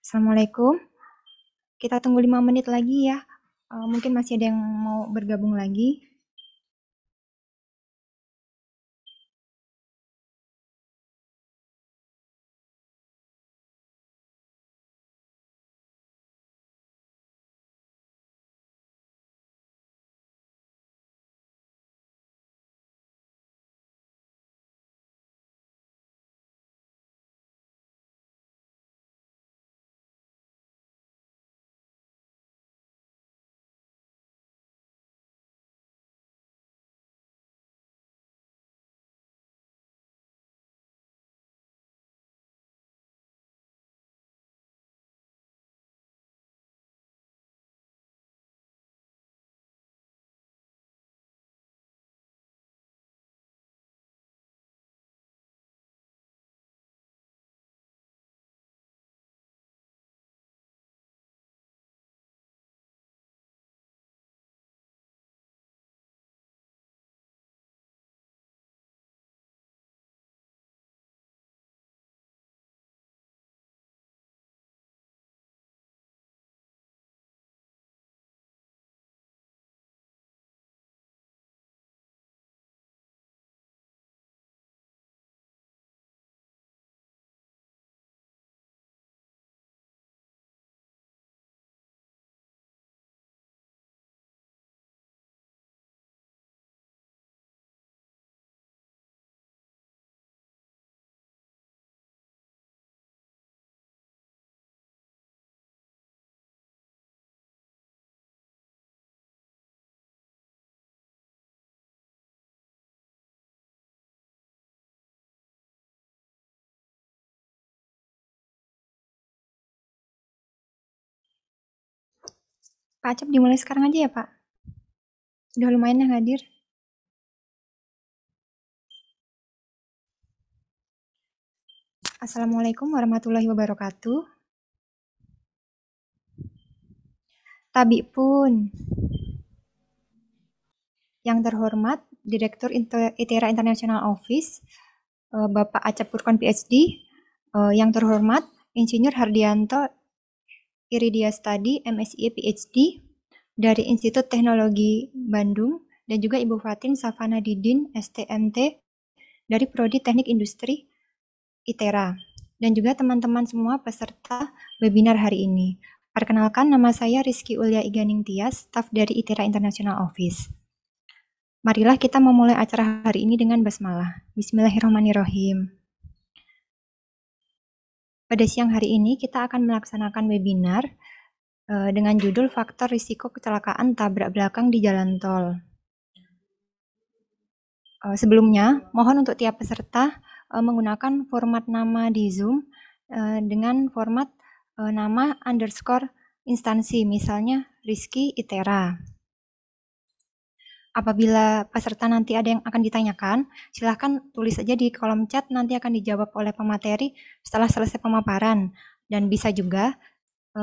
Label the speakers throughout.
Speaker 1: Assalamualaikum. Kita tunggu lima menit lagi ya. Eh, mungkin masih ada yang mau bergabung lagi.
Speaker 2: Pak Acep dimulai sekarang aja ya Pak? Sudah lumayan ya hadir.
Speaker 1: Assalamualaikum warahmatullahi wabarakatuh. Tabi pun. Yang terhormat Direktur ITERA International Office, eh, Bapak Acep Purkon PSD, eh, yang terhormat Insinyur Hardianto Iridia Study, MSI PhD dari Institut Teknologi Bandung dan juga Ibu Fatin Safana Didin, STMT dari Prodi Teknik Industri ITERA dan juga teman-teman semua peserta webinar hari ini. Perkenalkan nama saya Rizky Ulya Iganing Tias, staf dari ITERA International Office. Marilah kita memulai acara hari ini dengan basmalah. Bismillahirrahmanirrahim. Pada siang hari ini kita akan melaksanakan webinar eh, dengan judul Faktor Risiko Kecelakaan Tabrak Belakang di Jalan Tol. Eh, sebelumnya, mohon untuk tiap peserta eh, menggunakan format nama di Zoom dengan format nama underscore instansi, misalnya Rizky Itera. Apabila peserta nanti ada yang akan ditanyakan, silahkan tulis saja di kolom chat nanti akan dijawab oleh pemateri setelah selesai pemaparan dan bisa juga e,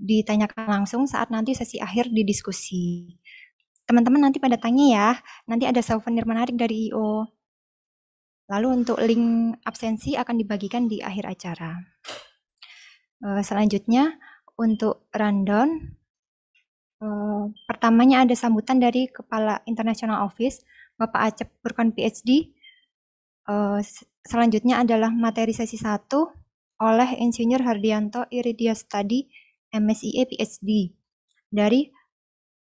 Speaker 1: ditanyakan langsung saat nanti sesi akhir di diskusi. Teman-teman nanti pada tanya ya, nanti ada souvenir menarik dari IO. Lalu untuk link absensi akan dibagikan di akhir acara. E, selanjutnya untuk rundown Eh, pertamanya ada sambutan dari Kepala International Office, Bapak Acep Burkan PhD. Uh, eh, selanjutnya adalah materi sesi 1 oleh Insinyur Hardianto Iridia Study MSIA e, PhD dari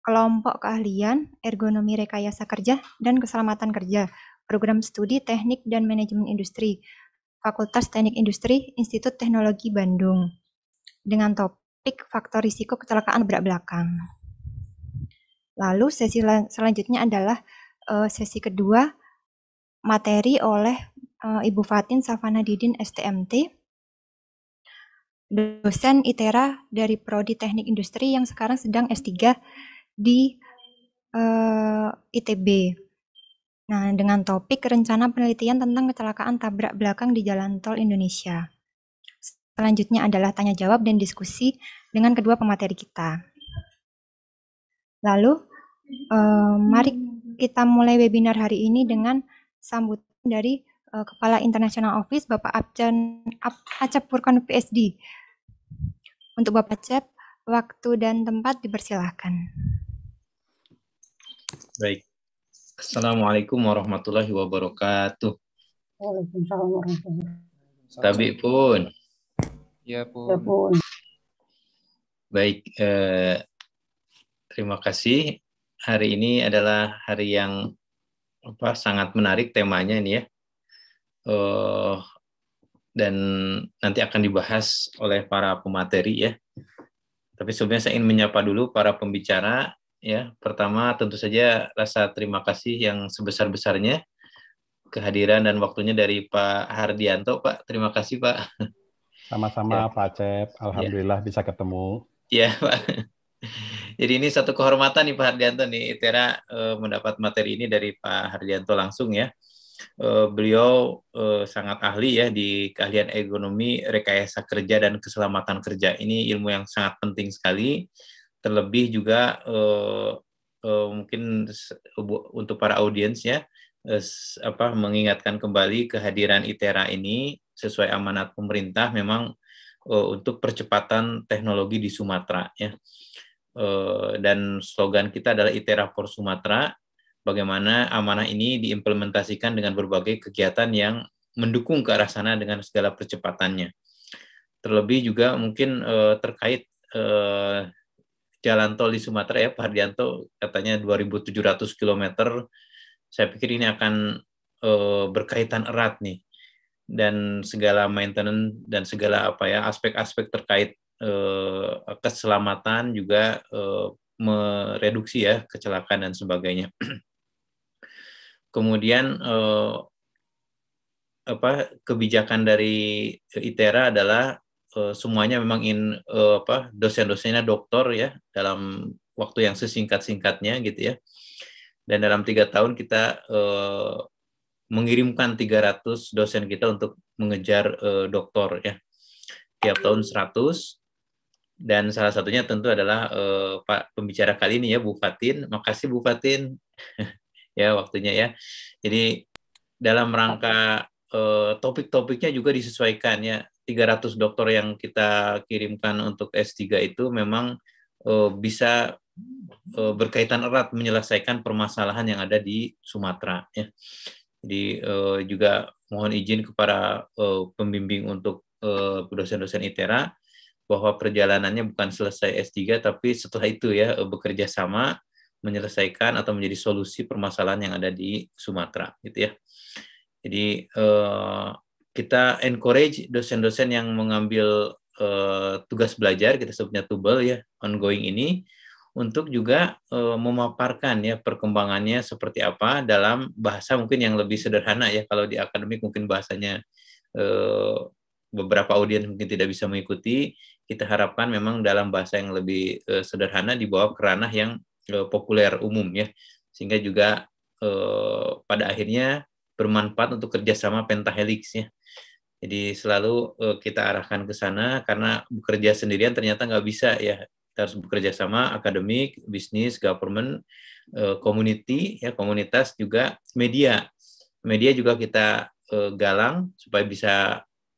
Speaker 1: kelompok keahlian ergonomi rekayasa kerja dan keselamatan kerja, program studi teknik dan manajemen industri, Fakultas Teknik Industri Institut Teknologi Bandung, dengan topik faktor risiko kecelakaan berat belakang. Lalu sesi selanjutnya adalah uh, sesi kedua materi oleh uh, Ibu Fatin Savana Didin STMT dosen ITERA dari Prodi Teknik Industri yang sekarang sedang S3 di uh, eh, ITB. Nah, dengan topik rencana penelitian tentang kecelakaan tabrak belakang di jalan tol Indonesia. Selanjutnya adalah tanya jawab dan diskusi dengan kedua pemateri kita. Lalu, hmm. eh, mari kita mulai webinar hari ini dengan sambutan dari eh, Kepala International Office Bapak Acep, Acep Purkan PSD. Untuk Bapak Acep, waktu dan tempat dipersilahkan.
Speaker 3: Baik. Assalamualaikum warahmatullahi wabarakatuh.
Speaker 1: Waalaikumsalam warahmatullahi wabarakatuh. Tabi
Speaker 3: pun.
Speaker 2: Ya
Speaker 4: pun. Ya pun.
Speaker 3: Baik, eh, terima kasih. Hari ini adalah hari yang apa sangat menarik temanya ini ya. Uh, dan nanti akan dibahas oleh para pemateri ya. Tapi sebelumnya saya ingin menyapa dulu para pembicara ya. Pertama tentu saja rasa terima kasih yang sebesar-besarnya kehadiran dan waktunya dari Pak Hardianto. Pak, terima kasih Pak.
Speaker 5: Sama-sama ya. Pak Cep, ya. Alhamdulillah ya. bisa ketemu.
Speaker 3: Iya Pak. Jadi ini satu kehormatan nih Pak Hardianto nih ITERA eh, mendapat materi ini dari Pak Hardianto langsung ya. Eh, beliau eh, sangat ahli ya di keahlian ekonomi rekayasa kerja dan keselamatan kerja. Ini ilmu yang sangat penting sekali. Terlebih juga mungkin untuk para audiens ya apa mengingatkan kembali kehadiran ITERA ini sesuai amanat pemerintah memang untuk percepatan teknologi di Sumatera ya Eh, dan slogan kita adalah Itera for Sumatera, bagaimana amanah ini diimplementasikan dengan berbagai kegiatan yang mendukung ke arah sana dengan segala percepatannya. Terlebih juga mungkin eh, terkait eh, jalan tol di Sumatera ya, Pak Hardianto katanya 2.700 km, saya pikir ini akan berkaitan erat nih dan segala maintenance dan segala apa ya aspek-aspek terkait Eh, keselamatan juga eh, mereduksi ya kecelakaan dan sebagainya. Kemudian eh, apa kebijakan dari ITERA adalah semuanya memang in apa dosen-dosennya doktor ya dalam waktu yang sesingkat-singkatnya gitu ya. Dan dalam tiga tahun kita eh, mengirimkan 300 dosen kita untuk mengejar eh, doktor ya. Tiap tahun 100 dan salah satunya tentu adalah uh, Pak pembicara kali ini ya Bu Fatin. Makasih Bu Fatin. ya waktunya ya. Jadi dalam rangka uh, topik-topiknya juga disesuaikan ya. 300 dokter yang kita kirimkan untuk S3 itu memang uh, bisa uh, berkaitan erat menyelesaikan permasalahan yang ada di Sumatera ya. Jadi uh, juga mohon izin kepada uh, pembimbing untuk eh, dosen-dosen ITERA bahwa perjalanannya bukan selesai S3 tapi setelah itu ya eh, bekerja sama menyelesaikan atau menjadi solusi permasalahan yang ada di Sumatera gitu ya. Jadi eh, kita encourage dosen-dosen yang mengambil eh, tugas belajar kita sebutnya tubel ya ongoing ini untuk juga memaparkan ya perkembangannya seperti apa dalam bahasa mungkin yang lebih sederhana ya kalau di akademik mungkin bahasanya beberapa audiens mungkin tidak bisa mengikuti kita harapkan memang dalam bahasa yang lebih uh, sederhana dibawa ke ranah yang uh, populer umum ya sehingga juga uh, pada akhirnya bermanfaat untuk kerjasama pentahelix ya jadi selalu uh, kita arahkan ke sana karena bekerja sendirian ternyata nggak bisa ya kita harus bekerja sama akademik, bisnis, government, community, ya komunitas juga media. Media juga kita galang supaya bisa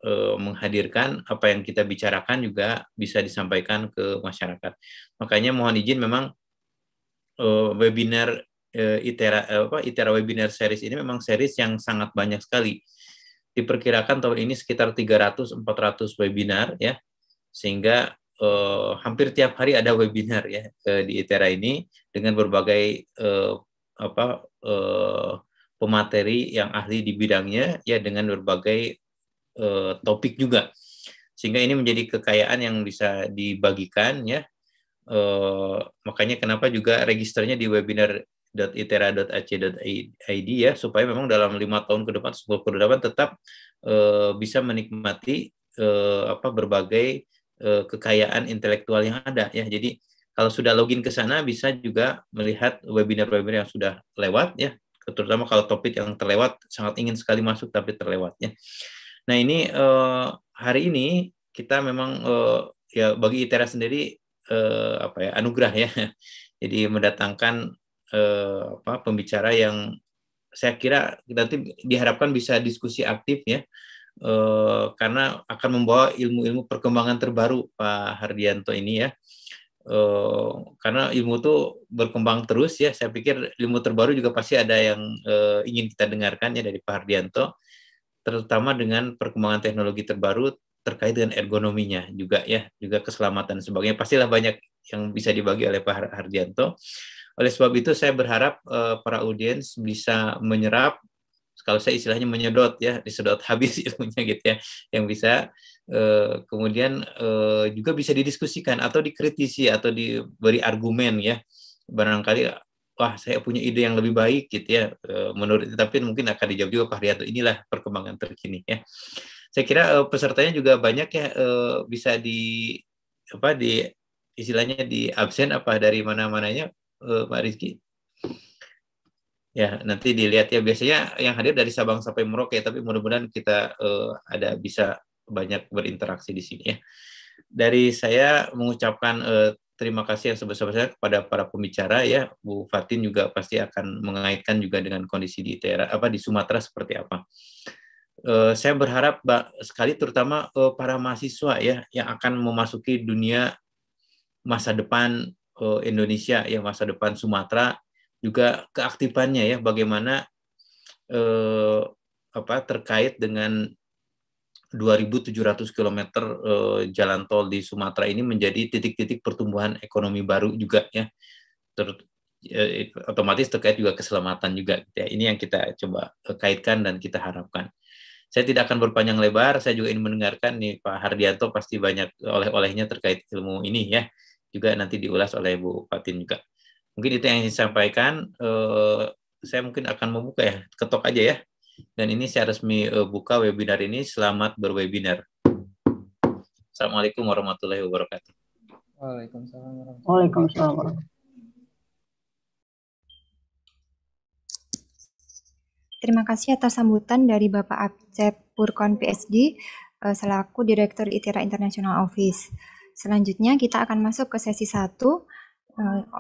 Speaker 3: Eh, menghadirkan apa yang kita bicarakan juga bisa disampaikan ke masyarakat. Makanya mohon izin memang eh, webinar eh, Itera apa Itera webinar series ini memang series yang sangat banyak sekali. Diperkirakan tahun ini sekitar 300-400 webinar ya. Sehingga eh, hampir tiap hari ada webinar ya di Itera ini dengan berbagai eh, apa eh, pemateri yang ahli di bidangnya ya dengan berbagai uh, topik juga sehingga ini menjadi kekayaan yang bisa dibagikan ya uh, makanya kenapa juga registernya di webinar.itera.ac.id ya supaya memang dalam lima tahun ke depan sepuluh ke depan tetap eh, bisa menikmati apa berbagai kekayaan intelektual yang ada ya jadi kalau sudah login ke sana bisa juga melihat webinar-webinar yang sudah lewat ya terutama kalau topik yang terlewat sangat ingin sekali masuk tapi terlewatnya. Nah ini eh, hari ini kita memang eh, ya bagi ITERA sendiri eh, apa ya anugerah ya. Jadi mendatangkan eh, apa pembicara yang saya kira nanti diharapkan bisa diskusi aktif ya Uh, karena akan membawa ilmu-ilmu perkembangan terbaru Pak Hardianto ini ya Uh, karena ilmu itu berkembang terus ya saya pikir ilmu terbaru juga pasti ada yang uh, ingin kita dengarkan ya dari Pak Hardianto terutama dengan perkembangan teknologi terbaru terkait dengan ergonominya juga ya, juga keselamatan sebagainya. Pastilah banyak yang bisa dibagi oleh Pak Hardianto. Oleh sebab itu saya berharap uh, para audiens bisa menyerap kalau saya istilahnya menyedot ya, disedot habis ilmunya gitu ya, yang bisa uh, kemudian uh, juga bisa didiskusikan atau dikritisi atau diberi argumen ya barangkali wah saya punya ide yang lebih baik gitu ya eh, menurut tapi mungkin akan dijawab juga Pak Rianto inilah perkembangan terkini ya saya kira eh, pesertanya juga banyak ya eh, bisa di apa di istilahnya di absen apa dari mana-mananya uh, Pak Rizky ya nanti dilihat ya biasanya yang hadir dari Sabang sampai Merauke tapi mudah-mudahan kita ada bisa banyak berinteraksi di sini ya dari saya mengucapkan terima kasih yang sebesar-besarnya kepada para pembicara ya. Bu Fatin juga pasti akan mengaitkan juga dengan kondisi di daerah apa di Sumatera seperti apa. Uh, saya berharap Mbak, sekali terutama uh, para mahasiswa ya yang akan memasuki dunia masa depan uh, Indonesia ya masa depan Sumatera juga keaktifannya ya bagaimana apa terkait dengan 2.700 km eh, jalan tol di Sumatera ini menjadi titik-titik pertumbuhan ekonomi baru juga ya. Ter, eh, otomatis terkait juga keselamatan juga gitu ya. Ini yang kita coba eh, kaitkan dan kita harapkan. Saya tidak akan berpanjang lebar, saya juga ingin mendengarkan nih Pak Hardianto pasti banyak oleh-olehnya terkait ilmu ini ya. Juga nanti diulas oleh Bu Patin juga. Mungkin itu yang ingin saya sampaikan. Eh, saya mungkin akan membuka ya, ketok aja ya. Dan ini saya resmi uh, buka webinar ini. Selamat berwebinar. Assalamualaikum warahmatullahi wabarakatuh.
Speaker 4: Waalaikumsalam Waalaikumsalam
Speaker 1: Terima kasih atas sambutan dari Bapak Acep Purkon PSD eh, selaku Direktur ITERA International Office. Selanjutnya kita akan masuk ke sesi 1 eh,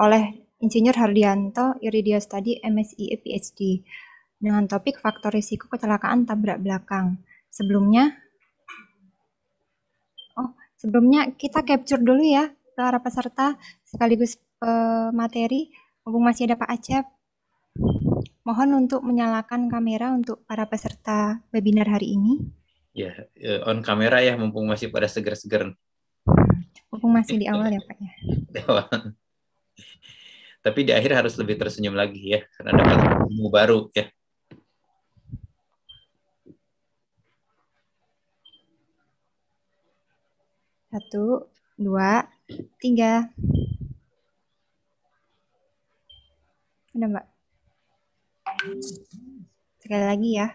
Speaker 1: oleh Insinyur Hardianto Iridia Study MSi e, PhD dengan topik faktor risiko kecelakaan tabrak belakang. Sebelumnya, oh sebelumnya kita capture dulu ya para peserta sekaligus eh, materi Mumpung masih ada Pak Acep, mohon untuk menyalakan kamera untuk para peserta webinar hari ini.
Speaker 3: Ya, eh, on kamera ya, mumpung masih pada seger-seger.
Speaker 1: Mumpung masih di awal ya Pak ya.
Speaker 3: tapi di akhir harus lebih tersenyum lagi ya karena dapat ilmu baru ya
Speaker 1: Satu, dua, tiga. Ada mbak? Sekali lagi ya.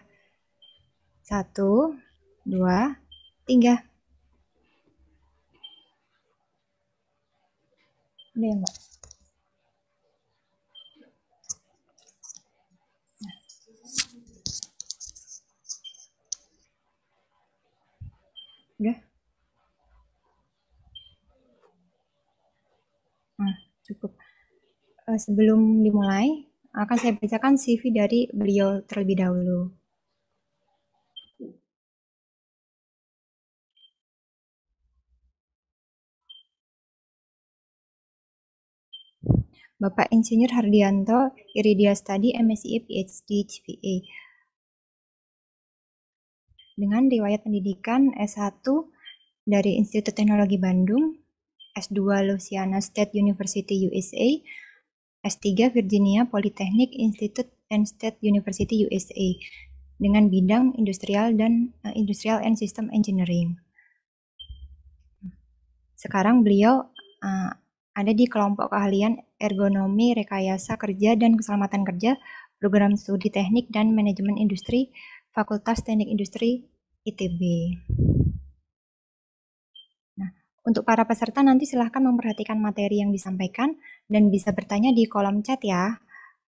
Speaker 1: Satu, dua, tiga. Ada ya mbak? cukup. Uh, sebelum dimulai, akan saya bacakan CV dari beliau terlebih dahulu. Bapak Insinyur Hardianto, Iridia Study, MSI, PhD, CPA. Dengan riwayat pendidikan S1 dari Institut Teknologi Bandung, S2 Louisiana State University USA, S3 Virginia Polytechnic Institute and State University USA dengan bidang industrial dan uh, industrial and system engineering. Sekarang beliau uh, ada di kelompok keahlian ergonomi rekayasa kerja dan keselamatan kerja, program studi teknik dan manajemen industri, Fakultas Teknik Industri ITB. Untuk para peserta nanti silahkan memperhatikan materi yang disampaikan dan bisa bertanya di kolom chat ya,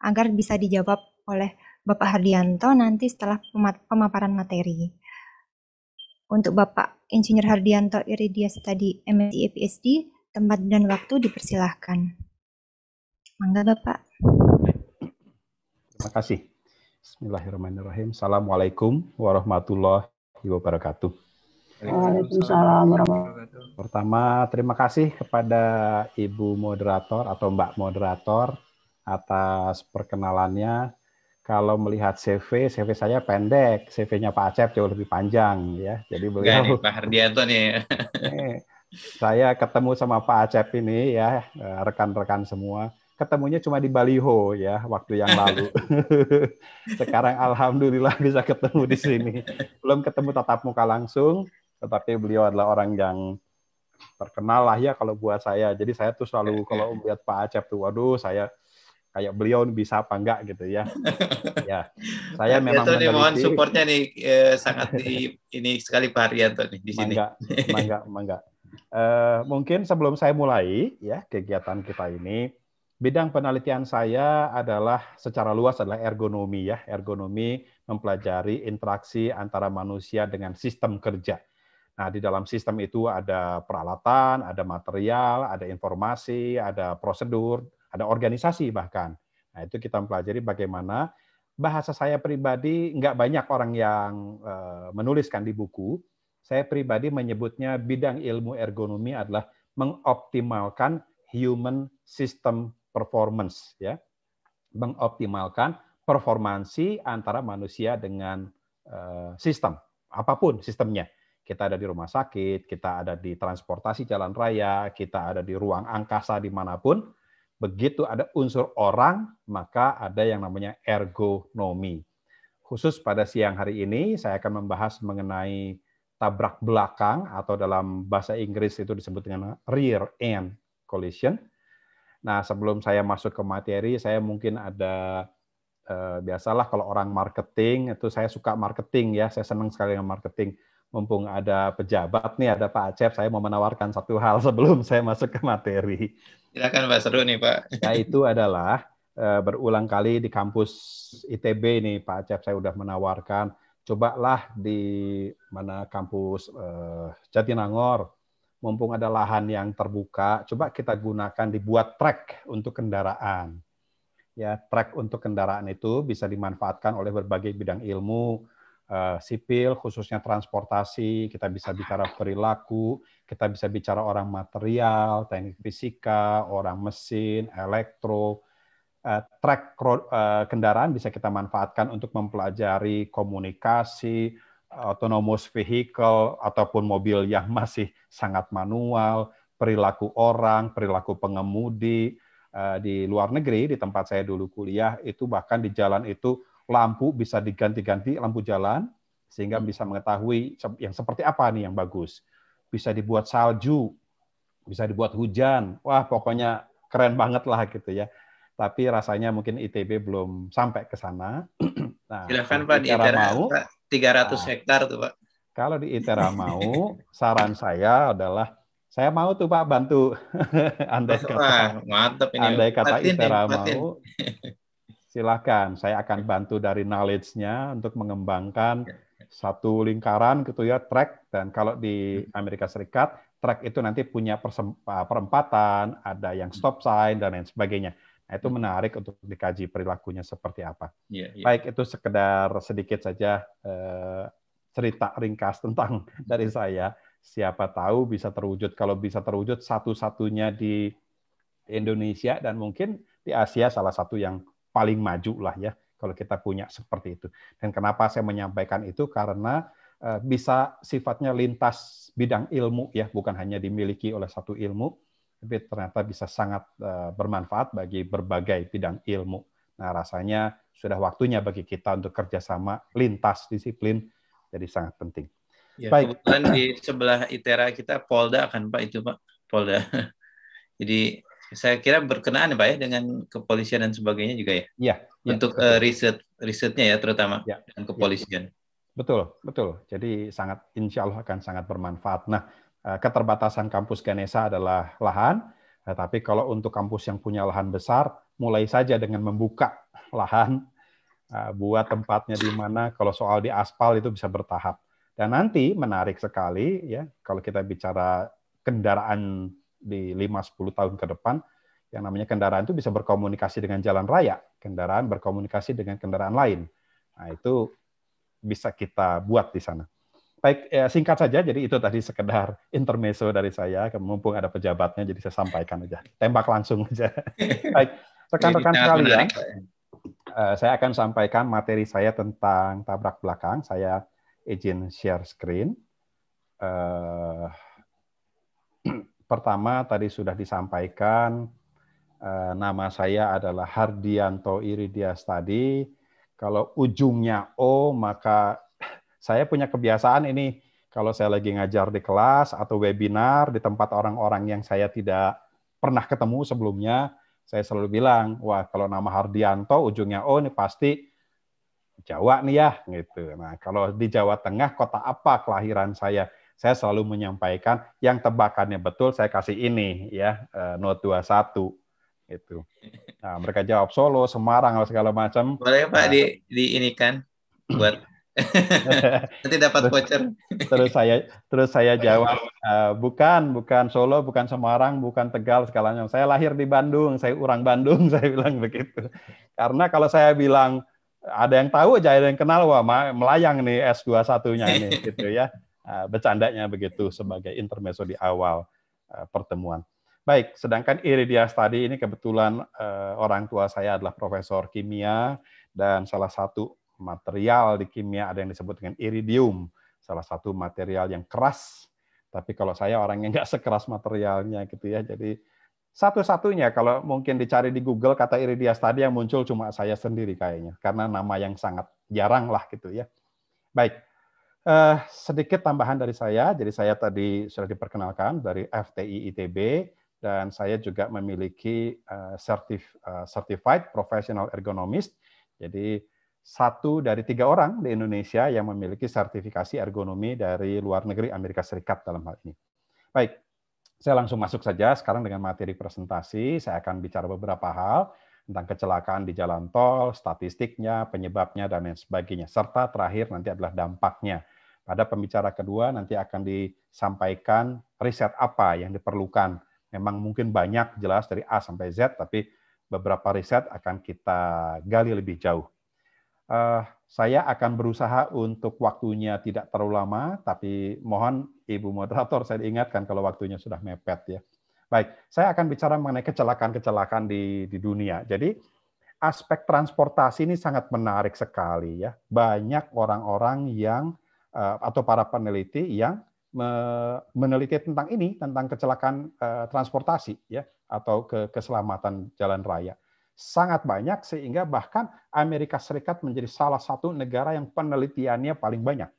Speaker 1: agar bisa dijawab oleh Bapak Hardianto nanti setelah pemaparan materi. Untuk Bapak Insinyur Hardianto Iridias tadi MSI PhD, tempat dan waktu dipersilahkan. Mangga Bapak.
Speaker 5: Terima kasih. Bismillahirrahmanirrahim. Assalamualaikum warahmatullahi wabarakatuh.
Speaker 1: Waalaikumsalam
Speaker 2: warahmatullahi
Speaker 5: Pertama, terima kasih kepada Ibu moderator atau Mbak moderator atas perkenalannya. Kalau melihat CV, CV saya pendek, CV-nya Pak Acep jauh lebih panjang ya. Jadi beliau nih, Pak
Speaker 3: Hardianto nih. nih. Eh,
Speaker 5: saya ketemu sama Pak Acep ini ya, eh, rekan-rekan semua. Ketemunya cuma di Baliho ya waktu yang lalu. Sekarang alhamdulillah bisa ketemu di sini. Belum ketemu tatap muka langsung, tetapi beliau adalah orang yang terkenal lah ya kalau buat saya. Jadi saya tuh selalu kalau melihat Pak Acep tuh, waduh saya kayak beliau bisa apa enggak gitu ya. ya. Saya memang Itu mohon supportnya
Speaker 3: nih eh, sangat di, ini sekali Pak Haryanto nih di sini. Mangga, mangga,
Speaker 5: mangga. Eh, mungkin sebelum saya mulai ya kegiatan kita ini, bidang penelitian saya adalah secara luas adalah ergonomi ya, ergonomi mempelajari interaksi antara manusia dengan sistem kerja. Nah, di dalam sistem itu ada peralatan, ada material, ada informasi, ada prosedur, ada organisasi bahkan. Nah, itu kita mempelajari bagaimana bahasa saya pribadi nggak banyak orang yang eh, menuliskan di buku. Saya pribadi menyebutnya bidang ilmu ergonomi adalah mengoptimalkan human system performance ya. Mengoptimalkan performansi antara manusia dengan eh, sistem apapun sistemnya kita ada di rumah sakit, kita ada di transportasi jalan raya, kita ada di ruang angkasa dimanapun, begitu ada unsur orang, maka ada yang namanya ergonomi. Khusus pada siang hari ini, saya akan membahas mengenai tabrak belakang atau dalam bahasa Inggris itu disebut dengan rear end collision. Nah, sebelum saya masuk ke materi, saya mungkin ada eh, biasalah kalau orang marketing itu saya suka marketing ya, saya senang sekali dengan marketing mumpung ada pejabat nih, ada Pak Acep, saya mau menawarkan satu hal sebelum saya masuk ke materi.
Speaker 3: Silakan Pak, seru nih Pak. Nah,
Speaker 5: itu adalah eh, berulang kali di kampus ITB nih Pak Acep saya sudah menawarkan, cobalah di mana kampus eh, Jatinangor, mumpung ada lahan yang terbuka, coba kita gunakan dibuat trek untuk kendaraan. Ya, trek untuk kendaraan itu bisa dimanfaatkan oleh berbagai bidang ilmu, Eh, sipil, khususnya transportasi, kita bisa bicara perilaku, kita bisa bicara orang material, teknik fisika, orang mesin, elektro, eh, track eh, kendaraan bisa kita manfaatkan untuk mempelajari komunikasi, autonomous vehicle ataupun mobil yang masih sangat manual, perilaku orang, perilaku pengemudi. di luar negeri, di tempat saya dulu kuliah, itu bahkan di jalan itu lampu bisa diganti-ganti lampu jalan sehingga hmm. bisa mengetahui yang seperti apa nih yang bagus. Bisa dibuat salju, bisa dibuat hujan. Wah, pokoknya keren banget lah gitu ya. Tapi rasanya mungkin ITB belum sampai ke sana.
Speaker 3: Nah, Silahkan Pak di ITERA mau, 300 nah, hektar tuh Pak.
Speaker 5: Kalau di ITERA mau, saran saya adalah saya mau tuh Pak bantu. andai kata, Wah,
Speaker 3: mantap ini. Andai kata matin, ITERA mau,
Speaker 5: Silakan, saya akan ya. bantu dari knowledge-nya untuk mengembangkan ya, ya. satu lingkaran gitu ya track dan kalau di hmm. Amerika Serikat track itu nanti punya ah, perempatan, ada yang hmm. stop sign dan lain sebagainya. Nah, itu hmm. menarik untuk dikaji perilakunya seperti apa.
Speaker 2: Yeah, yeah. Baik
Speaker 5: itu sekedar sedikit saja eh, cerita ringkas tentang dari saya. Siapa tahu bisa terwujud. Kalau bisa terwujud satu-satunya di Indonesia dan mungkin di Asia salah satu yang paling maju lah ya kalau kita punya seperti itu. Dan kenapa saya menyampaikan itu karena eh, bisa sifatnya lintas bidang ilmu ya, bukan hanya dimiliki oleh satu ilmu, tapi ternyata bisa sangat eh, bermanfaat bagi berbagai bidang ilmu. Nah rasanya sudah waktunya bagi kita untuk kerjasama lintas disiplin, jadi sangat penting. Ya, Baik.
Speaker 3: Kebetulan di sebelah ITERA kita Polda akan Pak itu Pak Polda. Jadi saya kira berkenaan Pak ya dengan kepolisian dan sebagainya juga ya. Iya. Ya, Untuk uh, riset risetnya ya terutama ya, dengan iya. kepolisian. Ya.
Speaker 5: Betul, betul. Jadi sangat insya Allah akan sangat bermanfaat. Nah, eh, keterbatasan kampus Ganesa adalah lahan, tapi kalau untuk kampus yang punya lahan besar, mulai saja dengan membuka lahan eh, buat tempatnya di mana kalau soal di aspal itu bisa bertahap. Dan nanti menarik sekali ya kalau kita bicara kendaraan di 5-10 tahun ke depan, yang namanya kendaraan itu bisa berkomunikasi dengan jalan raya, kendaraan berkomunikasi dengan kendaraan lain. Nah, itu bisa kita buat di sana. Baik, ya singkat saja, jadi itu tadi sekedar intermezzo dari saya, mumpung ada pejabatnya, jadi saya sampaikan aja. Tembak langsung aja. Baik, rekan-rekan sekalian, ya. saya akan sampaikan materi saya tentang tabrak belakang. Saya izin share screen. Eh, pertama tadi sudah disampaikan eh, nama saya adalah Hardianto Iridias tadi. Kalau ujungnya O maka saya punya kebiasaan ini kalau saya lagi ngajar di kelas atau webinar di tempat orang-orang yang saya tidak pernah ketemu sebelumnya, saya selalu bilang, wah kalau nama Hardianto ujungnya O ini pasti Jawa nih ya gitu. Nah, kalau di Jawa Tengah kota apa kelahiran saya? saya selalu menyampaikan yang tebakannya betul saya kasih ini ya eh, note 21 itu. Nah, mereka jawab Solo, Semarang segala macam. Boleh ya, Pak nah,
Speaker 3: di kan buat
Speaker 5: nanti dapat voucher. Terus, saya terus saya jawab uh, bukan bukan Solo, bukan Semarang, bukan Tegal segala macam. Saya lahir di Bandung, saya orang Bandung, saya bilang begitu. Karena kalau saya bilang ada yang tahu aja ada yang kenal wah melayang nih S21-nya ini gitu ya. Ah, bercandanya begitu sebagai intermezzo di awal ah, pertemuan. Baik, sedangkan Iridias tadi ini kebetulan eh, orang tua saya adalah profesor kimia dan salah satu material di kimia ada yang disebut dengan iridium, salah satu material yang keras. Tapi kalau saya orangnya nggak sekeras materialnya gitu ya, jadi satu-satunya kalau mungkin dicari di Google kata Iridias tadi yang muncul cuma saya sendiri kayaknya karena nama yang sangat jarang lah gitu ya. Baik, Uh, sedikit tambahan dari saya, jadi saya tadi sudah diperkenalkan dari FTI ITB dan saya juga memiliki uh, certif, uh, certified professional ergonomist. Jadi satu dari tiga orang di Indonesia yang memiliki sertifikasi ergonomi dari luar negeri Amerika Serikat dalam hal ini. Baik, saya langsung masuk saja sekarang dengan materi presentasi. Saya akan bicara beberapa hal tentang kecelakaan di jalan tol, statistiknya, penyebabnya, dan lain sebagainya. Serta terakhir nanti adalah dampaknya pada pembicara kedua nanti akan disampaikan riset apa yang diperlukan. Memang mungkin banyak jelas dari A sampai Z, tapi beberapa riset akan kita gali lebih jauh. Uh, saya akan berusaha untuk waktunya tidak terlalu lama, tapi mohon Ibu Moderator saya ingatkan kalau waktunya sudah mepet ya. Baik, saya akan bicara mengenai kecelakaan-kecelakaan di, di dunia. Jadi aspek transportasi ini sangat menarik sekali ya. Banyak orang-orang yang Eh, atau para peneliti yang meneliti tentang ini tentang kecelakaan eh, transportasi ya atau keselamatan jalan raya sangat banyak sehingga bahkan Amerika Serikat menjadi salah satu negara yang penelitiannya paling banyak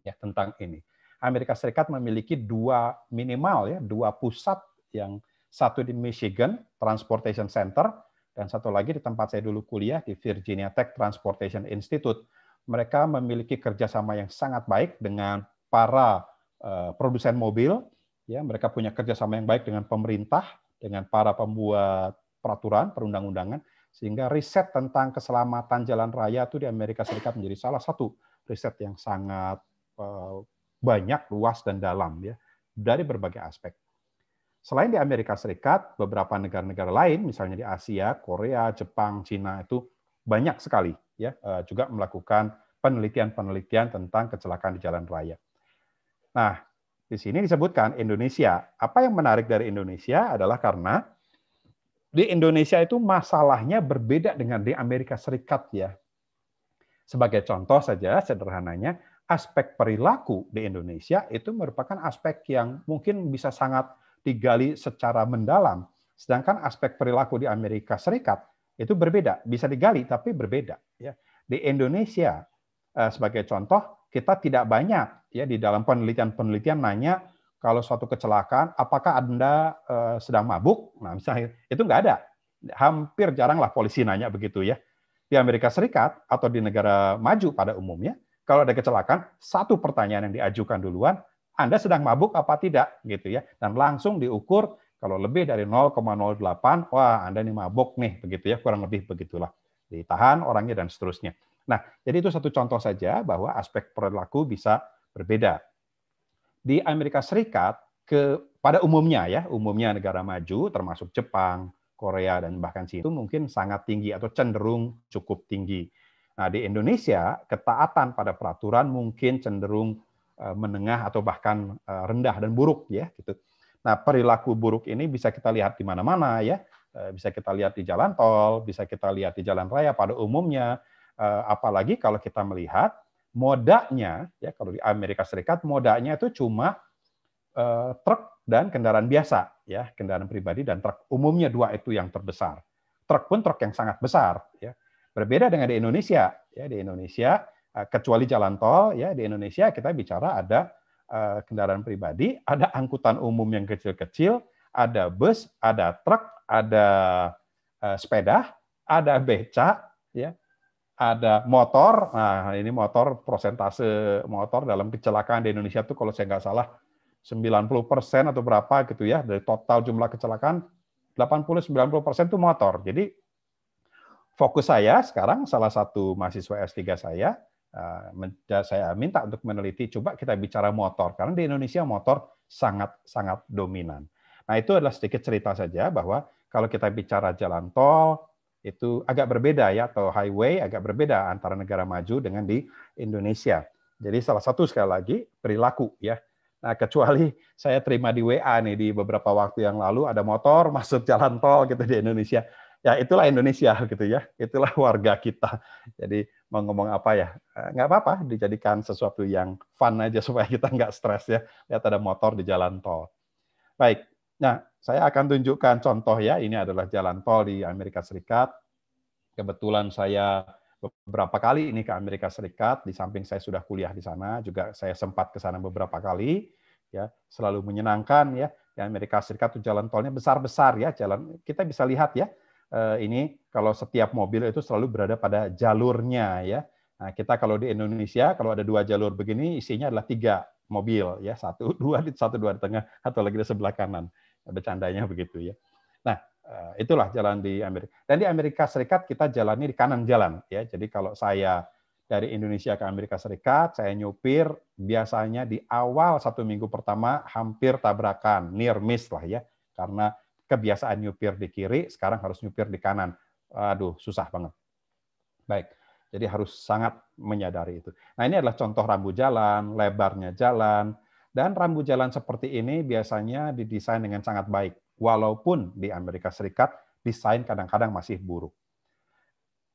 Speaker 5: ya tentang ini Amerika Serikat memiliki dua minimal ya dua pusat yang satu di Michigan Transportation Center dan satu lagi di tempat saya dulu kuliah di Virginia Tech Transportation Institute mereka memiliki kerjasama yang sangat baik dengan para uh, produsen mobil, ya mereka punya kerjasama yang baik dengan pemerintah, dengan para pembuat peraturan perundang-undangan, sehingga riset tentang keselamatan jalan raya itu di Amerika Serikat menjadi salah satu riset yang sangat uh, banyak, luas dan dalam ya dari berbagai aspek. Selain di Amerika Serikat, beberapa negara-negara lain, misalnya di Asia, Korea, Jepang, Cina itu banyak sekali ya eh, juga melakukan penelitian-penelitian tentang kecelakaan di jalan raya. Nah, di sini disebutkan Indonesia. Apa yang menarik dari Indonesia adalah karena di Indonesia itu masalahnya berbeda dengan di Amerika Serikat ya. Sebagai contoh saja sederhananya, aspek perilaku di Indonesia itu merupakan aspek yang mungkin bisa sangat digali secara mendalam. Sedangkan aspek perilaku di Amerika Serikat itu berbeda, bisa digali tapi berbeda. Ya. Di Indonesia eh, sebagai contoh kita tidak banyak ya di dalam penelitian-penelitian nanya kalau suatu kecelakaan apakah anda eh, sedang mabuk? Nah misalnya itu nggak ada, hampir jarang lah polisi nanya begitu ya. Di Amerika Serikat atau di negara maju pada umumnya kalau ada kecelakaan satu pertanyaan yang diajukan duluan anda sedang mabuk apa tidak gitu ya dan langsung diukur kalau lebih dari 0,08, wah Anda ini mabok nih, begitu ya, kurang lebih begitulah. Ditahan orangnya dan seterusnya. Nah, jadi itu satu contoh saja bahwa aspek perilaku bisa berbeda. Di Amerika Serikat, ke, pada umumnya ya, umumnya negara maju termasuk Jepang, Korea, dan bahkan Cina itu mungkin sangat tinggi atau cenderung cukup tinggi. Nah, di Indonesia, ketaatan pada peraturan mungkin cenderung eh, menengah atau bahkan eh, rendah dan buruk ya gitu. Nah, perilaku buruk ini bisa kita lihat di mana-mana ya. Eh, bisa kita lihat di jalan tol, bisa kita lihat di jalan raya pada umumnya. Eh, apalagi kalau kita melihat modanya, ya kalau di Amerika Serikat modanya itu cuma uh, truk dan kendaraan biasa, ya kendaraan pribadi dan truk. Umumnya dua itu yang terbesar. Truk pun truk yang sangat besar, ya. Berbeda dengan di Indonesia, ya di Indonesia kecuali jalan tol, ya di Indonesia kita bicara ada Eh, kendaraan pribadi, ada angkutan umum yang kecil-kecil, ada bus, ada truk, ada eh, sepeda, ada beca, ya, ada motor. Nah, ini motor prosentase motor dalam kecelakaan di Indonesia tuh kalau saya nggak salah 90% atau berapa gitu ya dari total jumlah kecelakaan 80-90% itu motor. Jadi fokus saya sekarang salah satu mahasiswa S3 saya Ah, saya minta untuk meneliti coba kita bicara motor karena di Indonesia motor sangat sangat dominan. Nah itu adalah sedikit cerita saja bahwa kalau kita bicara jalan tol itu agak berbeda ya atau highway agak berbeda antara negara maju dengan di Indonesia. Jadi salah satu sekali lagi perilaku ya. Nah kecuali saya terima di WA nih di beberapa waktu yang lalu ada motor masuk jalan tol gitu di Indonesia. Ya itulah Indonesia gitu ya. Itulah warga kita. Jadi mau ngomong apa ya eh, nggak apa-apa dijadikan sesuatu yang fun aja supaya kita nggak stres ya lihat ada motor di jalan tol baik nah saya akan tunjukkan contoh ya ini adalah jalan tol di Amerika Serikat kebetulan saya beberapa kali ini ke Amerika Serikat di samping saya sudah kuliah di sana juga saya sempat ke sana beberapa kali ya selalu menyenangkan ya di Amerika Serikat tuh jalan tolnya besar besar ya jalan kita bisa lihat ya Eh, ini kalau setiap mobil itu selalu berada pada jalurnya ya. Nah, kita kalau di Indonesia kalau ada dua jalur begini isinya adalah tiga mobil ya satu dua di satu dua di tengah atau lagi di sebelah kanan bercandanya begitu ya. Nah eh, itulah jalan di Amerika dan di Amerika Serikat kita jalani di kanan jalan ya. Jadi kalau saya dari Indonesia ke Amerika Serikat saya nyupir biasanya di awal satu minggu pertama hampir tabrakan near miss lah ya karena kebiasaan nyupir di kiri, sekarang harus nyupir di kanan. Aduh, susah banget. Baik. Jadi harus sangat menyadari itu. Nah, ini adalah contoh rambu jalan, lebarnya jalan, dan rambu jalan seperti ini biasanya didesain dengan sangat baik. Walaupun di Amerika Serikat desain kadang-kadang masih buruk.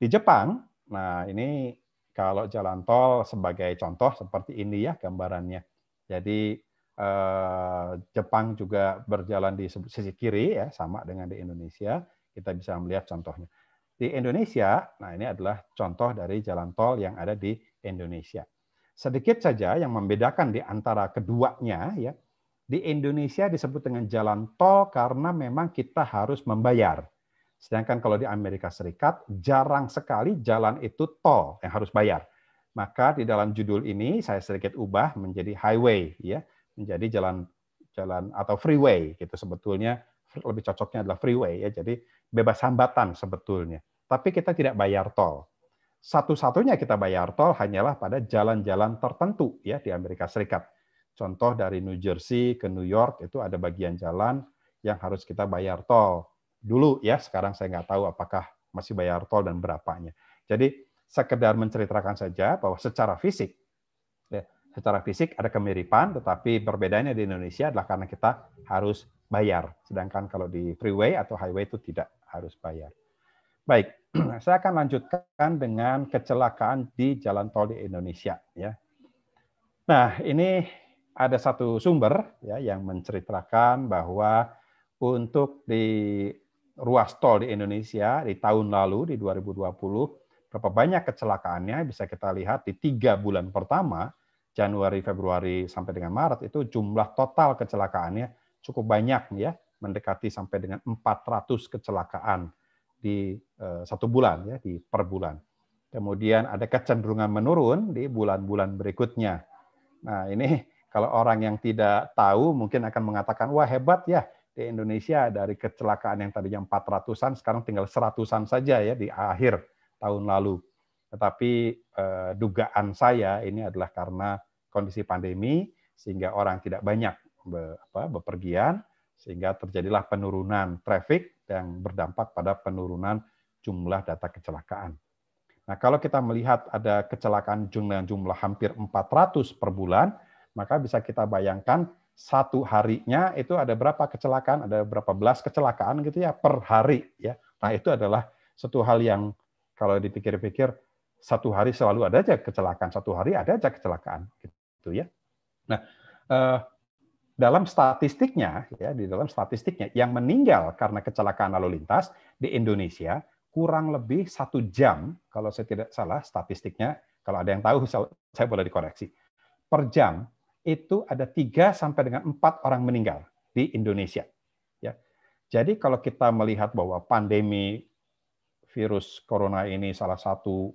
Speaker 5: Di Jepang, nah ini kalau jalan tol sebagai contoh seperti ini ya gambarannya. Jadi Eh, Jepang juga berjalan di sisi kiri ya sama dengan di Indonesia kita bisa melihat contohnya di Indonesia nah ini adalah contoh dari jalan tol yang ada di Indonesia sedikit saja yang membedakan di antara keduanya ya di Indonesia disebut dengan jalan tol karena memang kita harus membayar sedangkan kalau di Amerika Serikat jarang sekali jalan itu tol yang harus bayar maka di dalam judul ini saya sedikit ubah menjadi highway ya menjadi jalan jalan atau freeway gitu sebetulnya lebih cocoknya adalah freeway ya jadi bebas hambatan sebetulnya tapi kita tidak bayar tol satu-satunya kita bayar tol hanyalah pada jalan-jalan tertentu ya di Amerika Serikat contoh dari New Jersey ke New York itu ada bagian jalan yang harus kita bayar tol dulu ya sekarang saya nggak tahu apakah masih bayar tol dan berapanya jadi sekedar menceritakan saja bahwa secara fisik secara fisik ada kemiripan, tetapi perbedaannya di Indonesia adalah karena kita harus bayar. Sedangkan kalau di freeway atau highway itu tidak harus bayar. Baik, saya akan lanjutkan dengan kecelakaan di jalan tol di Indonesia. Ya. Nah, ini ada satu sumber ya, yang menceritakan bahwa untuk di ruas tol di Indonesia di tahun lalu, di 2020, berapa banyak kecelakaannya bisa kita lihat di tiga bulan pertama, Januari, Februari sampai dengan Maret itu jumlah total kecelakaannya cukup banyak ya, mendekati sampai dengan 400 kecelakaan di uh, satu bulan ya, di per bulan. Kemudian ada kecenderungan menurun di bulan-bulan berikutnya. Nah, ini kalau orang yang tidak tahu mungkin akan mengatakan wah hebat ya di Indonesia dari kecelakaan yang tadinya 400-an sekarang tinggal 100-an saja ya di akhir tahun lalu. Tetapi eh, dugaan saya ini adalah karena kondisi pandemi sehingga orang tidak banyak be, apa, bepergian sehingga terjadilah penurunan traffic yang berdampak pada penurunan jumlah data kecelakaan. Nah, kalau kita melihat ada kecelakaan jumlah jumlah hampir 400 per bulan, maka bisa kita bayangkan satu harinya itu ada berapa kecelakaan, ada berapa belas kecelakaan gitu ya per hari ya. Nah, itu adalah satu hal yang kalau dipikir-pikir satu hari selalu ada aja kecelakaan, satu hari ada aja kecelakaan, gitu ya. Nah, eh, dalam statistiknya ya di dalam statistiknya yang meninggal karena kecelakaan lalu lintas di Indonesia kurang lebih satu jam kalau saya tidak salah statistiknya kalau ada yang tahu saya boleh dikoreksi per jam itu ada tiga sampai dengan empat orang meninggal di Indonesia ya jadi kalau kita melihat bahwa pandemi virus corona ini salah satu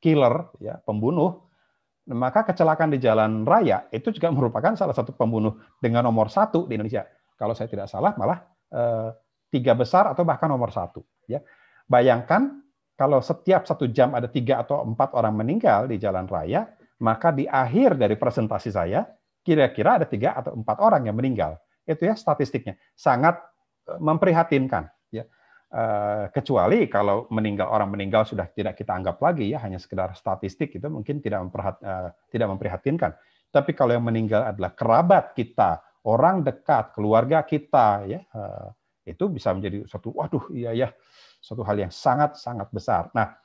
Speaker 5: killer, ya, pembunuh, maka kecelakaan di jalan raya itu juga merupakan salah satu pembunuh dengan nomor satu di Indonesia. Kalau saya tidak salah, malah eh, tiga besar atau bahkan nomor satu. Ya. Bayangkan kalau setiap satu jam ada tiga atau empat orang meninggal di jalan raya, maka di akhir dari presentasi saya kira-kira ada tiga atau empat orang yang meninggal. Itu ya statistiknya. Sangat eh, memprihatinkan. Eh, kecuali kalau meninggal orang meninggal sudah tidak kita anggap lagi ya hanya sekedar statistik itu mungkin tidak memperhat, eh, tidak memprihatinkan. Tapi kalau yang meninggal adalah kerabat kita, orang dekat, keluarga kita ya eh, itu bisa menjadi satu waduh iya ya suatu hal yang sangat sangat besar. Nah,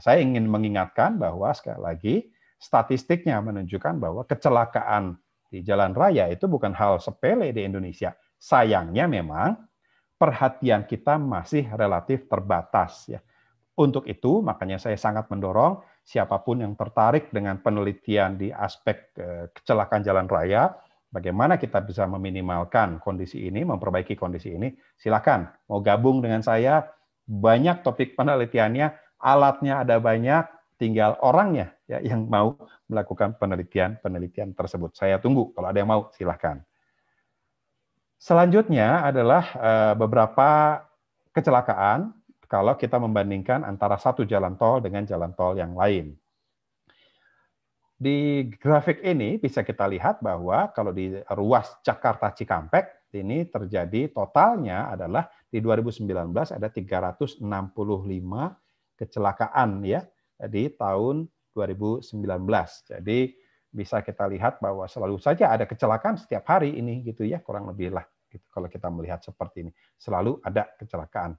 Speaker 5: saya ingin mengingatkan bahwa sekali lagi statistiknya menunjukkan bahwa kecelakaan di jalan raya itu bukan hal sepele di Indonesia. Sayangnya memang perhatian kita masih relatif terbatas ya. Untuk itu makanya saya sangat mendorong siapapun yang tertarik dengan penelitian di aspek eh, kecelakaan jalan raya, bagaimana kita bisa meminimalkan kondisi ini, memperbaiki kondisi ini, silakan mau gabung dengan saya. Banyak topik penelitiannya, alatnya ada banyak, tinggal orangnya ya, yang mau melakukan penelitian-penelitian tersebut. Saya tunggu kalau ada yang mau silakan. Selanjutnya adalah eh, beberapa kecelakaan kalau kita membandingkan antara satu jalan tol dengan jalan tol yang lain. Di grafik ini bisa kita lihat bahwa kalau di ruas Jakarta Cikampek ini terjadi totalnya adalah di 2019 ada 365 kecelakaan ya di tahun 2019. Jadi bisa kita lihat bahwa selalu saja ada kecelakaan setiap hari ini gitu ya kurang lebih lah gitu, kalau kita melihat seperti ini selalu ada kecelakaan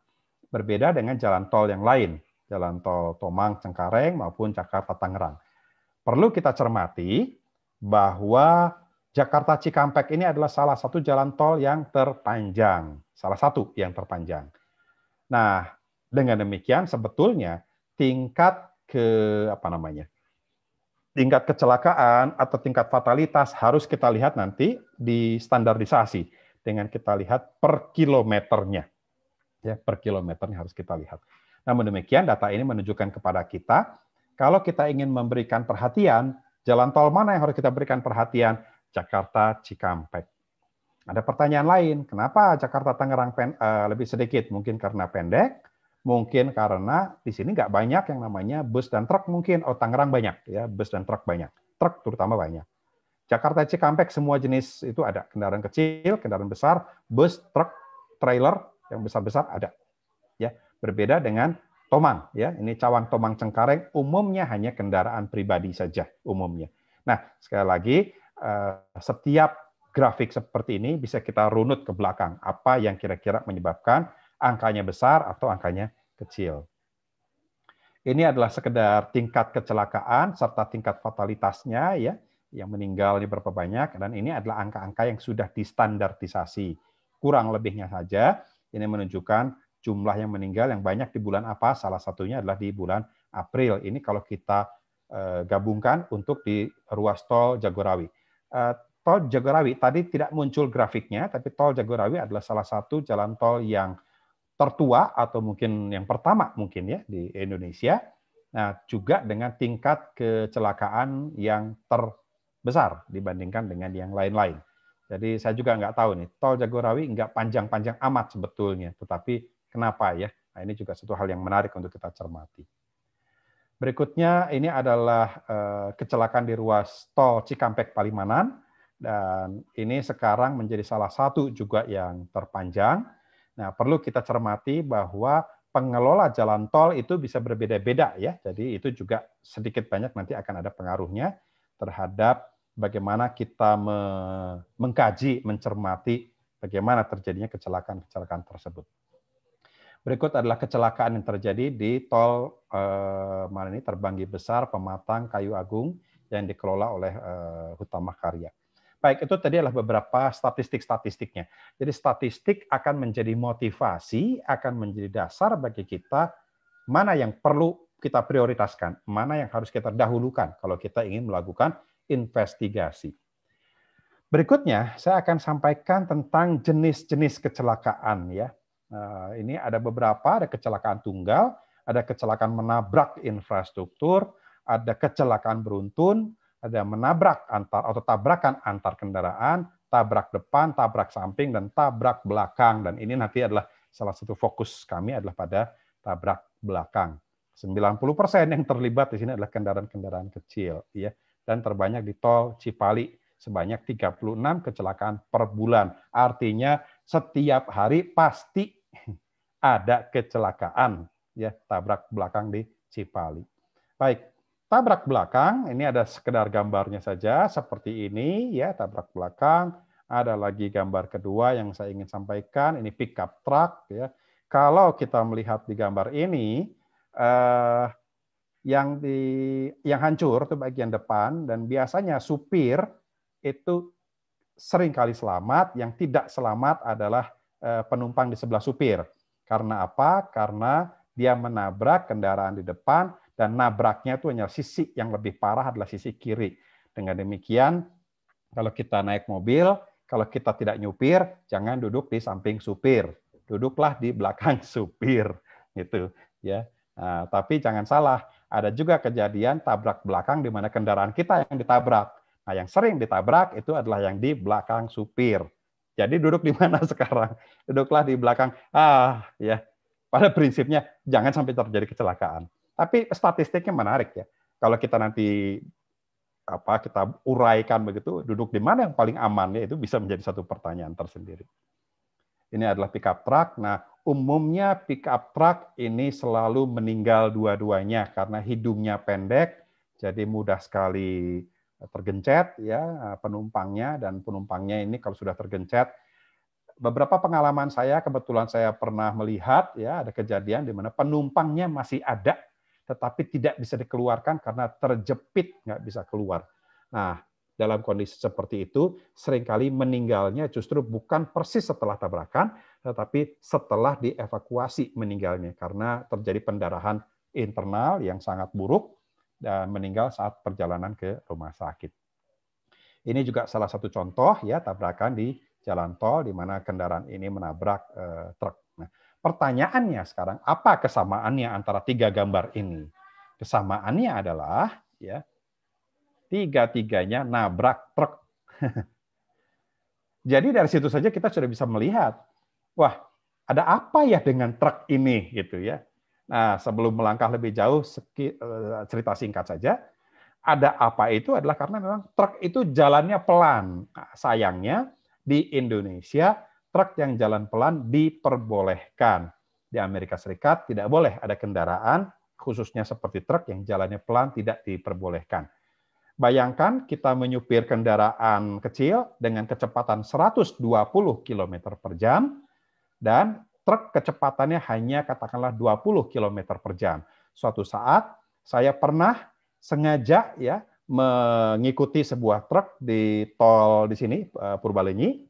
Speaker 5: berbeda dengan jalan tol yang lain jalan tol Tomang Cengkareng maupun Jakarta Tangerang perlu kita cermati bahwa Jakarta Cikampek ini adalah salah satu jalan tol yang terpanjang salah satu yang terpanjang nah dengan demikian sebetulnya tingkat ke apa namanya tingkat kecelakaan atau tingkat fatalitas harus kita lihat nanti di standarisasi dengan kita lihat per kilometernya. Ya, per kilometernya harus kita lihat. Namun demikian data ini menunjukkan kepada kita kalau kita ingin memberikan perhatian, jalan tol mana yang harus kita berikan perhatian? Jakarta Cikampek. Ada pertanyaan lain, kenapa Jakarta Tangerang eh, lebih sedikit? Mungkin karena pendek, Mungkin karena di sini nggak banyak yang namanya bus dan truk mungkin. Oh, Tangerang banyak ya, bus dan truk banyak. Truk terutama banyak. Jakarta Cikampek semua jenis itu ada. Kendaraan kecil, kendaraan besar, bus, truk, trailer yang besar-besar ada. Ya, berbeda dengan Tomang ya. Ini Cawang Tomang Cengkareng umumnya hanya kendaraan pribadi saja umumnya. Nah, sekali lagi eh, setiap grafik seperti ini bisa kita runut ke belakang apa yang kira-kira menyebabkan angkanya besar atau angkanya kecil. Ini adalah sekedar tingkat kecelakaan serta tingkat fatalitasnya ya, yang meninggal berapa banyak dan ini adalah angka-angka yang sudah distandartisasi. Kurang lebihnya saja ini menunjukkan jumlah yang meninggal yang banyak di bulan apa, salah satunya adalah di bulan April. Ini kalau kita eh, gabungkan untuk di ruas tol Jagorawi. Eh, tol Jagorawi tadi tidak muncul grafiknya, tapi tol Jagorawi adalah salah satu jalan tol yang tertua atau mungkin yang pertama mungkin ya di Indonesia. Nah, juga dengan tingkat kecelakaan yang terbesar dibandingkan dengan yang lain-lain. Jadi saya juga nggak tahu nih, tol Jagorawi nggak panjang-panjang amat sebetulnya, tetapi kenapa ya? Nah, ini juga satu hal yang menarik untuk kita cermati. Berikutnya ini adalah eh, kecelakaan di ruas tol Cikampek Palimanan dan ini sekarang menjadi salah satu juga yang terpanjang Nah, perlu kita cermati bahwa pengelola jalan tol itu bisa berbeda-beda ya. Jadi itu juga sedikit banyak nanti akan ada pengaruhnya terhadap bagaimana kita mengkaji, mencermati bagaimana terjadinya kecelakaan-kecelakaan tersebut. Berikut adalah kecelakaan yang terjadi di tol eh, mana ini Terbanggi Besar Pematang Kayu Agung yang dikelola oleh eh, Hutama Karya. Baik, itu tadi adalah beberapa statistik-statistiknya. Jadi statistik akan menjadi motivasi, akan menjadi dasar bagi kita mana yang perlu kita prioritaskan, mana yang harus kita dahulukan kalau kita ingin melakukan investigasi. Berikutnya saya akan sampaikan tentang jenis-jenis kecelakaan ya. Eh, ini ada beberapa, ada kecelakaan tunggal, ada kecelakaan menabrak infrastruktur, ada kecelakaan beruntun, ada menabrak antar atau tabrakan antar kendaraan, tabrak depan, tabrak samping, dan tabrak belakang. Dan ini nanti adalah salah satu fokus kami adalah pada tabrak belakang. 90% persen yang terlibat di sini adalah kendaraan-kendaraan kecil. ya Dan terbanyak di tol Cipali sebanyak 36 kecelakaan per bulan. Artinya setiap hari pasti ada kecelakaan ya tabrak belakang di Cipali. Baik, tabrak belakang, ini ada sekedar gambarnya saja seperti ini ya, tabrak belakang. Ada lagi gambar kedua yang saya ingin sampaikan, ini pickup truck ya. Kalau kita melihat di gambar ini eh, yang di yang hancur itu bagian depan dan biasanya supir itu sering kali selamat, yang tidak selamat adalah eh, penumpang di sebelah supir. Karena apa? Karena dia menabrak kendaraan di depan dan nabraknya itu hanya sisi yang lebih parah adalah sisi kiri. Dengan demikian, kalau kita naik mobil, kalau kita tidak nyupir, jangan duduk di samping supir, duduklah di belakang supir, gitu ya. Nah, tapi jangan salah, ada juga kejadian tabrak belakang di mana kendaraan kita yang ditabrak. Nah, yang sering ditabrak itu adalah yang di belakang supir. Jadi duduk di mana sekarang? Duduklah di belakang. Ah, ya. Pada prinsipnya jangan sampai terjadi kecelakaan. Tapi statistiknya menarik ya. Kalau kita nanti apa kita uraikan begitu, duduk di mana yang paling aman ya itu bisa menjadi satu pertanyaan tersendiri. Ini adalah pickup truck. Nah, umumnya pickup truck ini selalu meninggal dua-duanya karena hidungnya pendek, jadi mudah sekali tergencet ya penumpangnya dan penumpangnya ini kalau sudah tergencet beberapa pengalaman saya kebetulan saya pernah melihat ya ada kejadian di mana penumpangnya masih ada tetapi tidak bisa dikeluarkan karena terjepit, nggak bisa keluar. Nah, dalam kondisi seperti itu, seringkali meninggalnya justru bukan persis setelah tabrakan, tetapi setelah dievakuasi meninggalnya karena terjadi pendarahan internal yang sangat buruk dan meninggal saat perjalanan ke rumah sakit. Ini juga salah satu contoh ya tabrakan di jalan tol di mana kendaraan ini menabrak eh, truk pertanyaannya sekarang apa kesamaannya antara tiga gambar ini? Kesamaannya adalah ya tiga-tiganya nabrak truk. Jadi dari situ saja kita sudah bisa melihat, wah, ada apa ya dengan truk ini gitu ya. Nah, sebelum melangkah lebih jauh eh, cerita singkat saja, ada apa itu adalah karena memang truk itu jalannya pelan. Nah, sayangnya di Indonesia truk yang jalan pelan diperbolehkan. Di Amerika Serikat tidak boleh ada kendaraan, khususnya seperti truk yang jalannya pelan tidak diperbolehkan. Bayangkan kita menyupir kendaraan kecil dengan kecepatan 120 km per jam, dan truk kecepatannya hanya katakanlah 20 km per jam. Suatu saat saya pernah sengaja ya mengikuti sebuah truk di tol di sini eh, Purbalenyi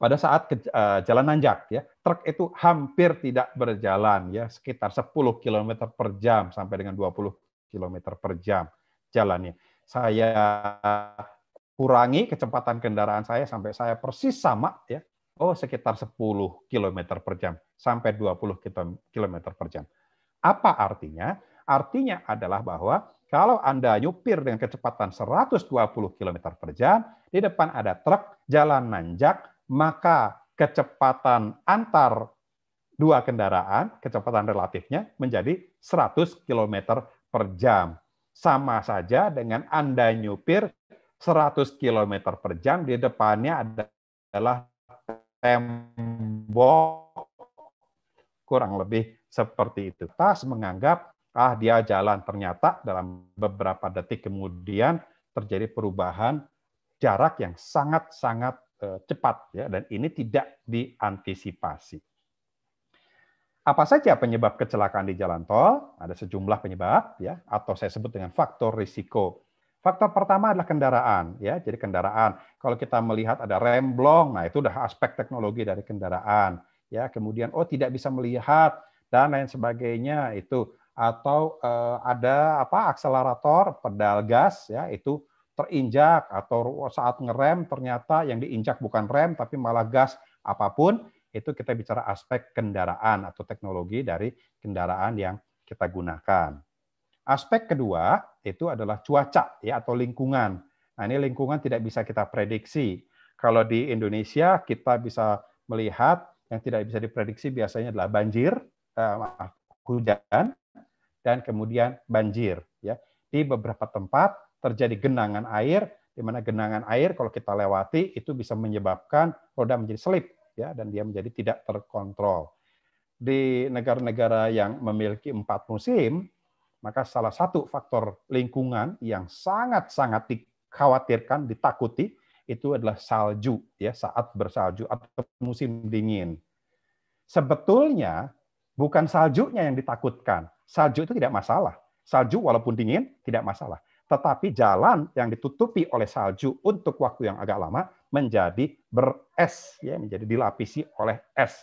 Speaker 5: pada saat ke, uh, jalan nanjak ya truk itu hampir tidak berjalan ya sekitar 10 km per jam sampai dengan 20 km per jam jalannya saya kurangi kecepatan kendaraan saya sampai saya persis sama ya oh sekitar 10 km per jam sampai 20 km per jam apa artinya artinya adalah bahwa kalau Anda nyupir dengan kecepatan 120 km per jam, di depan ada truk, jalan nanjak, maka kecepatan antar dua kendaraan, kecepatan relatifnya menjadi 100 km per jam. Sama saja dengan Anda nyupir 100 km per jam, di depannya adalah tembok kurang lebih seperti itu. Tas menganggap, ah dia jalan. Ternyata dalam beberapa detik kemudian terjadi perubahan jarak yang sangat-sangat Eh, cepat ya dan ini tidak diantisipasi. Apa saja penyebab kecelakaan di jalan tol? Ada sejumlah penyebab ya atau saya sebut dengan faktor risiko. Faktor pertama adalah kendaraan ya. Jadi kendaraan kalau kita melihat ada rem blong, nah itu udah aspek teknologi dari kendaraan ya. Kemudian oh tidak bisa melihat dan lain sebagainya itu atau eh, ada apa akselerator pedal gas ya itu terinjak atau saat ngerem ternyata yang diinjak bukan rem tapi malah gas apapun itu kita bicara aspek kendaraan atau teknologi dari kendaraan yang kita gunakan. Aspek kedua itu adalah cuaca ya atau lingkungan. Nah, ini lingkungan tidak bisa kita prediksi. Kalau di Indonesia kita bisa melihat yang tidak bisa diprediksi biasanya adalah banjir, eh, hujan dan kemudian banjir ya. Di beberapa tempat terjadi genangan air, di mana genangan air kalau kita lewati itu bisa menyebabkan roda menjadi selip ya dan dia menjadi tidak terkontrol. Di negara-negara yang memiliki empat musim, maka salah satu faktor lingkungan yang sangat-sangat dikhawatirkan, ditakuti itu adalah salju ya saat bersalju atau musim dingin. Sebetulnya bukan saljunya yang ditakutkan. Salju itu tidak masalah. Salju walaupun dingin tidak masalah tetapi jalan yang ditutupi oleh salju untuk waktu yang agak lama menjadi beres, ya, menjadi dilapisi oleh es.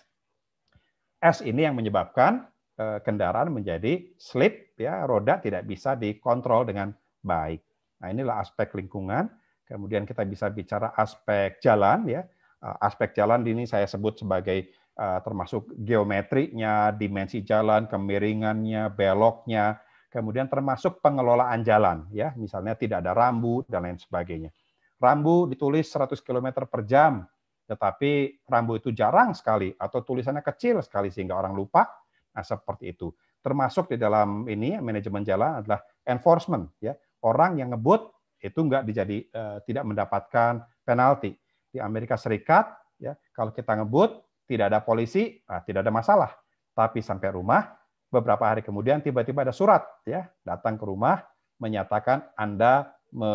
Speaker 5: Es ini yang menyebabkan eh, kendaraan menjadi slip, ya, roda tidak bisa dikontrol dengan baik. Nah inilah aspek lingkungan. Kemudian kita bisa bicara aspek jalan, ya, eh, aspek jalan ini saya sebut sebagai eh, termasuk geometrinya, dimensi jalan, kemiringannya, beloknya, kemudian termasuk pengelolaan jalan, ya misalnya tidak ada rambu dan lain sebagainya. Rambu ditulis 100 km per jam, tetapi rambu itu jarang sekali atau tulisannya kecil sekali sehingga orang lupa. Nah, seperti itu. Termasuk di dalam ini manajemen jalan adalah enforcement, ya orang yang ngebut itu enggak dijadi eh, tidak mendapatkan penalti. Di Amerika Serikat, ya kalau kita ngebut tidak ada polisi, nah, tidak ada masalah. Tapi sampai rumah beberapa hari kemudian tiba-tiba ada surat ya datang ke rumah menyatakan Anda me,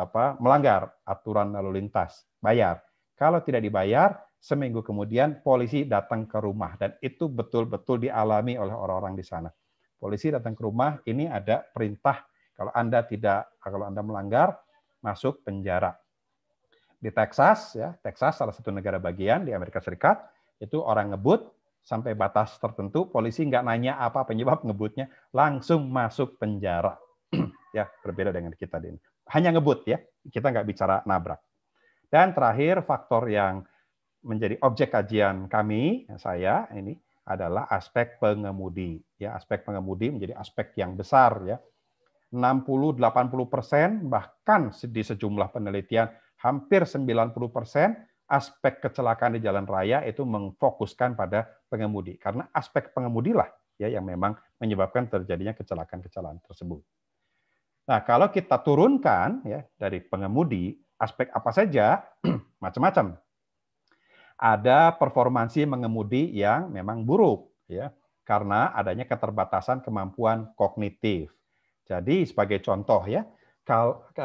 Speaker 5: apa, melanggar aturan lalu lintas, bayar. Kalau tidak dibayar, seminggu kemudian polisi datang ke rumah dan itu betul-betul dialami oleh orang-orang di sana. Polisi datang ke rumah, ini ada perintah kalau Anda tidak kalau Anda melanggar masuk penjara. Di Texas ya, Texas salah satu negara bagian di Amerika Serikat, itu orang ngebut sampai batas tertentu, polisi nggak nanya apa penyebab ngebutnya, langsung masuk penjara. ya, berbeda dengan kita. ini Hanya ngebut ya, kita nggak bicara nabrak. Dan terakhir faktor yang menjadi objek kajian kami, saya ini adalah aspek pengemudi. Ya, aspek pengemudi menjadi aspek yang besar ya. 60-80 persen, bahkan di sejumlah penelitian hampir 90 persen aspek kecelakaan di jalan raya itu memfokuskan pada pengemudi karena aspek pengemudilah ya yang memang menyebabkan terjadinya kecelakaan-kecelakaan tersebut. Nah, kalau kita turunkan ya dari pengemudi aspek apa saja macam-macam. Ada performansi mengemudi yang memang buruk ya karena adanya keterbatasan kemampuan kognitif. Jadi sebagai contoh ya,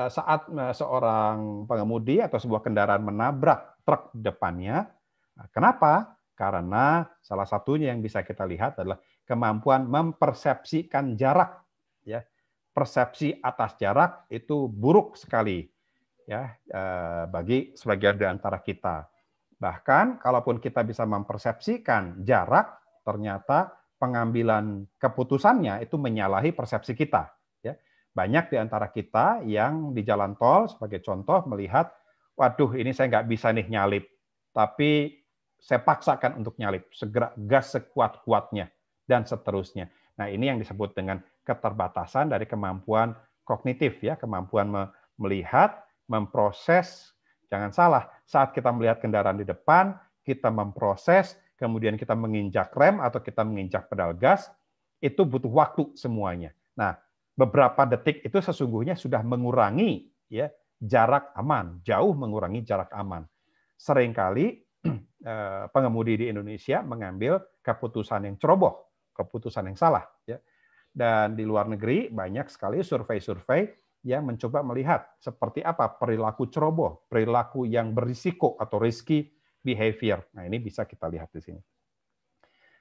Speaker 5: saat eh, seorang pengemudi atau sebuah kendaraan menabrak truk depannya. Nah, kenapa? Karena salah satunya yang bisa kita lihat adalah kemampuan mempersepsikan jarak. Ya, persepsi atas jarak itu buruk sekali ya eh, bagi sebagian di antara kita. Bahkan kalaupun kita bisa mempersepsikan jarak, ternyata pengambilan keputusannya itu menyalahi persepsi kita. Ya. Banyak di antara kita yang di jalan tol sebagai contoh melihat waduh ini saya nggak bisa nih nyalip, tapi saya paksakan untuk nyalip, segera gas sekuat-kuatnya, dan seterusnya. Nah ini yang disebut dengan keterbatasan dari kemampuan kognitif, ya kemampuan melihat, memproses, jangan salah, saat kita melihat kendaraan di depan, kita memproses, kemudian kita menginjak rem atau kita menginjak pedal gas, itu butuh waktu semuanya. Nah, beberapa detik itu sesungguhnya sudah mengurangi ya jarak aman, jauh mengurangi jarak aman. Seringkali eh, pengemudi di Indonesia mengambil keputusan yang ceroboh, keputusan yang salah. Ya. Dan di luar negeri banyak sekali survei-survei yang mencoba melihat seperti apa perilaku ceroboh, perilaku yang berisiko atau risky behavior. Nah ini bisa kita lihat di sini.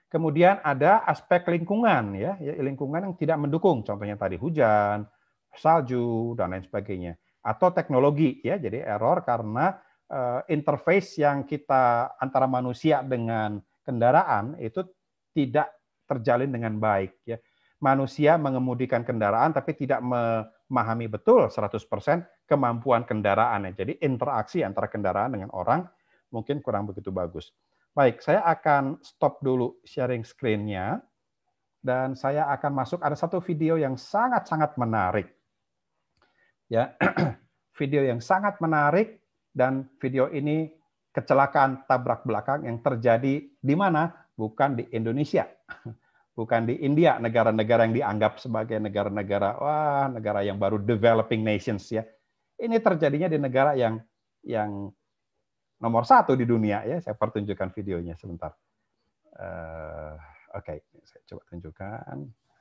Speaker 5: Kemudian ada aspek lingkungan ya, ya lingkungan yang tidak mendukung, contohnya tadi hujan, salju dan lain sebagainya atau teknologi ya. Jadi error karena uh, interface yang kita antara manusia dengan kendaraan itu tidak terjalin dengan baik ya. Manusia mengemudikan kendaraan tapi tidak memahami betul 100% kemampuan kendaraannya. Jadi interaksi antara kendaraan dengan orang mungkin kurang begitu bagus. Baik, saya akan stop dulu sharing screen dan saya akan masuk ada satu video yang sangat-sangat menarik ya video yang sangat menarik dan video ini kecelakaan tabrak belakang yang terjadi di mana? Bukan di Indonesia. Bukan di India, negara-negara yang dianggap sebagai negara-negara wah, negara yang baru developing nations ya. Ini terjadinya di negara yang yang nomor satu di dunia ya. Saya pertunjukkan videonya sebentar. Uh, Oke, okay. saya coba tunjukkan.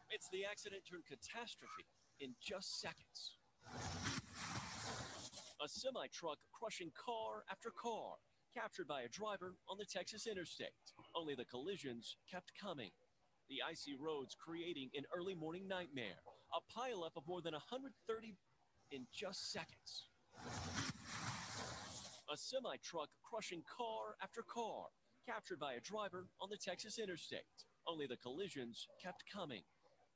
Speaker 6: It's the accident turned catastrophe in just seconds. A semi truck crushing car after car, captured by a driver on the Texas interstate. Only the collisions kept coming. The icy roads creating an early morning nightmare, a pileup of more than 130 in just seconds. A semi truck crushing car after car, captured by a driver on the Texas interstate. Only the collisions kept coming.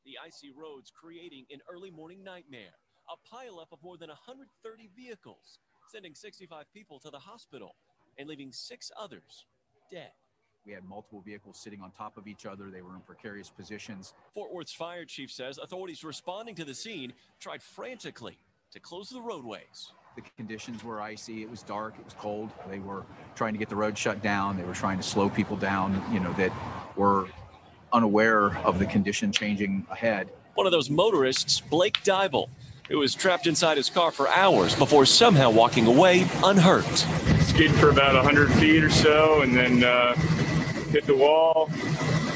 Speaker 6: The icy roads creating an early morning nightmare, a pileup of more than 130 vehicles, sending 65 people to the hospital and leaving six others dead. We had multiple vehicles sitting on top of each other. They were in precarious positions. Fort Worth's fire chief says authorities responding to the scene tried frantically to close the roadways. The conditions were icy. It was dark. It was cold. They were trying to get the road shut down. They were trying to slow people down, you know, that were unaware of the condition changing ahead. One of those motorists, Blake Dybel, who was trapped inside his car for hours before somehow walking away unhurt. Skid for about 100 feet or so and then uh, hit the wall.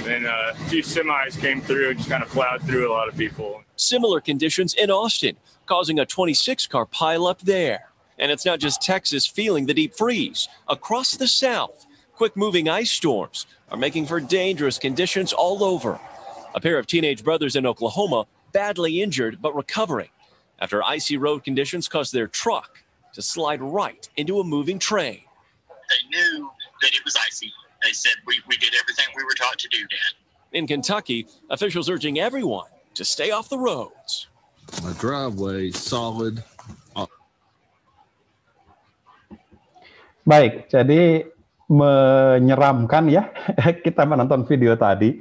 Speaker 6: And uh, a few semis came through and just kind of plowed through a lot of people. Similar conditions in Austin, causing a 26 car pileup there. And it's not just Texas feeling the deep freeze. Across the South, quick moving ice storms are making for dangerous conditions all over. A pair of teenage brothers in Oklahoma badly injured but recovering after icy road conditions caused their truck to slide right into a moving train. They knew that it was icy. They said, We, we did everything we were taught to do, Dad. In Kentucky, officials urging everyone to stay off the roads. My driveway solid.
Speaker 5: Baik, jadi menyeramkan ya kita menonton video tadi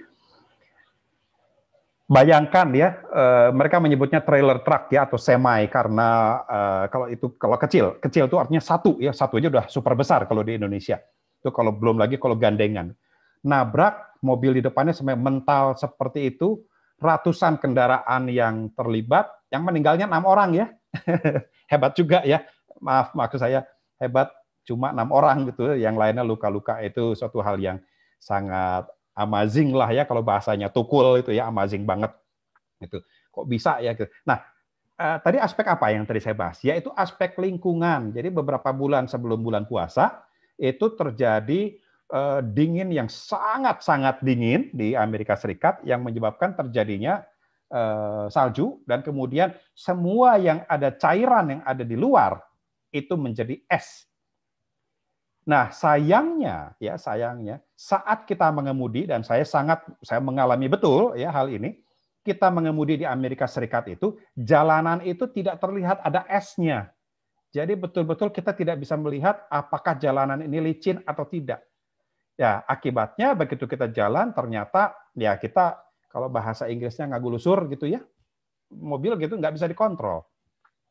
Speaker 5: bayangkan ya uh, mereka menyebutnya trailer truck ya atau semi karena uh, kalau itu kalau kecil kecil itu artinya satu ya satu aja udah super besar kalau di Indonesia itu kalau belum lagi kalau gandengan nabrak mobil di depannya sampai mental seperti itu ratusan kendaraan yang terlibat yang meninggalnya enam orang ya hebat juga ya maaf maksud saya hebat cuma enam orang gitu yang lainnya luka-luka itu suatu hal yang sangat amazing lah ya kalau bahasanya tukul itu ya amazing banget itu kok bisa ya gitu? nah eh, tadi aspek apa yang tadi saya bahas yaitu aspek lingkungan jadi beberapa bulan sebelum bulan puasa itu terjadi eh, dingin yang sangat sangat dingin di Amerika Serikat yang menyebabkan terjadinya eh, salju dan kemudian semua yang ada cairan yang ada di luar itu menjadi es Nah, sayangnya ya, sayangnya saat kita mengemudi dan saya sangat saya mengalami betul ya hal ini, kita mengemudi di Amerika Serikat itu jalanan itu tidak terlihat ada esnya. Jadi betul-betul kita tidak bisa melihat apakah jalanan ini licin atau tidak. Ya, akibatnya begitu kita jalan ternyata ya kita kalau bahasa Inggrisnya nggak gulusur gitu ya, mobil gitu nggak bisa dikontrol.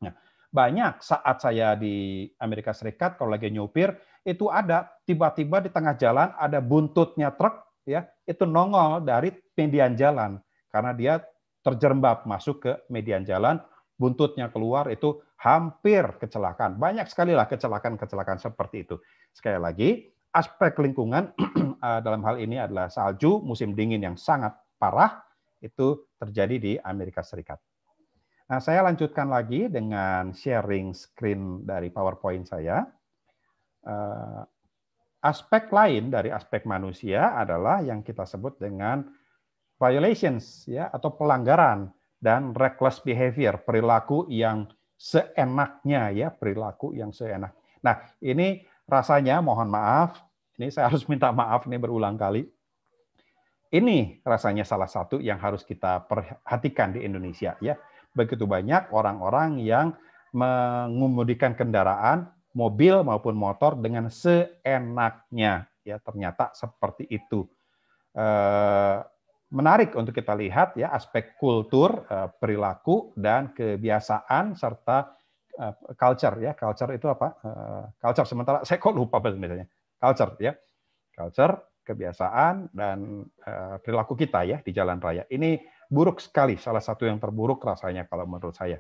Speaker 5: Nah, banyak saat saya di Amerika Serikat kalau lagi nyupir itu ada tiba-tiba di tengah jalan ada buntutnya truk ya itu nongol dari median jalan karena dia terjerembab masuk ke median jalan buntutnya keluar itu hampir kecelakaan banyak sekali lah kecelakaan-kecelakaan seperti itu sekali lagi aspek lingkungan eh, dalam hal ini adalah salju musim dingin yang sangat parah itu terjadi di Amerika Serikat Nah, saya lanjutkan lagi dengan sharing screen dari PowerPoint saya. Eh, aspek lain dari aspek manusia adalah yang kita sebut dengan violations ya atau pelanggaran dan reckless behavior, perilaku yang seenaknya ya, perilaku yang seenak. Nah, ini rasanya mohon maaf, ini saya harus minta maaf ini berulang kali. Ini rasanya salah satu yang harus kita perhatikan di Indonesia ya. Begitu banyak orang-orang yang mengemudikan kendaraan mobil maupun motor dengan seenaknya. Ya, ternyata seperti itu. Eh, menarik untuk kita lihat ya aspek kultur, eh, perilaku dan kebiasaan serta eh, culture ya. Culture itu apa? Culture sementara saya kok lupa misalnya. Culture ya. Culture, kebiasaan dan perilaku kita ya di jalan raya. Ini buruk sekali, salah satu yang terburuk rasanya kalau menurut saya.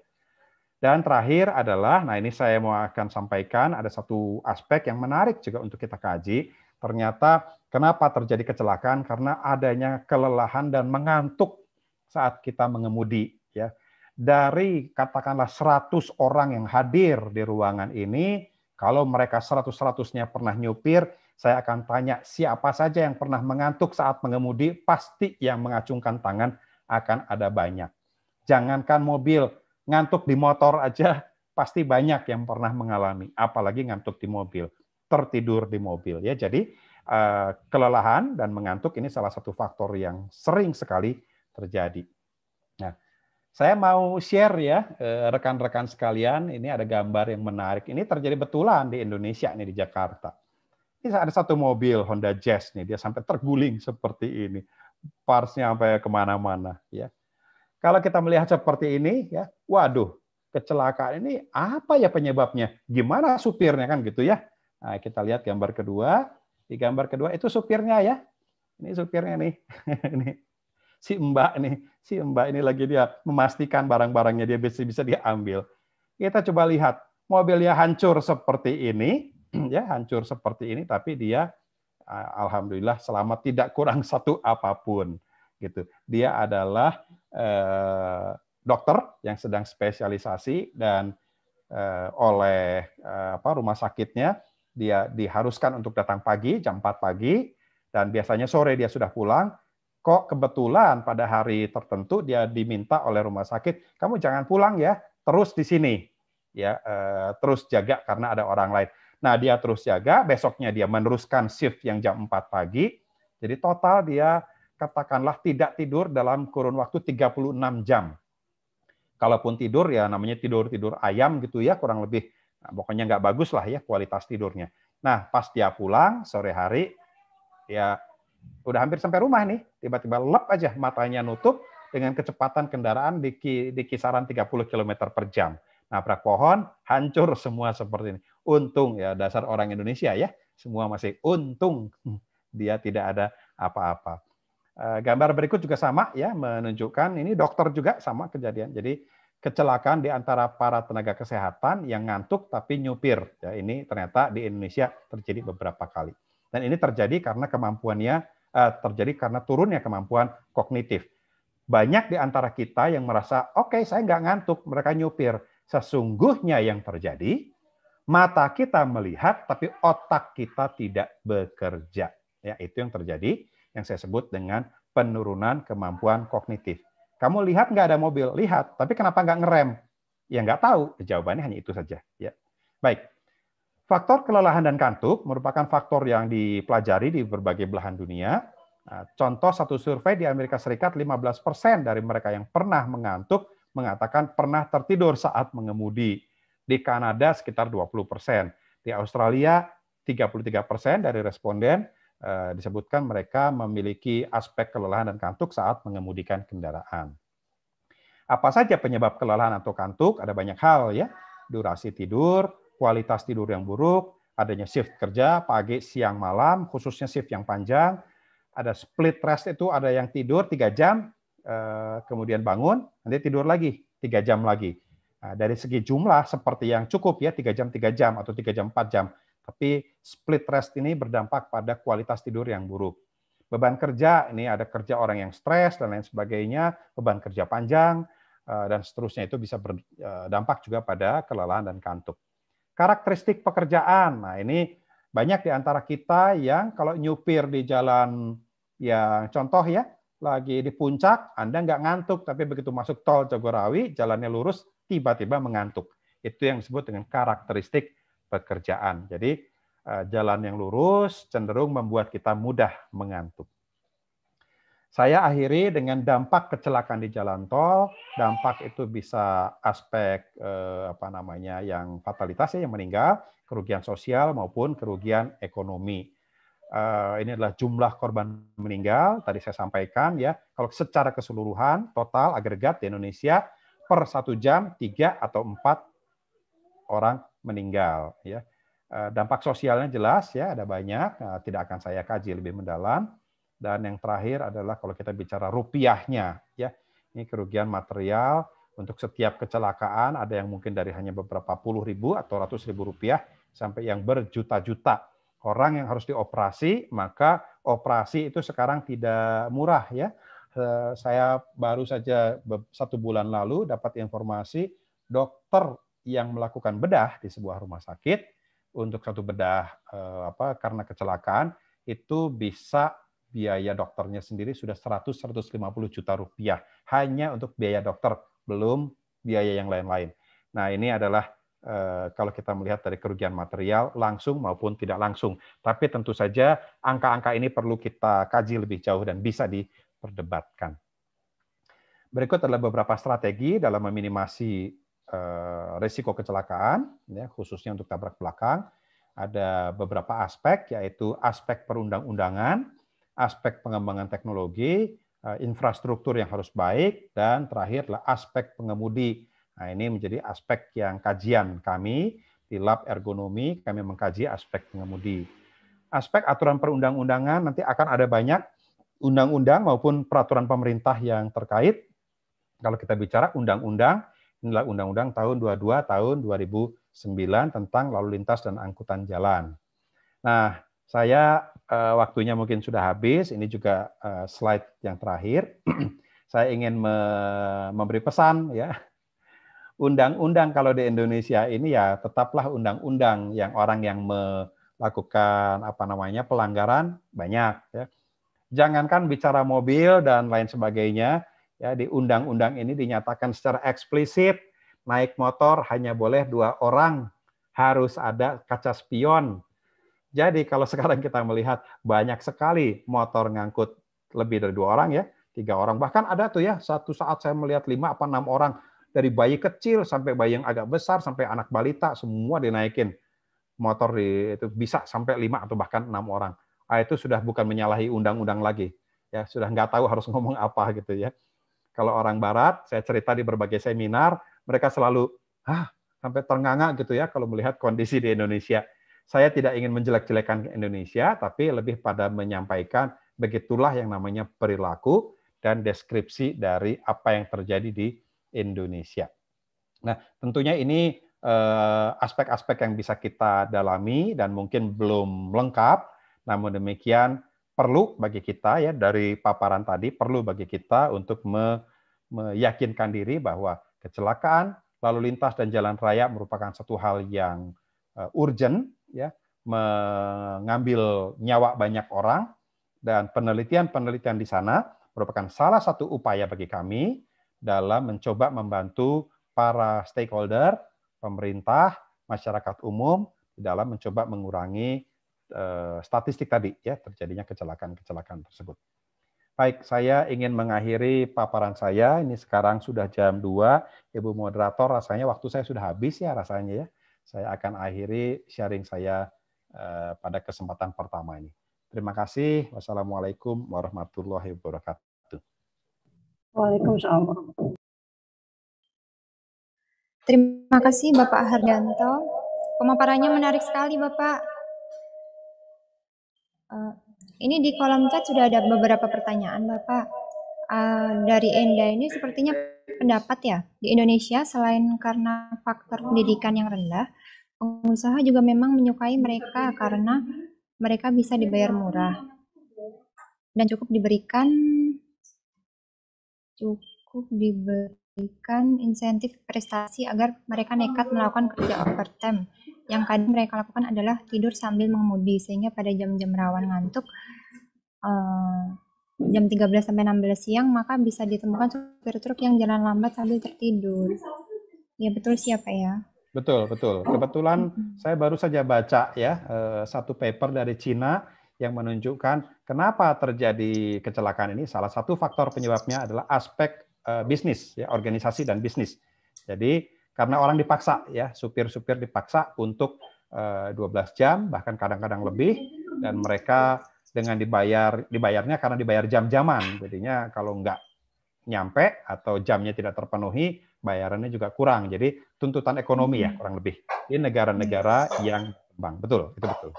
Speaker 5: Dan terakhir adalah, nah ini saya mau akan sampaikan, ada satu aspek yang menarik juga untuk kita kaji. Ternyata kenapa terjadi kecelakaan? Karena adanya kelelahan dan mengantuk saat kita mengemudi. ya Dari katakanlah 100 orang yang hadir di ruangan ini, kalau mereka 100-100-nya pernah nyupir, saya akan tanya siapa saja yang pernah mengantuk saat mengemudi, pasti yang mengacungkan tangan akan ada banyak. Jangankan mobil, ngantuk di motor aja pasti banyak yang pernah mengalami, apalagi ngantuk di mobil, tertidur di mobil ya. Jadi eh, kelelahan dan mengantuk ini salah satu faktor yang sering sekali terjadi. Nah, saya mau share ya eh, rekan-rekan sekalian, ini ada gambar yang menarik. Ini terjadi betulan di Indonesia ini di Jakarta. Ini ada satu mobil Honda Jazz nih, dia sampai terguling seperti ini. Parsnya sampai kemana-mana ya kalau kita melihat seperti ini, ya, waduh, kecelakaan ini apa ya penyebabnya? Gimana supirnya kan gitu ya? Nah, kita lihat gambar kedua. Di gambar kedua itu supirnya ya. Ini supirnya nih. ini si Mbak nih, si Mbak ini lagi dia memastikan barang-barangnya dia bisa bisa diambil. Kita coba lihat mobilnya hancur seperti ini, ya hancur seperti ini, tapi dia eh, alhamdulillah selamat tidak kurang satu apapun gitu. Dia adalah eh, dokter yang sedang spesialisasi dan eh, oleh eh, apa rumah sakitnya dia diharuskan untuk datang pagi jam 4 pagi dan biasanya sore dia sudah pulang. Kok kebetulan pada hari tertentu dia diminta oleh rumah sakit, kamu jangan pulang ya, terus di sini ya eh, terus jaga karena ada orang lain. Nah, dia terus jaga, besoknya dia meneruskan shift yang jam 4 pagi. Jadi total dia katakanlah tidak tidur dalam kurun waktu 36 jam. Kalaupun tidur ya namanya tidur-tidur ayam gitu ya kurang lebih. Nah, pokoknya nggak bagus lah ya kualitas tidurnya. Nah pas dia pulang sore hari ya udah hampir sampai rumah nih tiba-tiba lep aja matanya nutup dengan kecepatan kendaraan di, di kisaran 30 km per jam. Nabrak pohon, hancur semua seperti ini. Untung ya dasar orang Indonesia ya, semua masih untung dia tidak ada apa-apa. Eh, gambar berikut juga sama ya menunjukkan ini dokter juga sama kejadian. Jadi kecelakaan di antara para tenaga kesehatan yang ngantuk tapi nyupir. Ya, ini ternyata di Indonesia terjadi beberapa kali. Dan ini terjadi karena kemampuannya eh, terjadi karena turunnya kemampuan kognitif. Banyak di antara kita yang merasa oke okay, saya nggak ngantuk mereka nyupir. Sesungguhnya yang terjadi mata kita melihat tapi otak kita tidak bekerja. Ya itu yang terjadi yang saya sebut dengan penurunan kemampuan kognitif. Kamu lihat nggak ada mobil? Lihat, tapi kenapa nggak ngerem? Ya nggak tahu. Jawabannya hanya itu saja. Ya. Baik. Faktor kelelahan dan kantuk merupakan faktor yang dipelajari di berbagai belahan dunia. Nah, contoh satu survei di Amerika Serikat, 15% dari mereka yang pernah mengantuk mengatakan pernah tertidur saat mengemudi. Di Kanada sekitar 20%. Di Australia 33% dari responden Eh, disebutkan mereka memiliki aspek kelelahan dan kantuk saat mengemudikan kendaraan. Apa saja penyebab kelelahan atau kantuk? Ada banyak hal ya. Durasi tidur, kualitas tidur yang buruk, adanya shift kerja pagi, siang, malam, khususnya shift yang panjang. Ada split rest itu ada yang tidur tiga jam, eh, kemudian bangun, nanti tidur lagi tiga jam lagi. Nah, dari segi jumlah seperti yang cukup ya tiga jam tiga jam atau tiga jam empat jam tapi split rest ini berdampak pada kualitas tidur yang buruk. Beban kerja, ini ada kerja orang yang stres dan lain sebagainya, beban kerja panjang, eh, dan seterusnya itu bisa berdampak eh, juga pada kelelahan dan kantuk. Karakteristik pekerjaan, nah ini banyak di antara kita yang kalau nyupir di jalan yang contoh ya, lagi di puncak, Anda nggak ngantuk, tapi begitu masuk tol Jagorawi, jalannya lurus, tiba-tiba mengantuk. Itu yang disebut dengan karakteristik pekerjaan. Jadi eh, jalan yang lurus cenderung membuat kita mudah mengantuk. Saya akhiri dengan dampak kecelakaan di jalan tol. Dampak itu bisa aspek eh, apa namanya yang fatalitasnya yang meninggal, kerugian sosial maupun kerugian ekonomi. Eh, ini adalah jumlah korban meninggal. Tadi saya sampaikan ya, kalau secara keseluruhan total agregat di Indonesia per satu jam tiga atau empat orang meninggal ya eh, dampak sosialnya jelas ya ada banyak eh, tidak akan saya kaji lebih mendalam dan yang terakhir adalah kalau kita bicara rupiahnya ya ini kerugian material untuk setiap kecelakaan ada yang mungkin dari hanya beberapa puluh ribu atau ratus ribu rupiah sampai yang berjuta-juta orang yang harus dioperasi maka operasi itu sekarang tidak murah ya eh, saya baru saja satu bulan lalu dapat informasi dokter yang melakukan bedah di sebuah rumah sakit untuk satu bedah eh, apa karena kecelakaan itu bisa biaya dokternya sendiri sudah 100-150 juta rupiah hanya untuk biaya dokter, belum biaya yang lain-lain. Nah ini adalah eh, kalau kita melihat dari kerugian material langsung maupun tidak langsung. Tapi tentu saja angka-angka ini perlu kita kaji lebih jauh dan bisa diperdebatkan. Berikut adalah beberapa strategi dalam meminimasi Eh, resiko kecelakaan, ya, khususnya untuk tabrak belakang, ada beberapa aspek, yaitu aspek perundang-undangan, aspek pengembangan teknologi, eh, infrastruktur yang harus baik, dan terakhir adalah aspek pengemudi. Nah, ini menjadi aspek yang kajian kami di lab ergonomi, kami mengkaji aspek pengemudi. Aspek aturan perundang-undangan nanti akan ada banyak undang-undang maupun peraturan pemerintah yang terkait. Kalau kita bicara undang-undang, inilah Undang-Undang tahun 22 tahun 2009 tentang lalu lintas dan angkutan jalan. Nah, saya eh, waktunya mungkin sudah habis, ini juga eh, slide yang terakhir. saya ingin me memberi pesan ya. Undang-undang kalau di Indonesia ini ya tetaplah undang-undang yang orang yang melakukan apa namanya pelanggaran banyak ya. Jangankan bicara mobil dan lain sebagainya, Ya, di undang-undang ini dinyatakan secara eksplisit naik motor hanya boleh dua orang, harus ada kaca spion. Jadi kalau sekarang kita melihat banyak sekali motor ngangkut lebih dari dua orang ya, tiga orang bahkan ada tuh ya satu saat saya melihat lima apa enam orang dari bayi kecil sampai bayi yang agak besar sampai anak balita semua dinaikin motor di itu bisa sampai lima atau bahkan enam orang. Ah, itu sudah bukan menyalahi undang-undang lagi ya sudah nggak tahu harus ngomong apa gitu ya. Kalau orang Barat, saya cerita di berbagai seminar, mereka selalu ah sampai ternganga gitu ya kalau melihat kondisi di Indonesia. Saya tidak ingin menjelek-jelekan Indonesia, tapi lebih pada menyampaikan begitulah yang namanya perilaku dan deskripsi dari apa yang terjadi di Indonesia. Nah, tentunya ini eh, aspek-aspek eh, yang bisa kita dalami dan mungkin belum lengkap. Namun demikian, perlu bagi kita ya dari paparan tadi perlu bagi kita untuk me, meyakinkan diri bahwa kecelakaan lalu lintas dan jalan raya merupakan satu hal yang uh, urgent ya mengambil nyawa banyak orang dan penelitian-penelitian di sana merupakan salah satu upaya bagi kami dalam mencoba membantu para stakeholder, pemerintah, masyarakat umum dalam mencoba mengurangi Eh, statistik tadi ya terjadinya kecelakaan-kecelakaan tersebut. Baik, saya ingin mengakhiri paparan saya. Ini sekarang sudah jam 2. Ibu moderator, rasanya waktu saya sudah habis ya rasanya ya. Saya akan akhiri sharing saya eh, pada kesempatan pertama ini. Terima kasih. Wassalamualaikum warahmatullahi wabarakatuh.
Speaker 1: Waalaikumsalam. Terima kasih Bapak Hardanto. Pemaparannya menarik sekali Bapak. Eh, ini di kolom chat sudah ada beberapa pertanyaan, Bapak. Uh, dari Enda ini sepertinya pendapat ya, di Indonesia selain karena faktor pendidikan yang rendah, pengusaha juga memang menyukai mereka karena mereka bisa dibayar murah dan cukup diberikan cukup diberikan insentif prestasi agar mereka nekat melakukan kerja overtime yang kadang mereka lakukan adalah tidur sambil mengemudi sehingga pada jam-jam rawan ngantuk uh, jam 13 sampai 16 siang maka bisa ditemukan supir truk yang jalan lambat sambil tertidur. Ya betul siapa ya?
Speaker 5: Betul, betul. Kebetulan oh, saya baru saja baca ya uh, satu paper dari Cina yang menunjukkan kenapa terjadi kecelakaan ini. Salah satu faktor penyebabnya adalah aspek uh, bisnis ya, organisasi dan bisnis. Jadi karena orang dipaksa ya, supir-supir dipaksa untuk 12 eh, jam bahkan kadang-kadang lebih dan mereka dengan dibayar dibayarnya karena dibayar jam-jaman. Jadinya kalau nggak nyampe atau jamnya tidak terpenuhi, bayarannya juga kurang. Jadi tuntutan ekonomi ya kurang lebih di negara-negara yang berkembang. Betul, itu betul.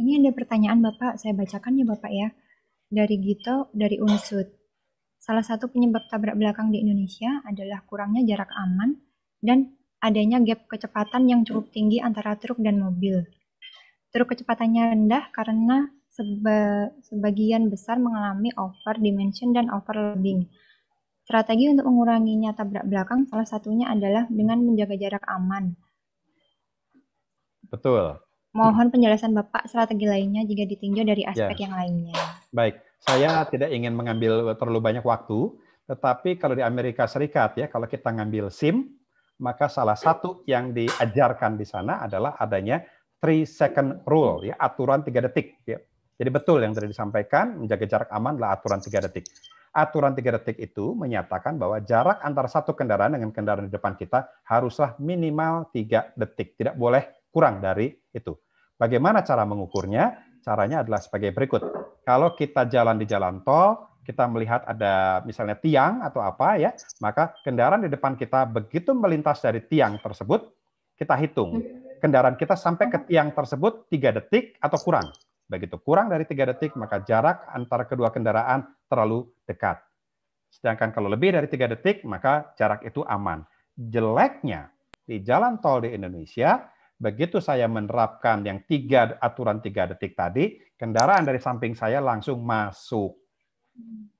Speaker 1: Ini ada pertanyaan Bapak, saya bacakan ya Bapak ya. Dari Gito, dari Unsud. Salah satu penyebab tabrak belakang di Indonesia adalah kurangnya jarak aman dan adanya gap kecepatan yang cukup tinggi antara truk dan mobil. Truk kecepatannya rendah karena seba sebagian besar mengalami over dimension dan overloading. Strategi untuk menguranginya tabrak belakang salah satunya adalah dengan menjaga jarak aman. Betul. Mohon penjelasan Bapak strategi lainnya jika ditinjau dari aspek ya. yang lainnya.
Speaker 5: Baik. Saya tidak ingin mengambil terlalu banyak waktu, tetapi kalau di Amerika Serikat ya, kalau kita ngambil SIM, maka salah satu yang diajarkan di sana adalah adanya three second rule ya, aturan tiga detik ya. Jadi betul yang tadi disampaikan, menjaga jarak aman adalah aturan tiga detik. Aturan tiga detik itu menyatakan bahwa jarak antara satu kendaraan dengan kendaraan di depan kita haruslah minimal tiga detik. Tidak boleh kurang dari itu. Bagaimana cara mengukurnya? Caranya adalah sebagai berikut. Kalau kita jalan di jalan tol, kita melihat ada misalnya tiang atau apa ya, maka kendaraan di depan kita begitu melintas dari tiang tersebut, kita hitung kendaraan kita sampai ke tiang tersebut tiga detik atau kurang. Begitu kurang dari tiga detik, maka jarak antara kedua kendaraan terlalu dekat. Sedangkan kalau lebih dari tiga detik, maka jarak itu aman. Jeleknya di jalan tol di Indonesia, Begitu saya menerapkan yang tiga aturan tiga detik tadi, kendaraan dari samping saya langsung masuk.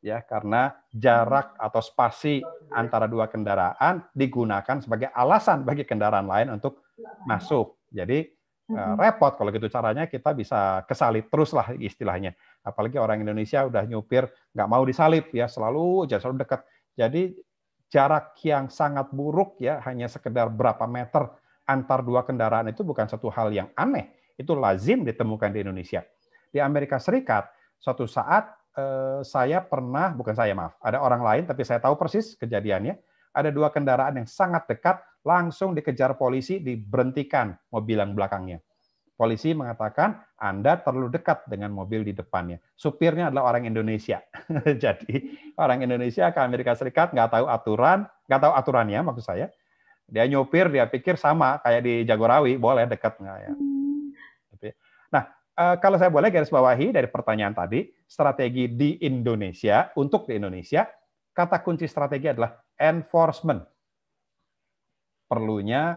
Speaker 5: Ya, karena jarak atau spasi antara dua kendaraan digunakan sebagai alasan bagi kendaraan lain untuk masuk. Jadi eh, mm-hmm. repot kalau gitu caranya kita bisa kesalip terus lah istilahnya. Apalagi orang Indonesia udah nyupir nggak mau disalip ya selalu aja selalu dekat. Jadi jarak yang sangat buruk ya hanya sekedar berapa meter antar dua kendaraan itu bukan satu hal yang aneh. Itu lazim ditemukan di Indonesia. Di Amerika Serikat, suatu saat eh, saya pernah, bukan saya maaf, ada orang lain tapi saya tahu persis kejadiannya, ada dua kendaraan yang sangat dekat langsung dikejar polisi, diberhentikan mobil yang belakangnya. Polisi mengatakan Anda terlalu dekat dengan mobil di depannya. Supirnya adalah orang Indonesia. Jadi orang Indonesia ke Amerika Serikat nggak tahu aturan, nggak tahu aturannya maksud saya, dia nyopir, dia pikir sama kayak di Jagorawi, boleh dekat nggak ya? Hmm. Nah, eh, kalau saya boleh garis bawahi dari pertanyaan tadi, strategi di Indonesia untuk di Indonesia, kata kunci strategi adalah enforcement. Perlunya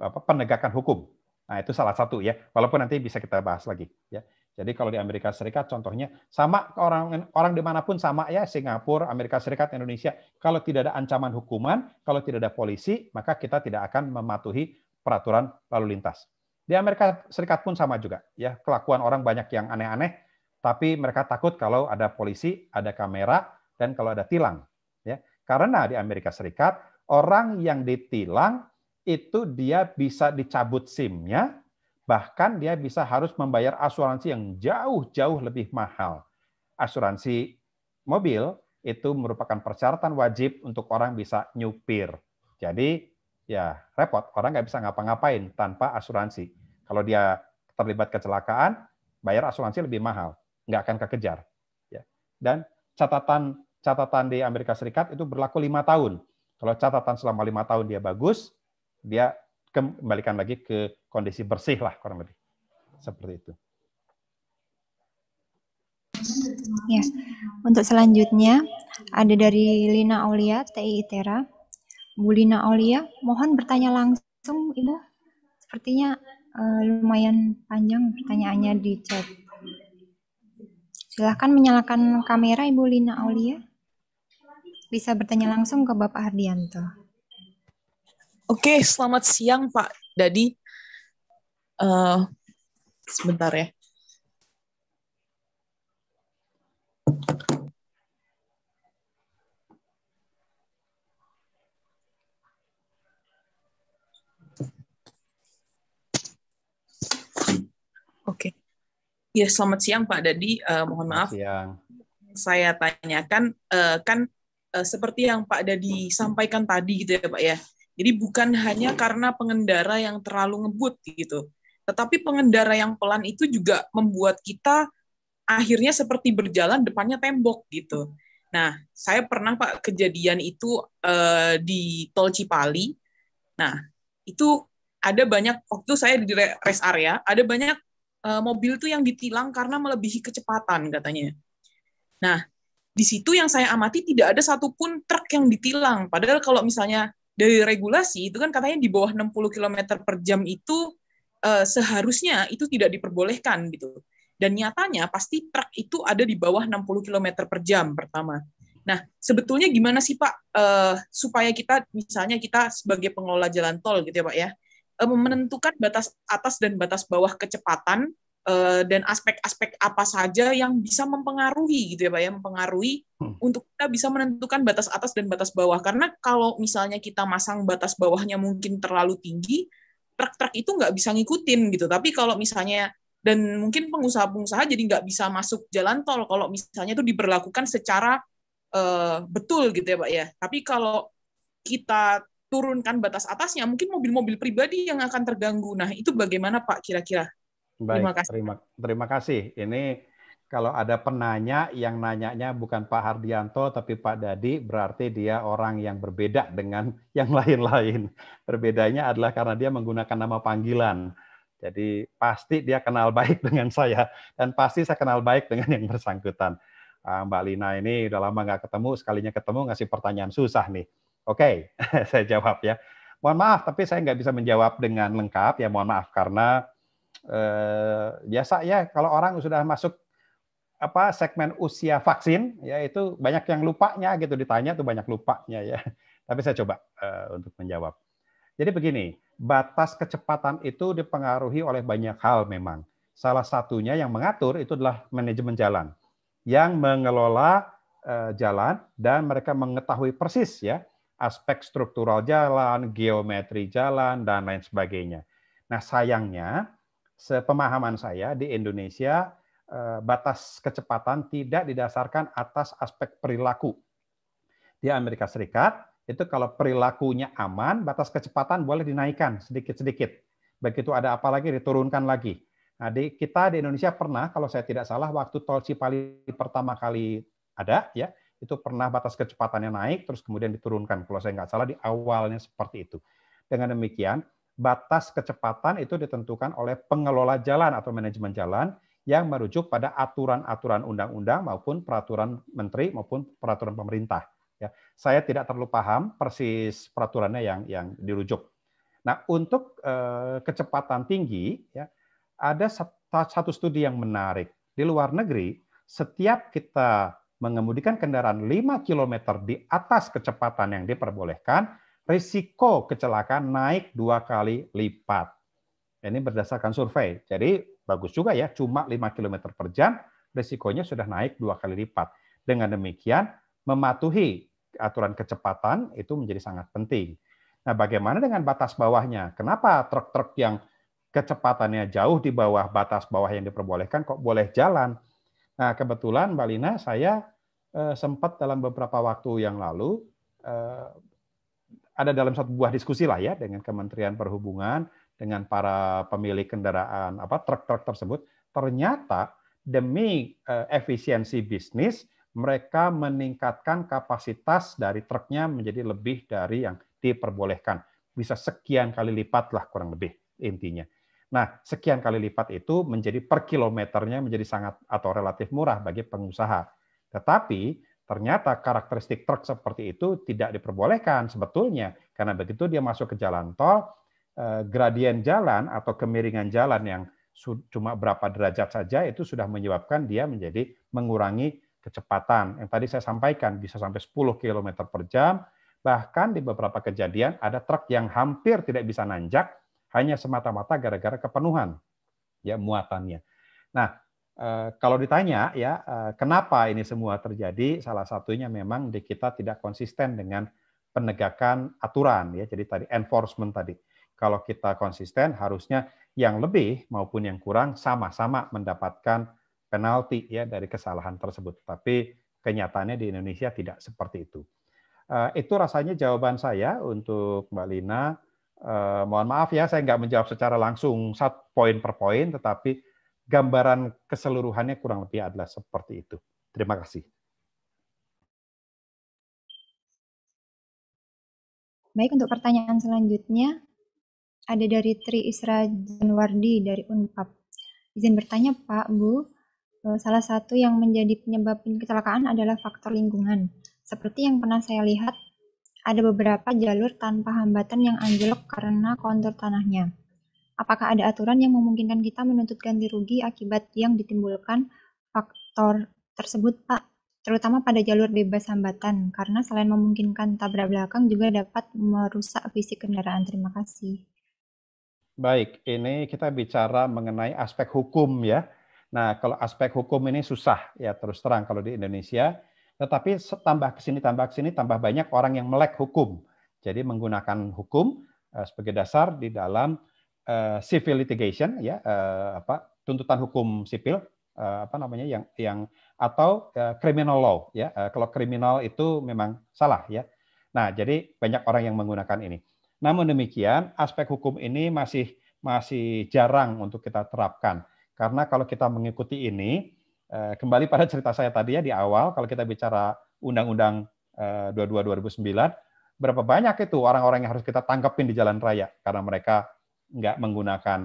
Speaker 5: apa, penegakan hukum. Nah, itu salah satu ya, walaupun nanti bisa kita bahas lagi ya. Jadi kalau di Amerika Serikat contohnya sama orang orang dimanapun sama ya Singapura, Amerika Serikat, Indonesia. Kalau tidak ada ancaman hukuman, kalau tidak ada polisi, maka kita tidak akan mematuhi peraturan lalu lintas. Di Amerika Serikat pun sama juga ya kelakuan orang banyak yang aneh-aneh, tapi mereka takut kalau ada polisi, ada kamera, dan kalau ada tilang ya. Karena di Amerika Serikat orang yang ditilang itu dia bisa dicabut SIM-nya bahkan dia bisa harus membayar asuransi yang jauh-jauh lebih mahal. Asuransi mobil itu merupakan persyaratan wajib untuk orang bisa nyupir. Jadi ya repot, orang nggak bisa ngapa-ngapain tanpa asuransi. Kalau dia terlibat kecelakaan, bayar asuransi lebih mahal, nggak akan kekejar. Ya. Dan catatan catatan di Amerika Serikat itu berlaku lima tahun. Kalau catatan selama lima tahun dia bagus, dia kembalikan lagi ke kondisi bersih lah kurang lebih seperti itu.
Speaker 1: Ya, untuk selanjutnya ada dari Lina Aulia TI ITERA. Bu Lina Aulia, mohon bertanya langsung, Ibu. Sepertinya uh, lumayan panjang pertanyaannya di chat. Silahkan menyalakan kamera Ibu Lina Aulia. Bisa bertanya langsung ke Bapak Hardianto.
Speaker 7: Oke, selamat siang Pak Dadi. Uh, sebentar ya. Oke. Ya, selamat siang Pak Dadi. Uh, mohon maaf. Siang. Saya tanyakan, uh, kan uh, seperti yang Pak Dadi sampaikan tadi gitu ya Pak ya, jadi bukan hanya karena pengendara yang terlalu ngebut gitu, tetapi pengendara yang pelan itu juga membuat kita akhirnya seperti berjalan depannya tembok gitu. Nah, saya pernah Pak kejadian itu uh, di Tol Cipali. Nah, itu ada banyak waktu saya di rest area, ada banyak uh, mobil tuh yang ditilang karena melebihi kecepatan katanya. Nah, di situ yang saya amati tidak ada satupun truk yang ditilang. Padahal kalau misalnya dari regulasi itu kan katanya di bawah 60 km per jam itu uh, seharusnya itu tidak diperbolehkan gitu. Dan nyatanya pasti truk itu ada di bawah 60 km per jam pertama. Nah, sebetulnya gimana sih Pak uh, supaya kita misalnya kita sebagai pengelola jalan tol gitu ya Pak ya, uh, menentukan batas atas dan batas bawah kecepatan Eh, dan aspek-aspek apa saja yang bisa mempengaruhi gitu ya Pak ya, mempengaruhi hmm. untuk kita bisa menentukan batas atas dan batas bawah. Karena kalau misalnya kita masang batas bawahnya mungkin terlalu tinggi, truk-truk itu nggak bisa ngikutin gitu. Tapi kalau misalnya dan mungkin pengusaha-pengusaha jadi nggak bisa masuk jalan tol kalau misalnya itu diberlakukan secara uh, betul gitu ya Pak ya. Tapi kalau kita turunkan batas atasnya, mungkin mobil-mobil pribadi yang akan terganggu. Nah, itu bagaimana Pak kira-kira?
Speaker 5: Baik, terima kasih. Terima, terima kasih. Ini kalau ada penanya yang nanyanya bukan Pak Hardianto tapi Pak Dadi, berarti dia orang yang berbeda dengan yang lain-lain. Berbedanya adalah karena dia menggunakan nama panggilan. Jadi pasti dia kenal baik dengan saya dan pasti saya kenal baik dengan yang bersangkutan. Ah, Mbak Lina ini udah lama nggak ketemu, sekalinya ketemu ngasih pertanyaan susah nih. Oke, okay. saya jawab ya. Mohon maaf, tapi saya nggak bisa menjawab dengan lengkap ya. Mohon maaf karena Eh, biasa ya kalau orang sudah masuk apa segmen usia vaksin ya itu banyak yang lupanya gitu ditanya tuh banyak lupanya ya. Tapi saya coba eh, untuk menjawab. Jadi begini, batas kecepatan itu dipengaruhi oleh banyak hal memang. Salah satunya yang mengatur itu adalah manajemen jalan yang mengelola eh, jalan dan mereka mengetahui persis ya aspek struktural jalan, geometri jalan, dan lain sebagainya. Nah, sayangnya sepemahaman saya di Indonesia eh, batas kecepatan tidak didasarkan atas aspek perilaku. Di Amerika Serikat itu kalau perilakunya aman, batas kecepatan boleh dinaikkan sedikit-sedikit. Begitu ada apa lagi diturunkan lagi. Nah, di, kita di Indonesia pernah kalau saya tidak salah waktu tol Cipali pertama kali ada ya, itu pernah batas kecepatannya naik terus kemudian diturunkan kalau saya nggak salah di awalnya seperti itu. Dengan demikian, batas kecepatan itu ditentukan oleh pengelola jalan atau manajemen jalan yang merujuk pada aturan-aturan undang-undang maupun peraturan menteri maupun peraturan pemerintah. Ya, saya tidak terlalu paham persis peraturannya yang yang dirujuk. Nah, untuk eh, kecepatan tinggi, ya, ada satu studi yang menarik di luar negeri. Setiap kita mengemudikan kendaraan 5 km di atas kecepatan yang diperbolehkan, risiko kecelakaan naik dua kali lipat. Ini berdasarkan survei. Jadi bagus juga ya, cuma 5 km per jam, risikonya sudah naik dua kali lipat. Dengan demikian, mematuhi aturan kecepatan itu menjadi sangat penting. Nah, bagaimana dengan batas bawahnya? Kenapa truk-truk yang kecepatannya jauh di bawah batas bawah yang diperbolehkan kok boleh jalan? Nah, kebetulan Mbak Lina, saya eh, sempat dalam beberapa waktu yang lalu eh, ada dalam satu buah diskusi lah ya dengan Kementerian Perhubungan dengan para pemilik kendaraan apa truk-truk tersebut ternyata demi eh, efisiensi bisnis mereka meningkatkan kapasitas dari truknya menjadi lebih dari yang diperbolehkan bisa sekian kali lipat lah kurang lebih intinya. Nah, sekian kali lipat itu menjadi per kilometernya menjadi sangat atau relatif murah bagi pengusaha. Tetapi Ternyata karakteristik truk seperti itu tidak diperbolehkan sebetulnya karena begitu dia masuk ke jalan tol, eh, gradien jalan atau kemiringan jalan yang cuma berapa derajat saja itu sudah menyebabkan dia menjadi mengurangi kecepatan. Yang tadi saya sampaikan bisa sampai 10 km per jam, bahkan di beberapa kejadian ada truk yang hampir tidak bisa nanjak hanya semata-mata gara-gara kepenuhan ya muatannya. Nah, Eh, kalau ditanya ya eh, kenapa ini semua terjadi, salah satunya memang di kita tidak konsisten dengan penegakan aturan ya. Jadi tadi enforcement tadi. Kalau kita konsisten harusnya yang lebih maupun yang kurang sama-sama mendapatkan penalti ya dari kesalahan tersebut. Tapi kenyataannya di Indonesia tidak seperti itu. Eh, itu rasanya jawaban saya untuk Mbak Lina. Mohon maaf ya saya nggak menjawab secara langsung satu poin per poin, tetapi gambaran keseluruhannya kurang lebih adalah seperti itu. Terima kasih.
Speaker 1: Baik, untuk pertanyaan selanjutnya, ada dari Tri Isra Januardi dari UNPAP. Izin bertanya Pak, Bu, eh, salah satu yang menjadi penyebab kecelakaan adalah faktor lingkungan. Seperti yang pernah saya lihat, ada beberapa jalur tanpa hambatan yang anjlok karena kontur tanahnya. Apakah ada aturan yang memungkinkan kita menuntut ganti rugi akibat yang ditimbulkan faktor tersebut, Pak? Terutama pada jalur bebas hambatan, karena selain memungkinkan tabrak belakang juga dapat merusak fisik kendaraan. Terima kasih.
Speaker 5: Baik, ini kita bicara mengenai aspek hukum ya. Nah, kalau aspek hukum ini susah ya terus terang kalau di Indonesia. Tetapi tambah ke sini, tambah ke sini, tambah banyak orang yang melek hukum. Jadi menggunakan hukum eh, sebagai dasar di dalam Eh, civil litigation ya uh, apa tuntutan hukum sipil uh, apa namanya yang yang atau uh, criminal law ya uh, kalau kriminal itu memang salah ya nah jadi banyak orang yang menggunakan ini namun demikian aspek hukum ini masih masih jarang untuk kita terapkan karena kalau kita mengikuti ini kembali pada cerita saya tadi ya di awal kalau kita bicara undang-undang 22 2009 berapa banyak itu orang-orang yang harus kita tangkapin di jalan raya karena mereka nggak menggunakan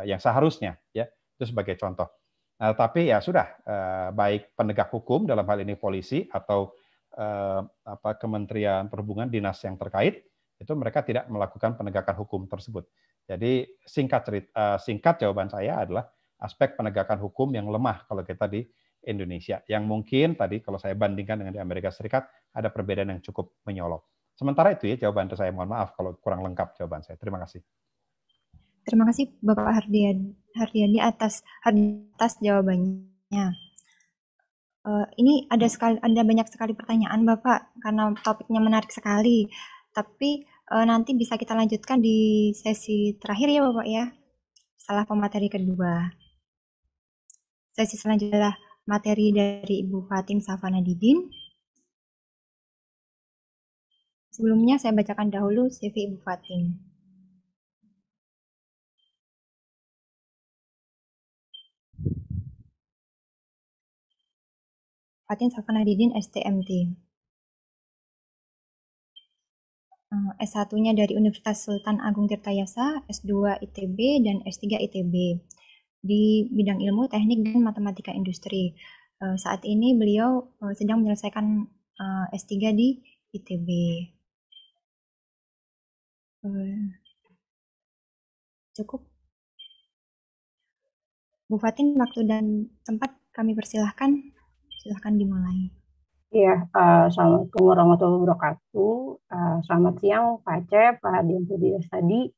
Speaker 5: eh, yang seharusnya ya itu sebagai contoh nah, tapi ya sudah eh, baik penegak hukum dalam hal ini polisi atau eh, apa kementerian perhubungan dinas yang terkait itu mereka tidak melakukan penegakan hukum tersebut jadi singkat cerita, singkat jawaban saya adalah aspek penegakan hukum yang lemah kalau kita di Indonesia yang mungkin tadi kalau saya bandingkan dengan di Amerika Serikat ada perbedaan yang cukup menyolok. Sementara itu ya jawaban saya mohon maaf kalau kurang lengkap jawaban saya. Terima kasih.
Speaker 1: Terima kasih Bapak Hardian Hardiani atas atas jawabannya. Uh, ini ada sekali ada banyak sekali pertanyaan Bapak karena topiknya menarik sekali. Tapi uh, nanti bisa kita lanjutkan di sesi terakhir ya Bapak ya. Setelah pemateri kedua. Sesi selanjutnya adalah materi dari Ibu Fatim Safana Didin. Sebelumnya saya bacakan dahulu CV Ibu Fatim.
Speaker 2: Fatin Safanadidin STMT.
Speaker 1: Eh, S1-nya dari Universitas Sultan Agung Tirtayasa, S2 ITB, dan S3 ITB di bidang ilmu teknik dan matematika industri. Eh, saat ini beliau eh, sedang menyelesaikan S3 di ITB. Cukup. Bu Fatin, waktu dan tempat kami persilahkan silahkan dimulai. Iya,
Speaker 4: uh, Assalamualaikum warahmatullahi wabarakatuh. Uh, selamat siang Pak Acep, Pak Hadian Pudias tadi.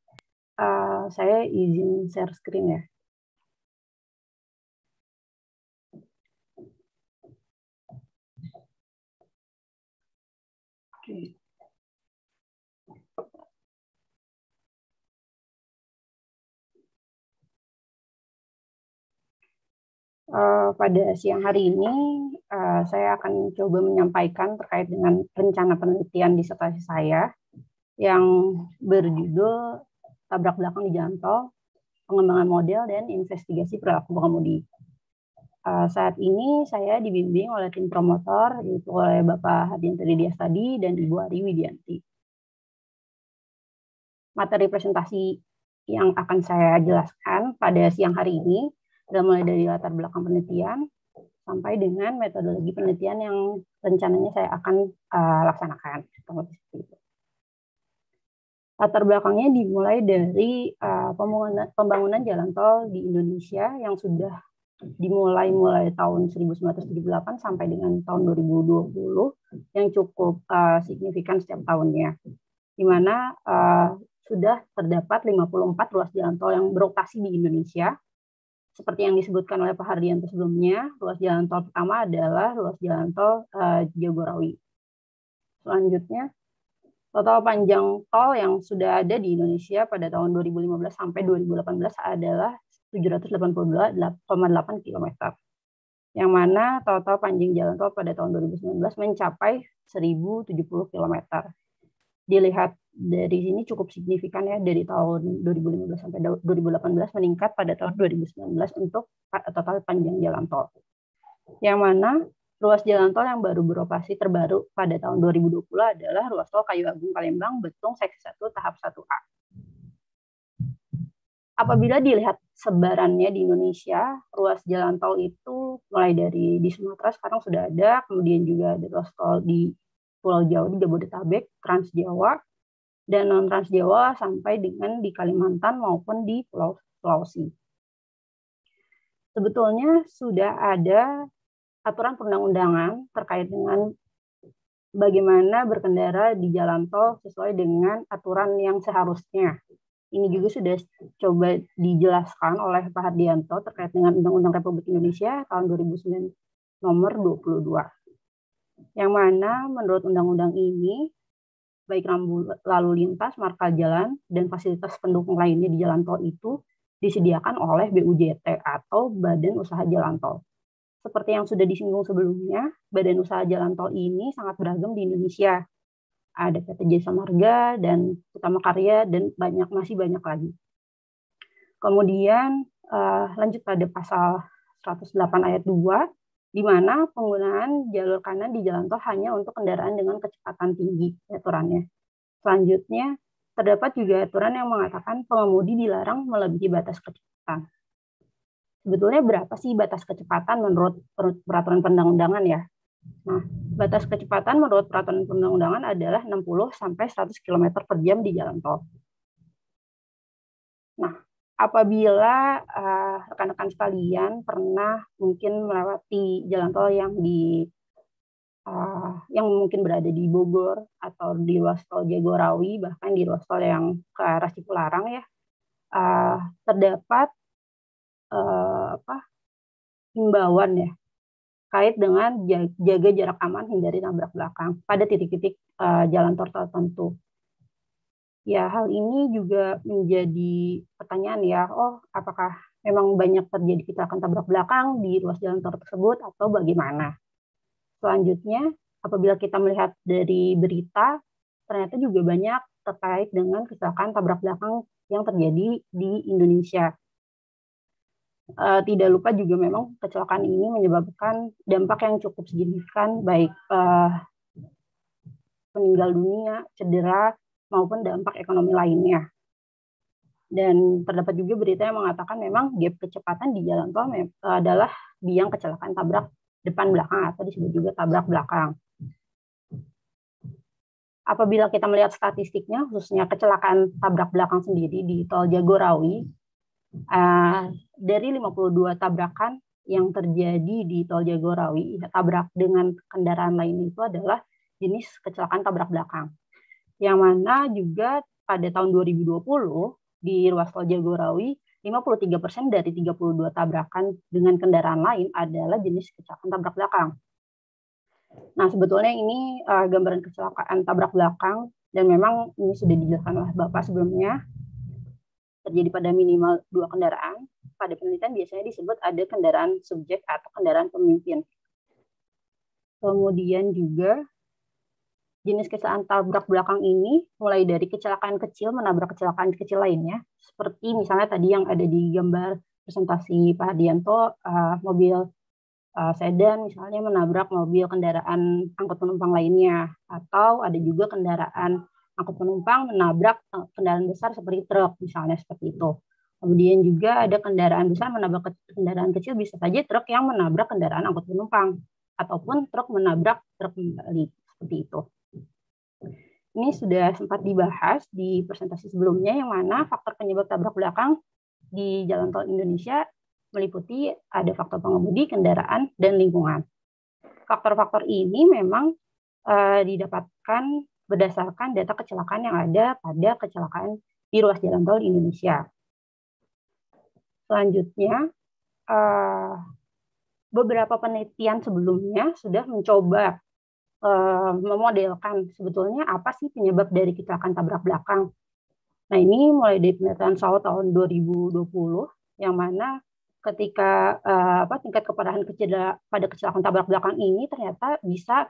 Speaker 4: Uh, saya izin share screen ya. Oke. Eh, pada siang hari ini uh, saya akan coba menyampaikan terkait dengan rencana penelitian disertasi saya yang berjudul Tabrak Belakang di Jalan Tol, Pengembangan Model dan Investigasi Perilaku Pengemudi. Uh, saat ini saya dibimbing oleh tim promotor, yaitu oleh Bapak Hadian Tridias tadi dan Ibu Ari Widianti. Materi presentasi yang akan saya jelaskan pada siang hari ini udah mulai dari latar belakang penelitian sampai dengan metodologi penelitian yang rencananya saya akan uh, laksanakan. Latar belakangnya dimulai dari uh, pembangunan, pembangunan jalan tol di Indonesia yang sudah dimulai mulai tahun 1978 sampai dengan tahun 2020 yang cukup uh, signifikan setiap tahunnya. Di mana uh, sudah terdapat 54 ruas jalan tol yang beroperasi di Indonesia seperti yang disebutkan oleh Pak Hardianto sebelumnya, ruas jalan tol pertama adalah ruas jalan tol uh, Jagorawi. Selanjutnya, total panjang tol yang sudah ada di Indonesia pada tahun 2015 sampai 2018 adalah 788,8 km. Yang mana total panjang jalan tol pada tahun 2019 mencapai 1070 km. Dilihat dari sini cukup signifikan ya dari tahun 2015 sampai 2018 meningkat pada tahun 2019 untuk total panjang jalan tol. Yang mana ruas jalan tol yang baru beroperasi terbaru pada tahun 2020 adalah ruas tol Kayu Agung Palembang Betung seksi 1 tahap 1A. Apabila dilihat sebarannya di Indonesia, ruas jalan tol itu mulai dari di Sumatera sekarang sudah ada, kemudian juga ada ruas tol di Pulau Jawa di Jabodetabek, Trans Jawa, dan non Trans Jawa sampai dengan di Kalimantan maupun di Pulau Sulawesi. Sebetulnya sudah ada aturan perundang-undangan terkait dengan bagaimana berkendara di jalan tol sesuai dengan aturan yang seharusnya. Ini juga sudah coba dijelaskan oleh Pak Hardianto terkait dengan Undang-Undang Republik Indonesia tahun 2009 nomor 22. Yang mana menurut undang-undang ini baik rambu lalu lintas, marka jalan, dan fasilitas pendukung lainnya di jalan tol itu disediakan oleh BUJT atau Badan Usaha Jalan Tol. Seperti yang sudah disinggung sebelumnya, Badan Usaha Jalan Tol ini sangat beragam di Indonesia. Ada PT Jasa Marga dan Utama Karya dan banyak masih banyak lagi. Kemudian eh, lanjut pada pasal 108 ayat 2 di mana penggunaan jalur kanan di jalan tol hanya untuk kendaraan dengan kecepatan tinggi aturannya. Selanjutnya, terdapat juga aturan yang mengatakan pengemudi dilarang melebihi batas kecepatan. Sebetulnya berapa sih batas kecepatan menurut peraturan perundang-undangan ya? Nah, batas kecepatan menurut peraturan perundang-undangan adalah 60 sampai 100 km per jam di jalan tol. Nah, apabila eh, rekan-rekan sekalian pernah mungkin melewati jalan tol yang di uh, yang mungkin berada di Bogor atau di ruas tol Jagorawi bahkan di ruas tol yang ke arah Cipularang ya uh, terdapat uh, apa himbauan ya kait dengan jaga jarak aman hindari nabrak belakang pada titik-titik uh, jalan tol tertentu Ya, hal ini juga menjadi pertanyaan ya, oh apakah memang banyak terjadi kecelakaan tabrak belakang di ruas jalan tol tersebut atau bagaimana? Selanjutnya, apabila kita melihat dari berita, ternyata juga banyak terkait dengan kecelakaan tabrak belakang yang terjadi di Indonesia. Eh, tidak lupa juga memang kecelakaan ini menyebabkan dampak yang cukup signifikan, baik eh, meninggal dunia, cedera, maupun dampak ekonomi lainnya. Dan terdapat juga berita yang mengatakan memang gap kecepatan di jalan tol eh, adalah biang kecelakaan tabrak depan belakang atau disebut juga tabrak belakang. Apabila kita melihat statistiknya, khususnya kecelakaan tabrak belakang sendiri di tol Jagorawi, eh, dari 52 tabrakan yang terjadi di tol Jagorawi, ya, tabrak dengan kendaraan lain itu adalah jenis kecelakaan tabrak belakang yang mana juga pada tahun 2020 di ruas tol Jagorawi 53% dari 32 tabrakan dengan kendaraan lain adalah jenis kecelakaan tabrak belakang. Nah, sebetulnya ini uh, gambaran kecelakaan tabrak belakang dan memang ini sudah dijelaskan oleh Bapak sebelumnya. Terjadi pada minimal dua kendaraan. Pada penelitian biasanya disebut ada kendaraan subjek atau kendaraan pemimpin. Kemudian juga Jenis kecelakaan tabrak belakang ini mulai dari kecelakaan kecil menabrak kecelakaan kecil lainnya, seperti misalnya tadi yang ada di gambar presentasi Pak Hadianto, uh, eh, mobil uh, sedan misalnya menabrak mobil kendaraan angkut penumpang lainnya, atau ada juga kendaraan angkut penumpang menabrak eh, kendaraan besar seperti truk misalnya seperti itu. Kemudian juga ada kendaraan besar menabrak kendaraan kecil bisa saja truk yang menabrak kendaraan angkut penumpang ataupun truk menabrak truk kembali seperti itu. Ini sudah sempat dibahas di presentasi sebelumnya yang mana faktor penyebab tabrak belakang di jalan tol Indonesia meliputi ada faktor pengemudi, kendaraan, dan lingkungan. Faktor-faktor ini memang uh, didapatkan berdasarkan data kecelakaan yang ada pada kecelakaan di ruas jalan tol di Indonesia. Selanjutnya, uh, beberapa penelitian sebelumnya sudah mencoba Eh, memodelkan sebetulnya apa sih penyebab dari kecelakaan tabrak belakang. Nah ini mulai dari penelitian SAO tahun 2020 yang mana ketika eh, apa tingkat keparahan pada kecelakaan tabrak belakang ini ternyata bisa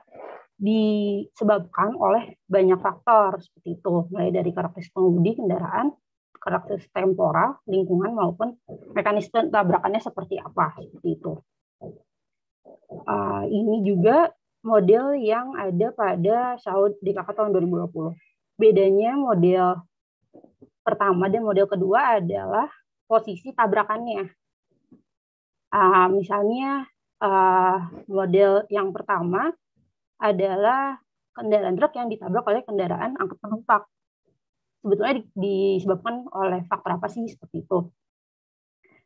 Speaker 4: disebabkan oleh banyak faktor seperti itu mulai dari karakteristik pengemudi kendaraan karakteristik temporal lingkungan maupun mekanisme tabrakannya seperti apa seperti itu uh, ini juga model yang ada pada Saud Kakak tahun 2020. Bedanya model pertama dan model kedua adalah posisi tabrakannya. Uh, misalnya uh, model yang pertama adalah kendaraan truk yang ditabrak oleh kendaraan angkut penumpang. Sebetulnya disebabkan oleh faktor apa sih seperti itu.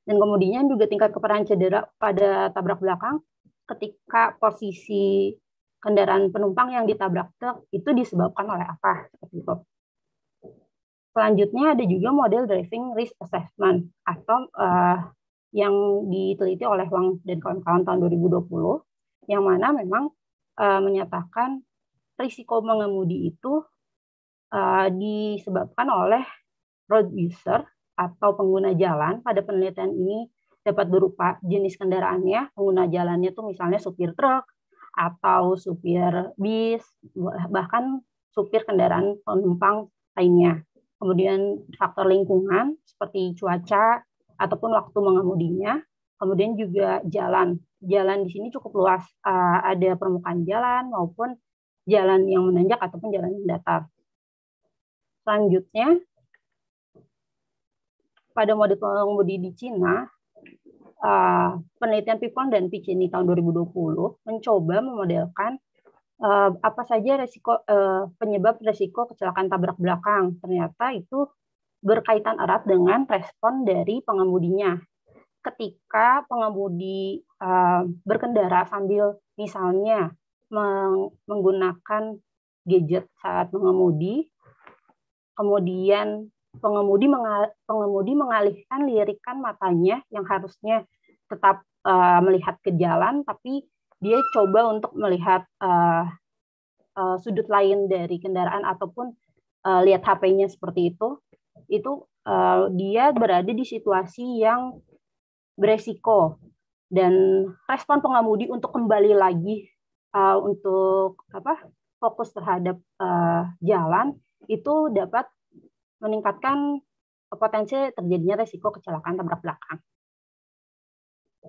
Speaker 4: Dan kemudian juga tingkat keparahan cedera pada tabrak belakang ketika posisi kendaraan penumpang yang ditabrak truk itu disebabkan oleh apa Selanjutnya ada juga model driving risk assessment atau uh, yang diteliti oleh Wang dan kawan-kawan tahun 2020 yang mana memang uh, menyatakan risiko mengemudi itu uh, disebabkan oleh road user atau pengguna jalan pada penelitian ini dapat berupa jenis kendaraannya, pengguna jalannya tuh misalnya supir truk, atau supir bis, bahkan supir kendaraan penumpang lainnya. Kemudian faktor lingkungan seperti cuaca ataupun waktu mengemudinya. Kemudian juga jalan. Jalan di sini cukup luas, ah, ada permukaan jalan maupun jalan yang menanjak ataupun jalan yang datar. Selanjutnya, pada mode pengemudi di Cina, Eh, penelitian Pipon dan Piccini tahun 2020 mencoba memodelkan uh, apa saja resiko uh, penyebab resiko kecelakaan tabrak belakang. Ternyata itu berkaitan erat dengan respon dari pengemudinya. Ketika pengemudi uh, berkendara sambil misalnya meng menggunakan gadget saat mengemudi, kemudian pengemudi mengal pengemudi mengalihkan lirikan matanya yang harusnya tetap uh, melihat ke jalan, tapi dia coba untuk melihat uh, uh, sudut lain dari kendaraan ataupun uh, lihat HP-nya seperti itu. Itu uh, dia berada di situasi yang beresiko dan respon pengemudi untuk kembali lagi uh, untuk apa fokus terhadap uh, jalan itu dapat meningkatkan potensi terjadinya resiko kecelakaan tabrak belakang.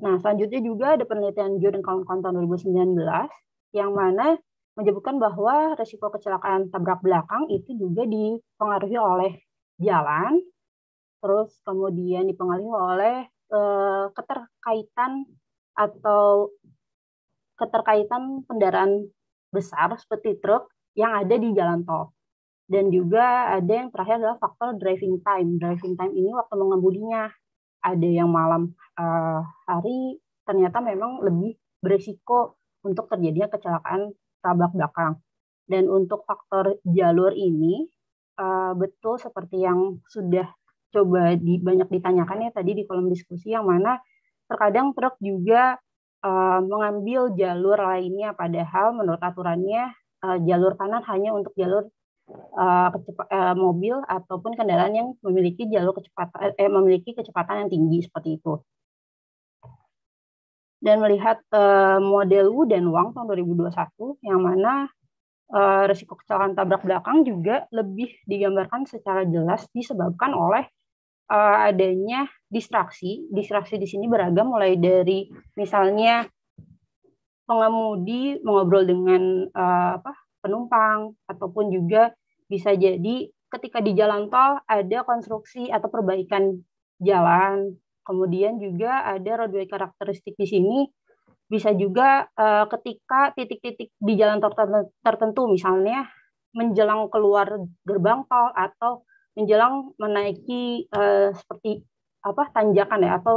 Speaker 4: Nah, selanjutnya juga ada penelitian dan kawan-kawan tahun 2019 yang mana menyebutkan bahwa risiko kecelakaan tabrak belakang itu juga dipengaruhi oleh jalan, terus kemudian dipengaruhi oleh eh, keterkaitan atau keterkaitan kendaraan besar seperti truk yang ada di jalan tol. Dan juga ada yang terakhir adalah faktor driving time. Driving time ini waktu mengemudinya ada yang malam uh, hari ternyata memang lebih beresiko untuk terjadinya kecelakaan tabrak belakang. Dan untuk faktor jalur ini uh, betul seperti yang sudah coba di, banyak ditanyakan ya tadi di kolom diskusi yang mana terkadang truk juga uh, mengambil jalur lainnya padahal menurut aturannya uh, jalur kanan hanya untuk jalur uh, uh, mobil ataupun kendaraan yang memiliki jalur kecepatan eh, eh, memiliki kecepatan yang tinggi seperti itu. Dan melihat uh, model Wu dan Wang tahun 2021 yang mana uh, resiko kecelakaan tabrak belakang juga lebih digambarkan secara jelas disebabkan oleh uh, adanya distraksi. Distraksi di sini beragam mulai dari misalnya pengemudi mengobrol dengan uh, apa penumpang ataupun juga bisa jadi ketika di jalan tol ada konstruksi atau perbaikan jalan. Kemudian juga ada roadway karakteristik di sini bisa juga uh, ketika titik-titik di jalan tol tertentu misalnya menjelang keluar gerbang tol atau menjelang menaiki uh, seperti apa tanjakan ya atau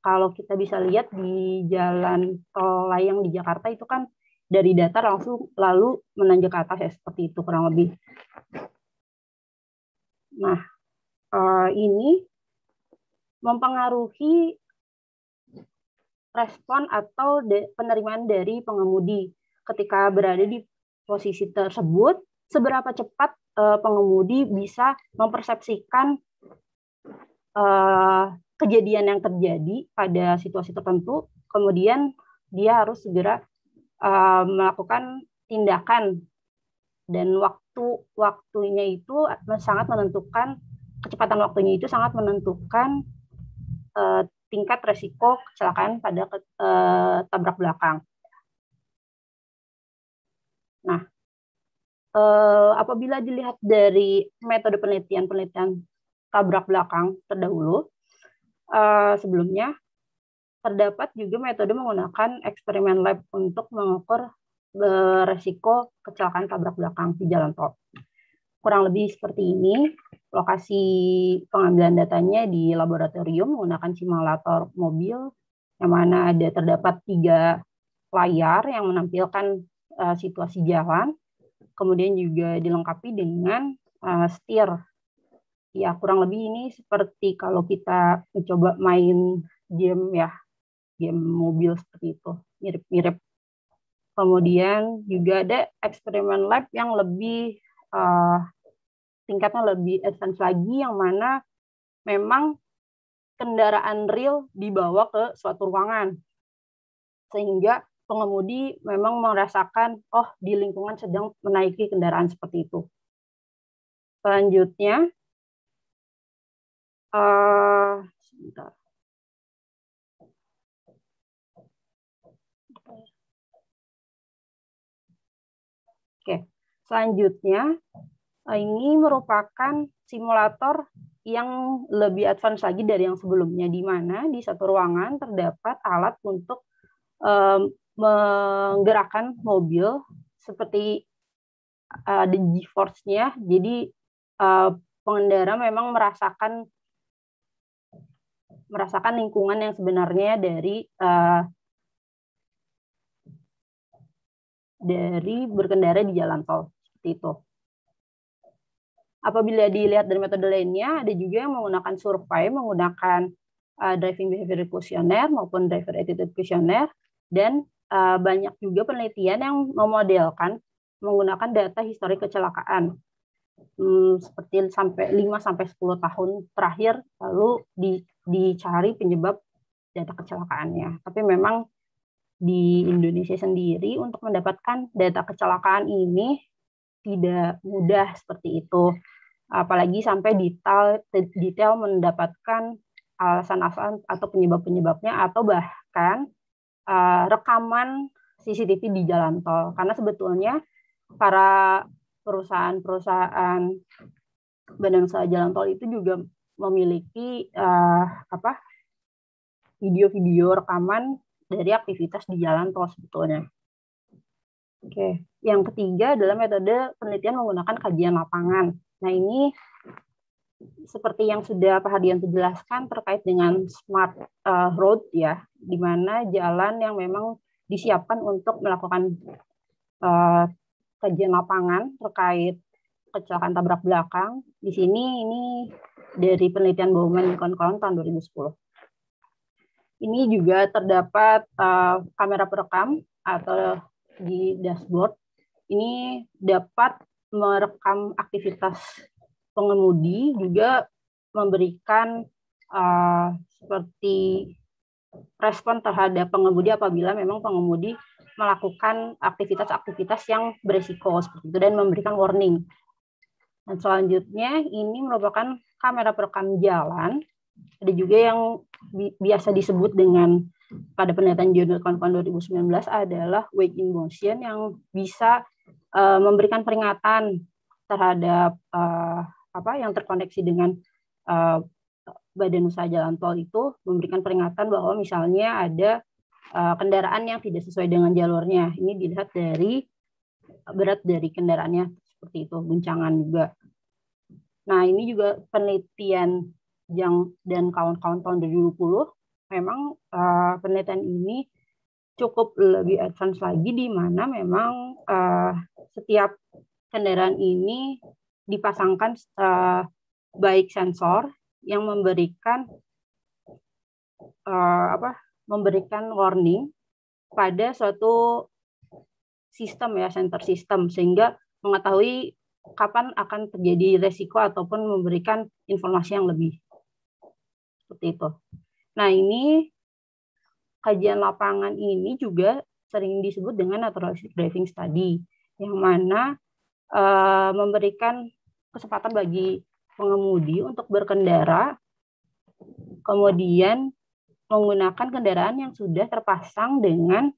Speaker 4: kalau kita bisa lihat di jalan tol layang di Jakarta itu kan dari data langsung lalu menanjak ke atas ya seperti itu kurang lebih. Nah, eh, ini mempengaruhi respon atau penerimaan dari pengemudi ketika berada di posisi tersebut, seberapa cepat eh, pengemudi bisa mempersepsikan eh, kejadian yang terjadi pada situasi tertentu, kemudian dia harus segera Eh, melakukan tindakan dan waktu waktunya itu sangat menentukan kecepatan waktunya itu sangat menentukan uh, tingkat resiko kecelakaan pada uh, tabrak belakang. Nah, uh, apabila dilihat dari metode penelitian penelitian tabrak belakang terdahulu uh, sebelumnya Terdapat juga metode menggunakan eksperimen lab untuk mengukur e, resiko kecelakaan tabrak belakang di jalan tol. Kurang lebih seperti ini, lokasi pengambilan datanya di laboratorium menggunakan simulator mobil, yang mana ada terdapat tiga layar yang menampilkan uh, situasi jalan, kemudian juga dilengkapi dengan uh, setir. Ya, kurang lebih ini seperti kalau kita mencoba main game ya, game mobil seperti itu mirip-mirip kemudian juga ada eksperimen lab yang lebih uh, tingkatnya lebih advance lagi yang mana memang kendaraan real dibawa ke suatu ruangan sehingga pengemudi memang merasakan oh di lingkungan sedang menaiki kendaraan seperti itu selanjutnya
Speaker 2: uh, sebentar
Speaker 4: Selanjutnya, eh, ini merupakan simulator yang lebih advance lagi dari yang sebelumnya, di mana di satu ruangan terdapat alat untuk um, menggerakkan mobil seperti eh, ada uh, G-force-nya. Jadi uh, pengendara memang merasakan merasakan lingkungan yang sebenarnya dari uh, dari berkendara di jalan tol seperti itu. Apabila dilihat dari metode lainnya, ada juga yang menggunakan survei menggunakan uh, driving behavior questionnaire maupun driver attitude questionnaire dan uh, banyak juga penelitian yang memodelkan menggunakan data histori kecelakaan hmm, seperti sampai 5 sampai 10 tahun terakhir lalu di, dicari penyebab data kecelakaannya. Tapi memang di Indonesia sendiri untuk mendapatkan data kecelakaan ini tidak mudah seperti itu. Apalagi sampai detail detail mendapatkan alasan-alasan atau penyebab-penyebabnya atau bahkan uh, rekaman CCTV di jalan tol. Karena sebetulnya para perusahaan-perusahaan badan usaha jalan tol itu juga memiliki uh, apa video-video rekaman dari aktivitas di jalan tol sebetulnya. Oke, yang ketiga adalah metode penelitian menggunakan kajian lapangan. Nah ini seperti yang sudah Pak Hadian jelaskan terkait dengan smart uh, road ya, di mana jalan yang memang disiapkan untuk melakukan uh, kajian lapangan terkait kecelakaan tabrak belakang. Di sini ini dari penelitian Bowman Lincoln Collins tahun 2010. Ini juga terdapat uh, kamera perekam atau di dashboard ini dapat merekam aktivitas pengemudi juga memberikan uh, seperti respon terhadap pengemudi apabila memang pengemudi melakukan aktivitas-aktivitas yang beresiko seperti itu dan memberikan warning. Dan selanjutnya ini merupakan kamera perekam jalan. Ada juga yang bi biasa disebut dengan pada penelitian jurnal kawan-kawan 2019 adalah wake-in-motion yang bisa uh, memberikan peringatan terhadap uh, apa yang terkoneksi dengan uh, badan usaha jalan tol itu memberikan peringatan bahwa misalnya ada uh, kendaraan yang tidak sesuai dengan jalurnya. Ini dilihat dari berat dari kendaraannya seperti itu, guncangan juga. Nah, ini juga penelitian yang dan kawan-kawan tahun 2020 memang uh, penelitian ini cukup lebih advance lagi di mana memang uh, setiap kendaraan ini dipasangkan uh, baik sensor yang memberikan uh, apa memberikan warning pada suatu sistem ya center sistem sehingga mengetahui kapan akan terjadi resiko ataupun memberikan informasi yang lebih seperti itu. Nah, ini kajian lapangan ini juga sering disebut dengan naturalistic driving study, yang mana uh, memberikan kesempatan bagi pengemudi untuk berkendara, kemudian menggunakan kendaraan yang sudah terpasang dengan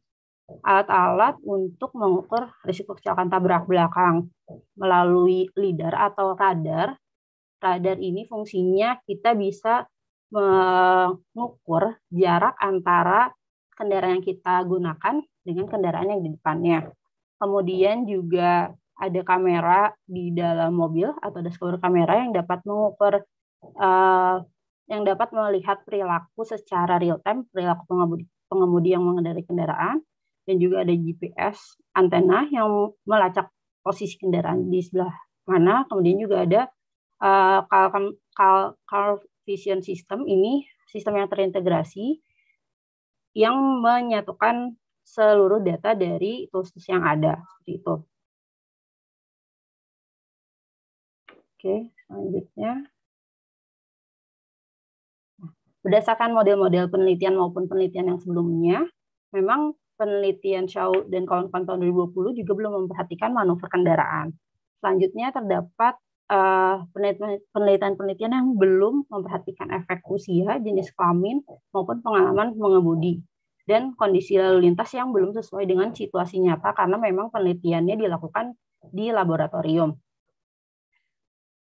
Speaker 4: alat-alat untuk mengukur risiko kecelakaan tabrak belakang melalui lidar atau radar. Radar ini fungsinya kita bisa mengukur jarak antara kendaraan yang kita gunakan dengan kendaraan yang di depannya. Kemudian juga ada kamera di dalam mobil atau dashboard kamera yang dapat mengukur uh, yang dapat melihat perilaku secara real time perilaku pengemudi, pengemudi yang mengendarai kendaraan dan juga ada GPS antena yang melacak posisi kendaraan di sebelah mana kemudian juga ada uh, kal kal kal vision system ini sistem yang terintegrasi yang menyatukan seluruh data dari tools yang ada seperti itu.
Speaker 2: Oke, selanjutnya.
Speaker 4: Berdasarkan model-model penelitian maupun penelitian yang sebelumnya, memang penelitian Shaw dan kawan-kawan tahun 2020 juga belum memperhatikan manuver kendaraan. Selanjutnya terdapat Eh, penelitian-penelitian yang belum memperhatikan efek usia, jenis kelamin, maupun pengalaman mengemudi dan kondisi lalu lintas yang belum sesuai dengan situasi nyata karena memang penelitiannya dilakukan di laboratorium.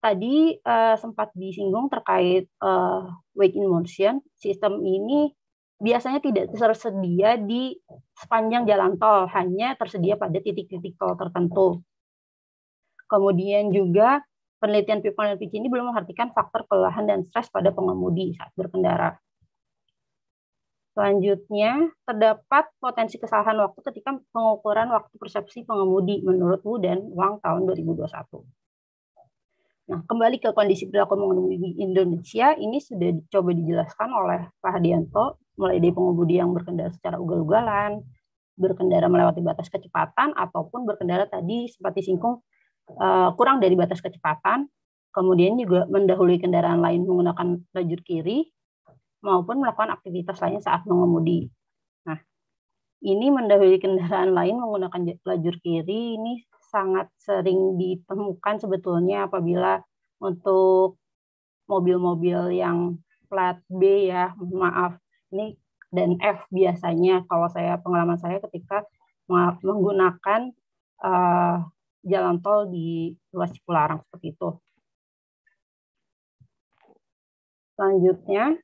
Speaker 4: Tadi uh, sempat disinggung terkait uh, wake in motion, sistem ini biasanya tidak tersedia di sepanjang jalan tol, hanya tersedia pada titik-titik tol tertentu. Kemudian juga penelitian people LPG ini belum memperhatikan faktor kelelahan dan stres pada pengemudi saat berkendara. Selanjutnya, terdapat potensi kesalahan waktu ketika pengukuran waktu persepsi pengemudi menurut Wu dan Wang tahun 2021. Nah, kembali ke kondisi perilaku pengemudi di Indonesia, ini sudah coba dijelaskan oleh Pak Hadianto, mulai dari pengemudi yang berkendara secara ugal-ugalan, berkendara melewati batas kecepatan, ataupun berkendara tadi seperti singkong. Eh, kurang dari batas kecepatan, kemudian juga mendahului kendaraan lain menggunakan lajur kiri maupun melakukan aktivitas lain saat mengemudi. Nah, ini mendahului kendaraan lain menggunakan lajur kiri ini sangat sering ditemukan sebetulnya apabila untuk mobil-mobil yang plat B ya, maaf. Ini dan F biasanya kalau saya pengalaman saya ketika menggunakan uh, jalan tol di ruas Cipularang seperti itu.
Speaker 2: Selanjutnya,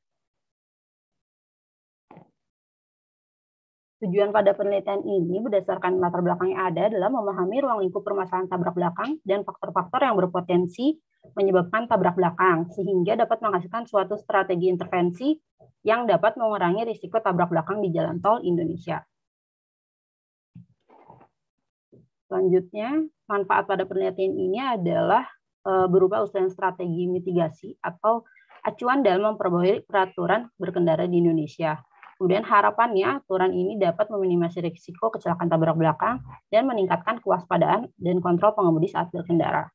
Speaker 4: Tujuan pada penelitian ini berdasarkan latar belakang yang ada adalah memahami ruang lingkup permasalahan tabrak belakang dan faktor-faktor yang berpotensi menyebabkan tabrak belakang, sehingga dapat menghasilkan suatu strategi intervensi yang dapat mengurangi risiko tabrak belakang di jalan tol Indonesia. Selanjutnya, manfaat pada penelitian ini adalah eh, berupa usulan strategi mitigasi atau acuan dalam memperbaiki peraturan berkendara di Indonesia. Kemudian harapannya aturan ini dapat meminimasi risiko kecelakaan tabrak belakang dan meningkatkan kewaspadaan dan kontrol pengemudi saat berkendara.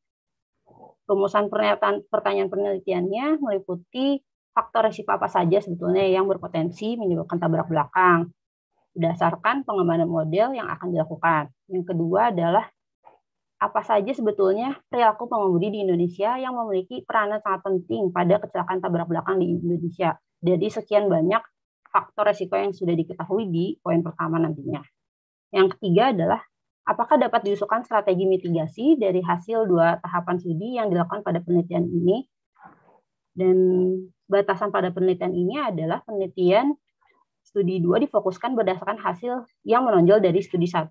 Speaker 4: Rumusan pernyataan, pertanyaan penelitiannya meliputi faktor risiko apa saja sebetulnya yang berpotensi menyebabkan tabrak belakang, berdasarkan pengembangan model yang akan dilakukan. Yang kedua adalah apa saja sebetulnya perilaku pengemudi di Indonesia yang memiliki peranan sangat penting pada kecelakaan tabrak belakang di Indonesia. Jadi sekian banyak faktor resiko yang sudah diketahui di poin pertama nantinya. Yang ketiga adalah apakah dapat diusulkan strategi mitigasi dari hasil dua tahapan studi yang dilakukan pada penelitian ini. Dan batasan pada penelitian ini adalah penelitian Studi 2 difokuskan berdasarkan hasil yang menonjol dari studi 1.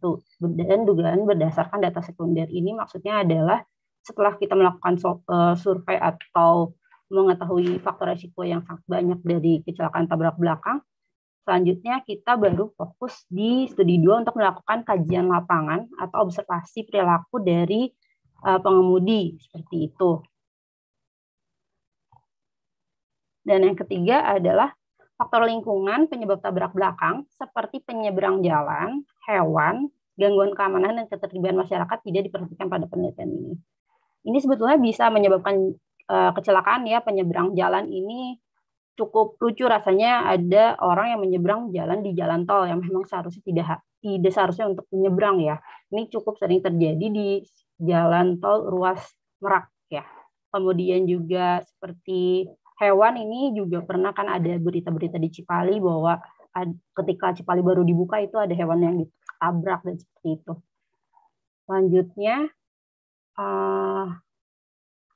Speaker 4: Dan dugaan berdasarkan data sekunder ini maksudnya adalah setelah kita melakukan eh, survei atau mengetahui faktor risiko yang sangat banyak dari kecelakaan tabrak belakang, selanjutnya kita baru fokus di studi 2 untuk melakukan kajian lapangan atau observasi perilaku dari eh, pengemudi seperti itu. Dan yang ketiga adalah faktor lingkungan penyebab tabrak belakang seperti penyeberang jalan, hewan, gangguan keamanan dan keterlibatan masyarakat tidak diperhatikan pada penelitian ini. Ini sebetulnya bisa menyebabkan uh, kecelakaan ya penyeberang jalan ini cukup lucu rasanya ada orang yang menyeberang jalan di jalan tol yang memang seharusnya tidak tidak seharusnya untuk menyeberang ya. Ini cukup sering terjadi di jalan tol ruas Merak ya. Kemudian juga seperti hewan ini juga pernah kan ada berita-berita di Cipali bahwa ketika Cipali baru dibuka itu ada hewan yang ditabrak dan seperti itu. Selanjutnya ah,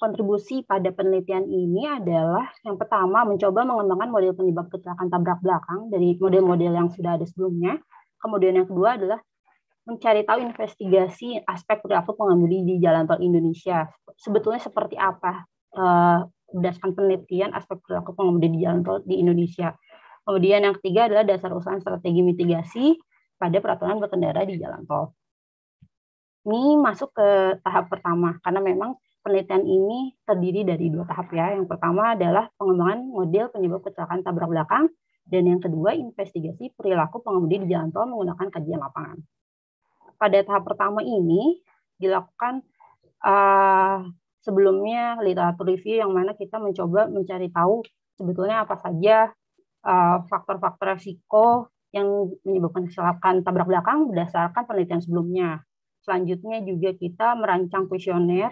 Speaker 4: kontribusi pada penelitian ini adalah yang pertama mencoba mengembangkan model penyebab kecelakaan tabrak belakang dari model-model yang sudah ada sebelumnya. Kemudian yang kedua adalah mencari tahu investigasi aspek perilaku pengemudi di jalan tol Indonesia. Sebetulnya seperti apa eh, berdasarkan penelitian aspek perilaku pengemudi di jalan tol di Indonesia. Kemudian yang ketiga adalah dasar usaha strategi mitigasi pada peraturan berkendara di jalan tol. Ini masuk ke tahap pertama karena memang penelitian ini terdiri dari dua tahap ya. Yang pertama adalah pengembangan model penyebab kecelakaan tabrak belakang dan yang kedua investigasi perilaku pengemudi di jalan tol menggunakan kajian lapangan. Pada tahap pertama ini dilakukan uh, sebelumnya literatur review yang mana kita mencoba mencari tahu sebetulnya apa saja eh, faktor-faktor uh, risiko yang menyebabkan kecelakaan tabrak belakang berdasarkan penelitian sebelumnya. Selanjutnya juga kita merancang kuesioner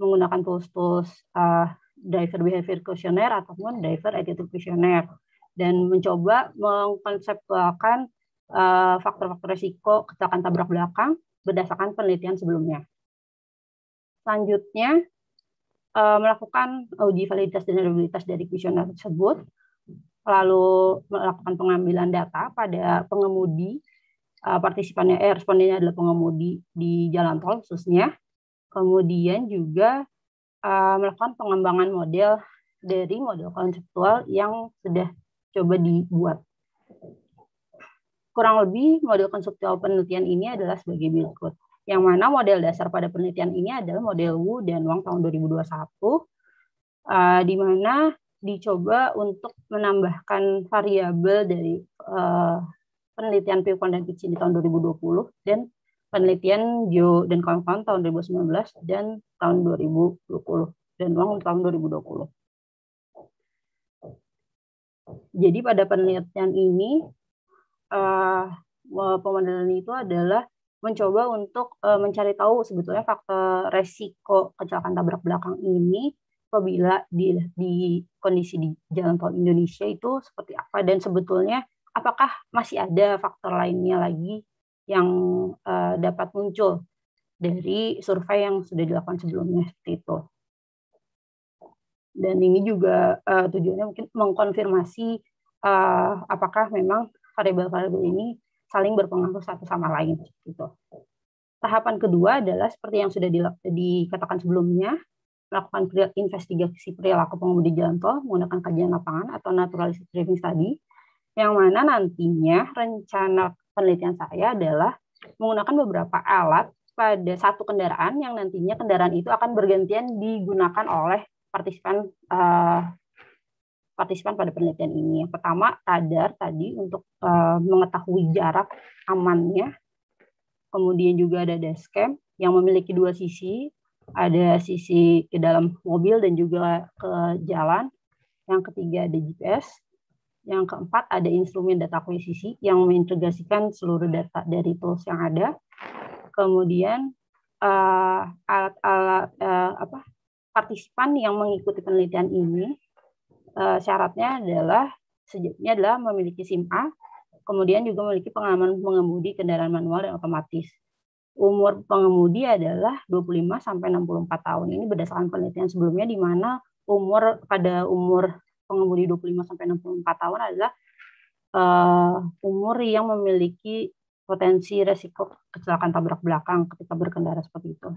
Speaker 4: menggunakan tools-tools uh, eh, driver behavior questionnaire ataupun driver attitude kuesioner dan mencoba mengkonseptualkan uh, eh, faktor -faktor risiko kecelakaan tabrak belakang berdasarkan penelitian sebelumnya. Selanjutnya, uh, melakukan uji validitas dan reliabilitas dari kuesioner tersebut, lalu melakukan pengambilan data pada pengemudi uh, partisipannya, eh, respondennya adalah pengemudi di jalan tol khususnya, kemudian juga uh, melakukan pengembangan model dari model konseptual yang sudah coba dibuat. Kurang lebih model konseptual penelitian ini adalah sebagai berikut yang mana model dasar pada penelitian ini adalah model Wu dan Wang tahun 2021, uh, eh, di mana dicoba untuk menambahkan variabel dari uh, penelitian Piukon dan Picin di tahun 2020 dan penelitian Jo dan kawan-kawan tahun 2019 dan tahun 2020 dan uang tahun 2020. Jadi pada penelitian ini uh, pemodelan itu adalah mencoba untuk uh, mencari tahu sebetulnya faktor resiko kecelakaan tabrak belakang ini apabila di, di kondisi di jalan tol Indonesia itu seperti apa dan sebetulnya apakah masih ada faktor lainnya lagi yang uh, dapat muncul dari survei yang sudah dilakukan sebelumnya seperti itu. Dan ini juga uh, tujuannya mungkin mengkonfirmasi uh, apakah memang variabel-variabel ini saling berpengaruh satu sama lain gitu. Tahapan kedua adalah seperti yang sudah dikatakan sebelumnya, melakukan investigasi perilaku pengemudi jalan tol menggunakan kajian lapangan atau naturalistic driving study, yang mana nantinya rencana penelitian saya adalah menggunakan beberapa alat pada satu kendaraan yang nantinya kendaraan itu akan bergantian digunakan oleh partisipan uh, partisipan pada penelitian ini. Yang pertama, sadar tadi untuk uh, mengetahui jarak amannya. Kemudian juga ada dashcam yang memiliki dua sisi, ada sisi ke dalam mobil dan juga ke jalan. Yang ketiga ada GPS. Yang keempat ada instrumen data akuisisi yang mengintegrasikan seluruh data dari tools yang ada. Kemudian uh, alat-alat uh, apa partisipan yang mengikuti penelitian ini Eh, syaratnya adalah sejatinya adalah memiliki SIM A, kemudian juga memiliki pengalaman mengemudi kendaraan manual dan otomatis. Umur pengemudi adalah 25 sampai 64 tahun. Ini berdasarkan penelitian sebelumnya di mana umur pada umur pengemudi 25 sampai 64 tahun adalah uh, umur yang memiliki potensi resiko kecelakaan tabrak belakang ketika berkendara seperti itu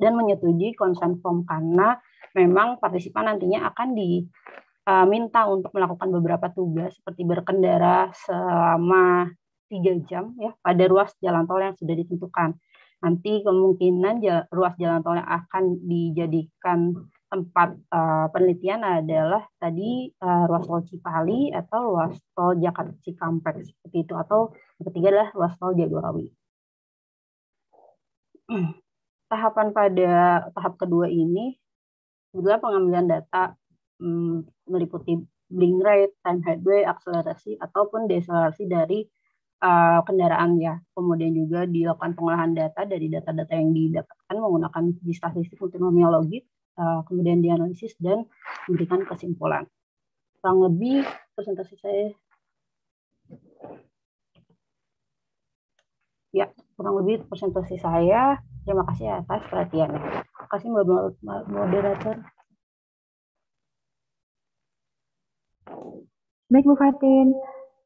Speaker 4: dan menyetujui konsep form karena memang partisipan nantinya akan diminta eh, untuk melakukan beberapa tugas seperti berkendara selama tiga jam ya pada ruas jalan tol yang sudah ditentukan. Nanti kemungkinan ruas jalan tol yang akan dijadikan tempat uh, penelitian adalah tadi uh, ruas tol Cipali atau ruas tol Jakarta Cikampek seperti itu atau yang ketiga adalah ruas tol Jagorawi. Hmm tahapan pada tahap kedua ini sebetulnya pengambilan data hmm, meliputi blink rate, time headway, akselerasi ataupun deselerasi dari uh, kendaraan ya. Kemudian juga dilakukan pengolahan data dari data-data yang didapatkan menggunakan statistik multinomiologi, uh, eh, kemudian dianalisis dan memberikan kesimpulan. Kurang lebih presentasi saya ya kurang lebih presentasi saya Terima kasih ya atas perhatiannya. Terima kasih moderator.
Speaker 1: Baik Bu Fatin,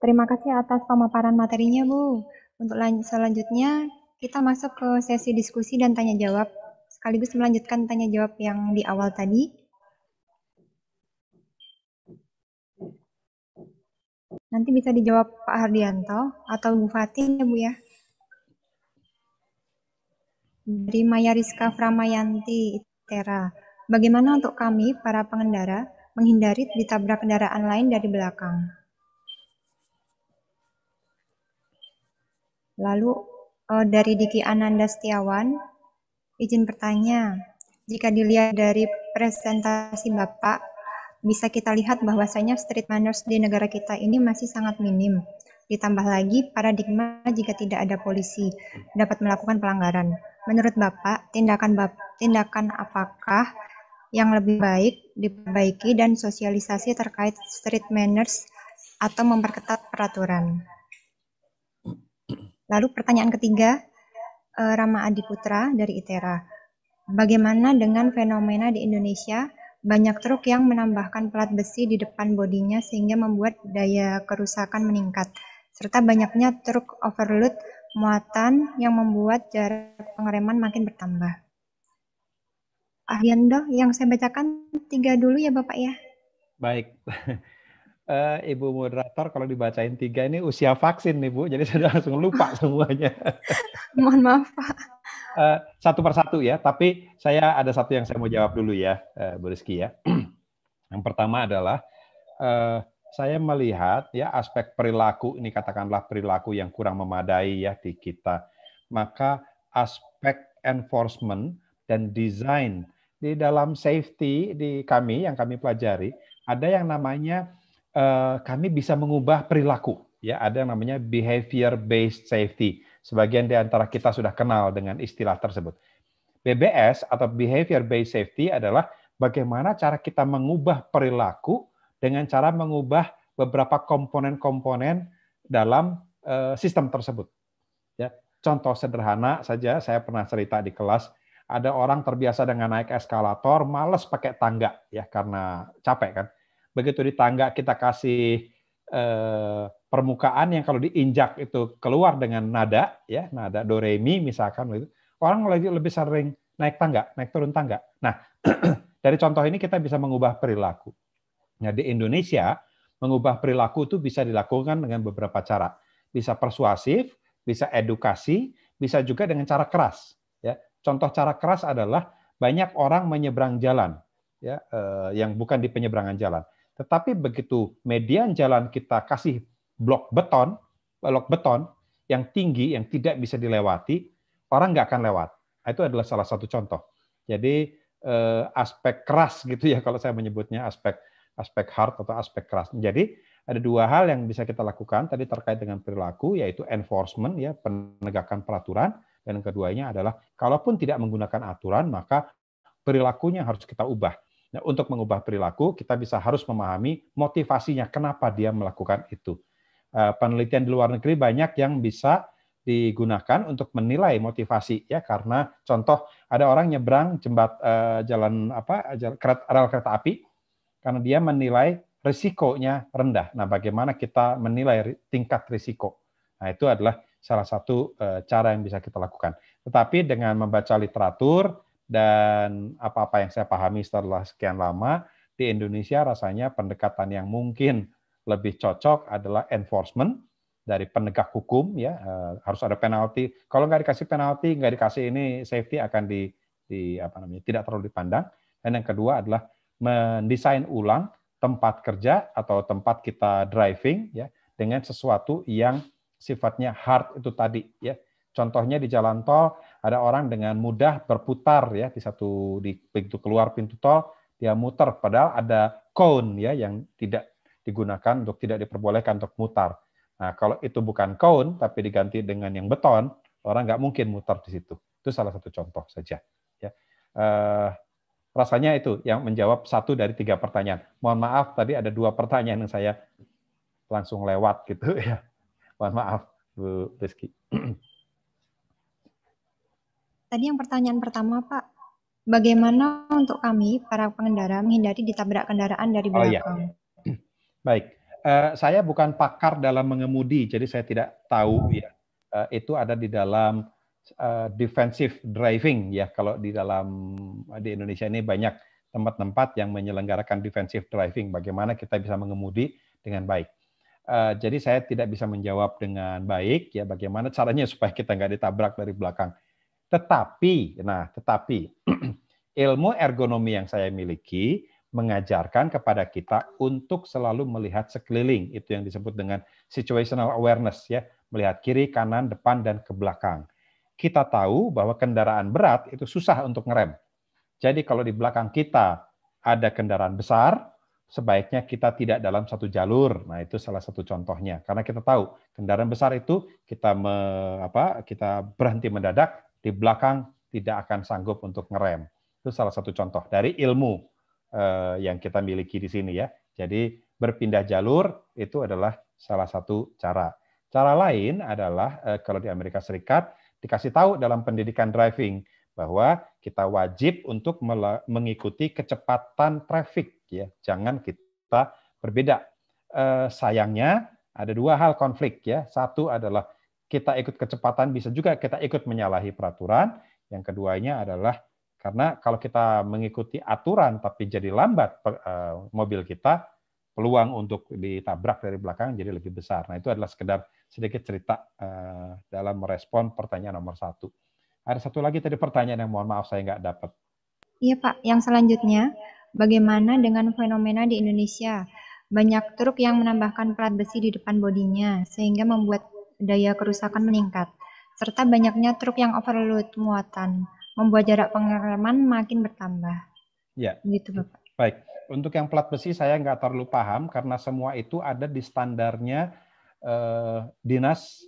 Speaker 1: terima kasih atas pemaparan materinya Bu. Untuk selanjutnya kita masuk ke sesi diskusi dan tanya jawab sekaligus melanjutkan tanya jawab yang di awal tadi. Nanti bisa dijawab Pak Hardianto atau Bu Fatin ya Bu ya dari Maya Rizka Framayanti Tera. Bagaimana untuk kami para pengendara menghindari ditabrak kendaraan lain dari belakang? Lalu uh, dari Diki Ananda Setiawan, izin bertanya, jika dilihat dari presentasi Bapak, bisa kita lihat bahwasanya street manners di negara kita ini masih sangat minim. Ditambah lagi, paradigma jika tidak ada polisi dapat melakukan pelanggaran. Menurut Bapak, tindakan Bap tindakan apakah yang lebih baik diperbaiki dan sosialisasi terkait street manners atau memperketat peraturan? Lalu pertanyaan ketiga, eh, Rama Adiputra dari ITERA. Bagaimana dengan fenomena di Indonesia banyak truk yang menambahkan pelat besi di depan bodinya sehingga membuat daya kerusakan meningkat serta banyaknya truk overload muatan yang membuat jarak pengereman makin bertambah. Ahyando, yang saya bacakan tiga dulu ya Bapak ya.
Speaker 5: Baik. Eh, Ibu moderator kalau dibacain tiga ini usia vaksin nih Bu, jadi saya langsung lupa semuanya.
Speaker 1: Mohon maaf Pak.
Speaker 5: Uh, satu persatu ya, tapi saya ada satu yang saya mau jawab dulu ya, eh, Bu Rizky ya. yang pertama adalah saya melihat ya aspek perilaku ini katakanlah perilaku yang kurang memadai ya di kita, maka aspek enforcement dan design di dalam safety di kami yang kami pelajari ada yang namanya eh, kami bisa mengubah perilaku ya ada yang namanya behavior based safety. Sebagian di antara kita sudah kenal dengan istilah tersebut. BBS atau behavior based safety adalah bagaimana cara kita mengubah perilaku dengan cara mengubah beberapa komponen-komponen dalam eh, sistem tersebut. Ya. Contoh sederhana saja, saya pernah cerita di kelas, ada orang terbiasa dengan naik eskalator, males pakai tangga ya karena capek kan. Begitu di tangga kita kasih eh, permukaan yang kalau diinjak itu keluar dengan nada ya, nada do re mi misalkan gitu. Orang lagi lebih sering naik tangga, naik turun tangga. Nah, dari contoh ini kita bisa mengubah perilaku. Nah, di Indonesia, mengubah perilaku itu bisa dilakukan dengan beberapa cara. Bisa persuasif, bisa edukasi, bisa juga dengan cara keras. Ya. Contoh cara keras adalah banyak orang menyeberang jalan, ya, eh, yang bukan di penyeberangan jalan. Tetapi begitu median jalan kita kasih blok beton, blok beton yang tinggi yang tidak bisa dilewati, orang nggak akan lewat. Nah, itu adalah salah satu contoh. Jadi eh, aspek keras gitu ya kalau saya menyebutnya aspek aspek hard atau aspek keras. Jadi ada dua hal yang bisa kita lakukan tadi terkait dengan perilaku yaitu enforcement ya penegakan peraturan dan yang keduanya adalah kalaupun tidak menggunakan aturan maka perilakunya harus kita ubah. Nah, untuk mengubah perilaku kita bisa harus memahami motivasinya kenapa dia melakukan itu. Eh, penelitian di luar negeri banyak yang bisa digunakan untuk menilai motivasi ya karena contoh ada orang nyebrang jembat eh, jalan apa jalan, kereta, rel kereta api karena dia menilai risikonya rendah. Nah, bagaimana kita menilai tingkat risiko? Nah, itu adalah salah satu eh, cara yang bisa kita lakukan. Tetapi dengan membaca literatur dan apa-apa yang saya pahami setelah sekian lama, di Indonesia rasanya pendekatan yang mungkin lebih cocok adalah enforcement dari penegak hukum ya eh, harus ada penalti kalau nggak dikasih penalti nggak dikasih ini safety akan di, di apa namanya tidak terlalu dipandang dan yang kedua adalah mendesain ulang tempat kerja atau tempat kita driving ya dengan sesuatu yang sifatnya hard itu tadi ya. Contohnya di jalan tol ada orang dengan mudah berputar ya di satu di pintu keluar pintu tol dia muter padahal ada cone ya yang tidak digunakan untuk tidak diperbolehkan untuk mutar. Nah, kalau itu bukan cone tapi diganti dengan yang beton, orang nggak mungkin mutar di situ. Itu salah satu contoh saja. Ya. Uh, Rasanya itu yang menjawab satu dari tiga pertanyaan. Mohon maaf, tadi ada dua pertanyaan yang saya langsung lewat gitu ya. Mohon maaf,
Speaker 3: Bu Rizky.
Speaker 1: Tadi yang pertanyaan pertama, Pak. Bagaimana untuk kami, para pengendara, menghindari ditabrak kendaraan dari oh, belakang? Oh, iya.
Speaker 5: Baik. Uh, saya bukan pakar dalam mengemudi, jadi saya tidak tahu ya. Uh, itu ada di dalam Eh, defensive driving ya kalau di dalam eh, di Indonesia ini banyak tempat-tempat yang menyelenggarakan defensive driving bagaimana kita bisa mengemudi dengan baik. Uh, jadi saya tidak bisa menjawab dengan baik ya bagaimana caranya supaya kita nggak ditabrak dari belakang. Tetapi, nah tetapi ilmu ergonomi yang saya miliki mengajarkan kepada kita untuk selalu melihat sekeliling. Itu yang disebut dengan situational awareness ya, melihat kiri, kanan, depan dan ke belakang kita tahu bahwa kendaraan berat itu susah untuk ngerem. Jadi kalau di belakang kita ada kendaraan besar, sebaiknya kita tidak dalam satu jalur. Nah, itu salah satu contohnya. Karena kita tahu kendaraan besar itu kita me, apa? kita berhenti mendadak di belakang tidak akan sanggup untuk ngerem. Itu salah satu contoh dari ilmu eh, yang kita miliki di sini ya. Jadi berpindah jalur itu adalah salah satu cara. Cara lain adalah eh, kalau di Amerika Serikat dikasih tahu dalam pendidikan driving bahwa kita wajib untuk mengikuti kecepatan traffic ya jangan kita berbeda eh, sayangnya ada dua hal konflik ya satu adalah kita ikut kecepatan bisa juga kita ikut menyalahi peraturan yang keduanya adalah karena kalau kita mengikuti aturan tapi jadi lambat eh, mobil kita peluang untuk ditabrak dari belakang jadi lebih besar. Nah itu adalah sekedar sedikit cerita uh, dalam merespon pertanyaan nomor satu. Ada satu lagi tadi pertanyaan yang mohon maaf saya nggak
Speaker 1: dapat. Iya Pak, yang selanjutnya, bagaimana dengan fenomena di Indonesia? Banyak truk yang menambahkan pelat besi di depan bodinya, sehingga membuat daya kerusakan meningkat. Serta banyaknya truk yang overload muatan, membuat jarak pengereman makin bertambah. Iya. Gitu Bapak.
Speaker 5: Baik, untuk yang plat besi saya nggak terlalu paham karena semua itu ada di standarnya eh, dinas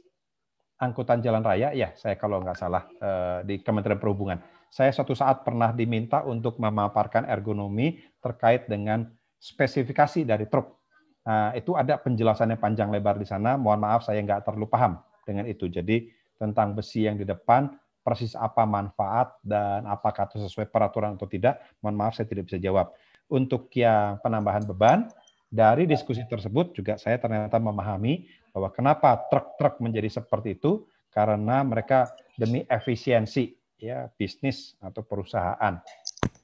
Speaker 5: angkutan jalan raya, ya saya kalau nggak salah eh, di Kementerian Perhubungan. Saya suatu saat pernah diminta untuk memaparkan ergonomi terkait dengan spesifikasi dari truk. Nah, itu ada penjelasannya panjang lebar di sana. Mohon maaf saya nggak terlalu paham dengan itu. Jadi tentang besi yang di depan, persis apa manfaat dan apakah itu sesuai peraturan atau tidak, mohon maaf saya tidak bisa jawab untuk yang penambahan beban. Dari diskusi tersebut juga saya ternyata memahami bahwa kenapa truk-truk menjadi seperti itu karena mereka demi efisiensi ya bisnis atau perusahaan.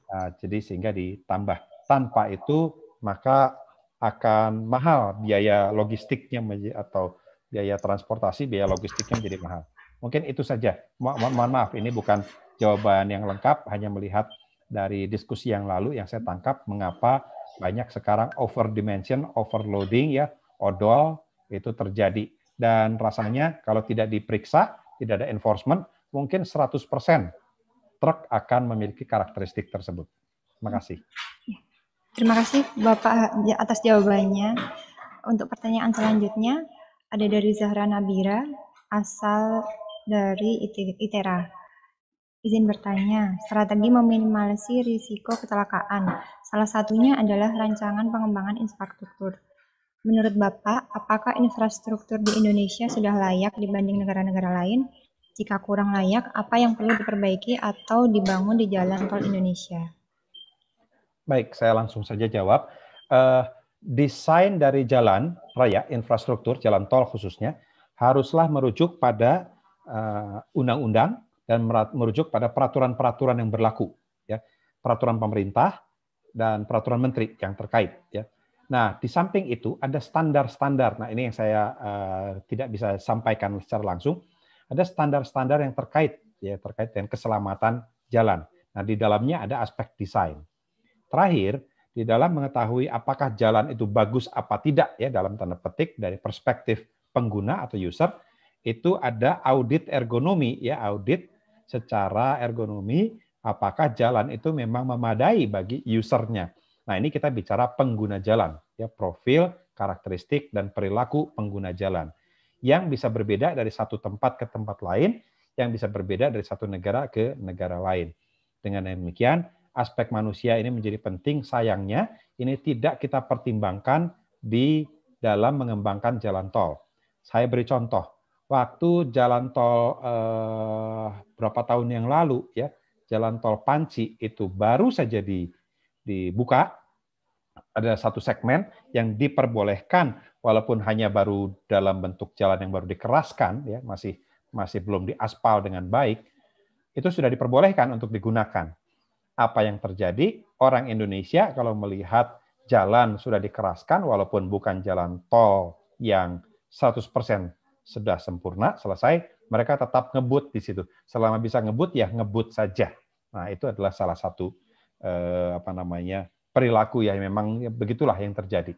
Speaker 5: Nah, jadi sehingga ditambah. Tanpa itu maka akan mahal biaya logistiknya atau biaya transportasi, biaya logistiknya menjadi mahal. Mungkin itu saja. mohon maaf, ini bukan jawaban yang lengkap, hanya melihat dari diskusi yang lalu yang saya tangkap mengapa banyak sekarang over dimension, overloading ya, odol itu terjadi. Dan rasanya kalau tidak diperiksa, tidak ada enforcement, mungkin 100% truk akan memiliki karakteristik tersebut. Terima kasih. Ya.
Speaker 1: Terima kasih Bapak ya, atas jawabannya. Untuk pertanyaan selanjutnya, ada dari Zahra Nabira, asal dari ITERA. Izin bertanya, strategi meminimalisi risiko kecelakaan. Salah satunya adalah rancangan pengembangan infrastruktur. Menurut Bapak, apakah infrastruktur di Indonesia sudah layak dibanding negara-negara lain? Jika kurang layak, apa yang perlu diperbaiki atau dibangun di jalan tol Indonesia?
Speaker 5: Baik, saya langsung saja jawab. Uh, desain dari jalan raya, infrastruktur, jalan tol khususnya, haruslah merujuk pada eh, undang-undang uh, undang -undang dan merujuk pada peraturan-peraturan yang berlaku, ya, peraturan pemerintah dan peraturan menteri yang terkait, ya. Nah, di samping itu ada standar-standar. Nah, ini yang saya uh, tidak bisa sampaikan secara langsung. Ada standar-standar yang terkait, ya, terkait dengan keselamatan jalan. Nah, di dalamnya ada aspek desain. Terakhir, di dalam mengetahui apakah jalan itu bagus apa tidak ya dalam tanda petik dari perspektif pengguna atau user itu ada audit ergonomi ya audit secara ergonomi apakah jalan itu memang memadai bagi usernya. Nah, ini kita bicara pengguna jalan, ya profil, karakteristik dan perilaku pengguna jalan yang bisa berbeda dari satu tempat ke tempat lain, yang bisa berbeda dari satu negara ke negara lain. Dengan demikian, aspek manusia ini menjadi penting. Sayangnya, ini tidak kita pertimbangkan di dalam mengembangkan jalan tol. Saya beri contoh, waktu jalan tol eh, berapa tahun yang lalu ya, jalan tol Panci itu baru saja di, dibuka ada satu segmen yang diperbolehkan walaupun hanya baru dalam bentuk jalan yang baru dikeraskan ya masih masih belum diaspal dengan baik itu sudah diperbolehkan untuk digunakan apa yang terjadi orang Indonesia kalau melihat jalan sudah dikeraskan walaupun bukan jalan tol yang 100% sudah sempurna, selesai, mereka tetap ngebut di situ. Selama bisa ngebut ya ngebut saja. Nah, itu adalah salah satu eh, apa namanya? perilaku ya memang ya, begitulah yang terjadi.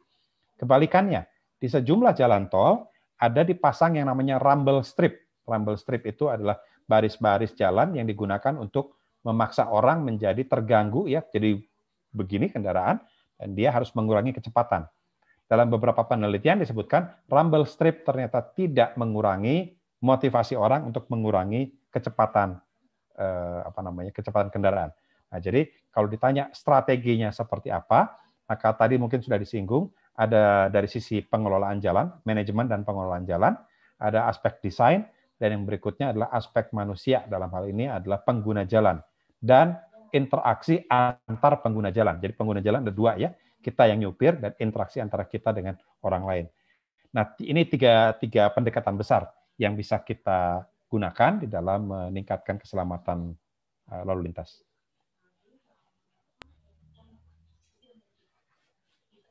Speaker 5: Kebalikannya, di sejumlah jalan tol ada dipasang yang namanya rumble strip. Rumble strip itu adalah baris-baris jalan yang digunakan untuk memaksa orang menjadi terganggu ya, jadi begini kendaraan dan dia harus mengurangi kecepatan. Dalam beberapa penelitian disebutkan rumble strip ternyata tidak mengurangi motivasi orang untuk mengurangi kecepatan eh, apa namanya kecepatan kendaraan. Nah, jadi kalau ditanya strateginya seperti apa, maka tadi mungkin sudah disinggung ada dari sisi pengelolaan jalan, manajemen dan pengelolaan jalan, ada aspek desain dan yang berikutnya adalah aspek manusia dalam hal ini adalah pengguna jalan dan interaksi antar pengguna jalan. Jadi pengguna jalan ada dua ya, kita yang nyupir dan interaksi antara kita dengan orang lain. Nah, ini tiga, tiga pendekatan besar yang bisa kita gunakan di dalam meningkatkan keselamatan eh, lalu lintas.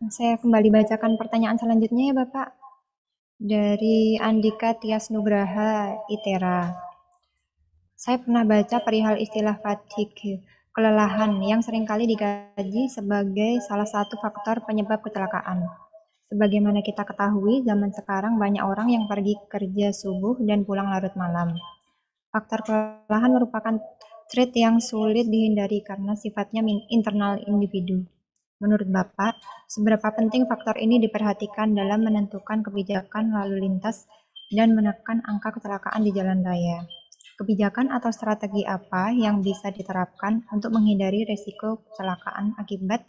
Speaker 1: Saya kembali bacakan pertanyaan selanjutnya ya Bapak. Dari Andika Tias Nugraha, ITERA. Saya pernah baca perihal istilah fatigue kelelahan yang seringkali dikaji sebagai salah satu faktor penyebab kecelakaan. Sebagaimana kita ketahui, zaman sekarang banyak orang yang pergi kerja subuh dan pulang larut malam. Faktor kelelahan merupakan trait yang sulit dihindari karena sifatnya internal individu. Menurut Bapak, seberapa penting faktor ini diperhatikan dalam menentukan kebijakan lalu lintas dan menekan angka kecelakaan di jalan raya? Kebijakan atau strategi apa yang bisa diterapkan untuk menghindari resiko kecelakaan akibat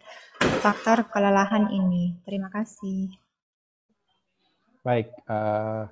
Speaker 1: faktor kelelahan ini? Terima kasih.
Speaker 5: Baik, uh,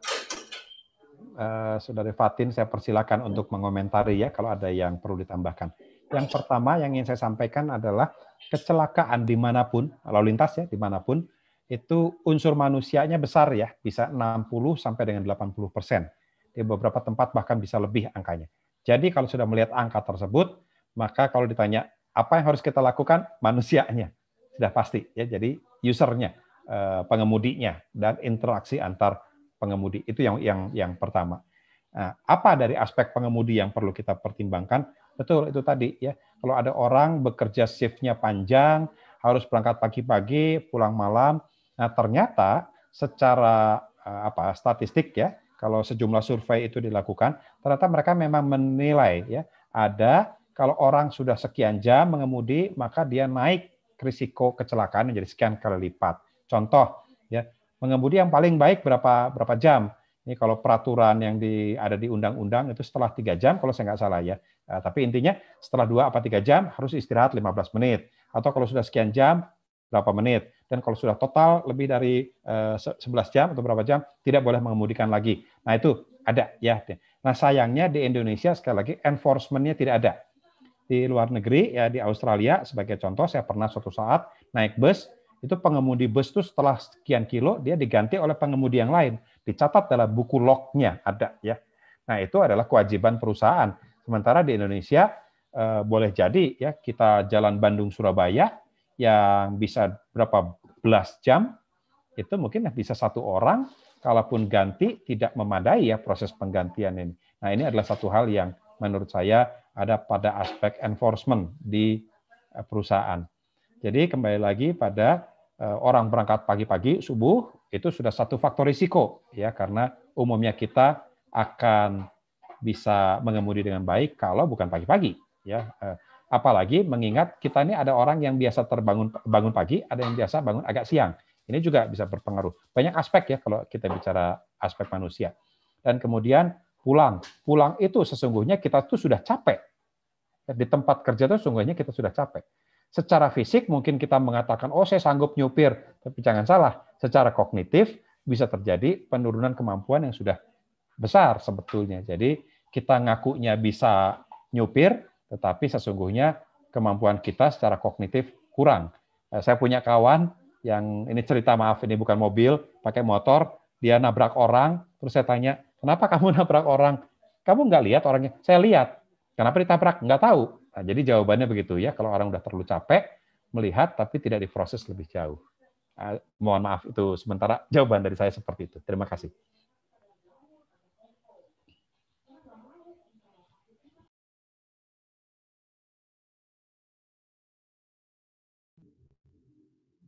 Speaker 5: uh, Saudari Fatin, saya persilakan untuk mengomentari ya kalau ada yang perlu ditambahkan. Yang pertama yang ingin saya sampaikan adalah kecelakaan dimanapun, lalu lintas ya, dimanapun, itu unsur manusianya besar ya, bisa 60 sampai dengan 80 persen di beberapa tempat bahkan bisa lebih angkanya. Jadi kalau sudah melihat angka tersebut, maka kalau ditanya apa yang harus kita lakukan, manusianya sudah pasti ya. Jadi usernya, eh, pengemudinya dan interaksi antar pengemudi itu yang yang yang pertama. Nah, apa dari aspek pengemudi yang perlu kita pertimbangkan? Betul itu tadi ya. Kalau ada orang bekerja shiftnya panjang, harus berangkat pagi-pagi, pulang malam. Nah ternyata secara eh, apa statistik ya kalau sejumlah survei itu dilakukan, ternyata mereka memang menilai ya ada kalau orang sudah sekian jam mengemudi maka dia naik risiko kecelakaan menjadi sekian kali lipat. Contoh ya mengemudi yang paling baik berapa berapa jam? Ini kalau peraturan yang di, ada di undang-undang itu setelah tiga jam kalau saya nggak salah ya. Nah, tapi intinya setelah dua apa tiga jam harus istirahat 15 menit atau kalau sudah sekian jam berapa menit dan kalau sudah total lebih dari uh, eh, 11 jam atau berapa jam tidak boleh mengemudikan lagi. Nah itu ada ya. Nah sayangnya di Indonesia sekali lagi enforcementnya tidak ada. Di luar negeri ya di Australia sebagai contoh saya pernah suatu saat naik bus itu pengemudi bus itu setelah sekian kilo dia diganti oleh pengemudi yang lain dicatat dalam buku lognya ada ya. Nah itu adalah kewajiban perusahaan. Sementara di Indonesia eh, boleh jadi ya kita jalan Bandung Surabaya yang bisa berapa 14 jam, itu mungkin bisa satu orang, kalaupun ganti tidak memadai ya proses penggantian ini. Nah ini adalah satu hal yang menurut saya ada pada aspek enforcement di eh, perusahaan. Jadi kembali lagi pada eh, orang berangkat pagi-pagi subuh itu sudah satu faktor risiko ya karena umumnya kita akan bisa mengemudi dengan baik kalau bukan pagi-pagi ya eh, Apalagi mengingat kita ini ada orang yang biasa terbangun bangun pagi, ada yang biasa bangun agak siang. Ini juga bisa berpengaruh. Banyak aspek ya kalau kita bicara aspek manusia. Dan kemudian pulang. Pulang itu sesungguhnya kita tuh sudah capek. Di tempat kerja itu sesungguhnya kita sudah capek. Secara fisik mungkin kita mengatakan, oh saya sanggup nyupir. Tapi jangan salah, secara kognitif bisa terjadi penurunan kemampuan yang sudah besar sebetulnya. Jadi kita ngakunya bisa nyupir, tetapi sesungguhnya kemampuan kita secara kognitif kurang. Eh, saya punya kawan yang ini cerita maaf ini bukan mobil, pakai motor, dia nabrak orang, terus saya tanya, kenapa kamu nabrak orang? Kamu nggak lihat orangnya? Saya lihat. Kenapa ditabrak? Nggak tahu. Nah, jadi jawabannya begitu ya, kalau orang udah terlalu capek, melihat tapi tidak diproses lebih jauh. Ah, mohon maaf itu sementara jawaban dari saya seperti itu. Terima kasih.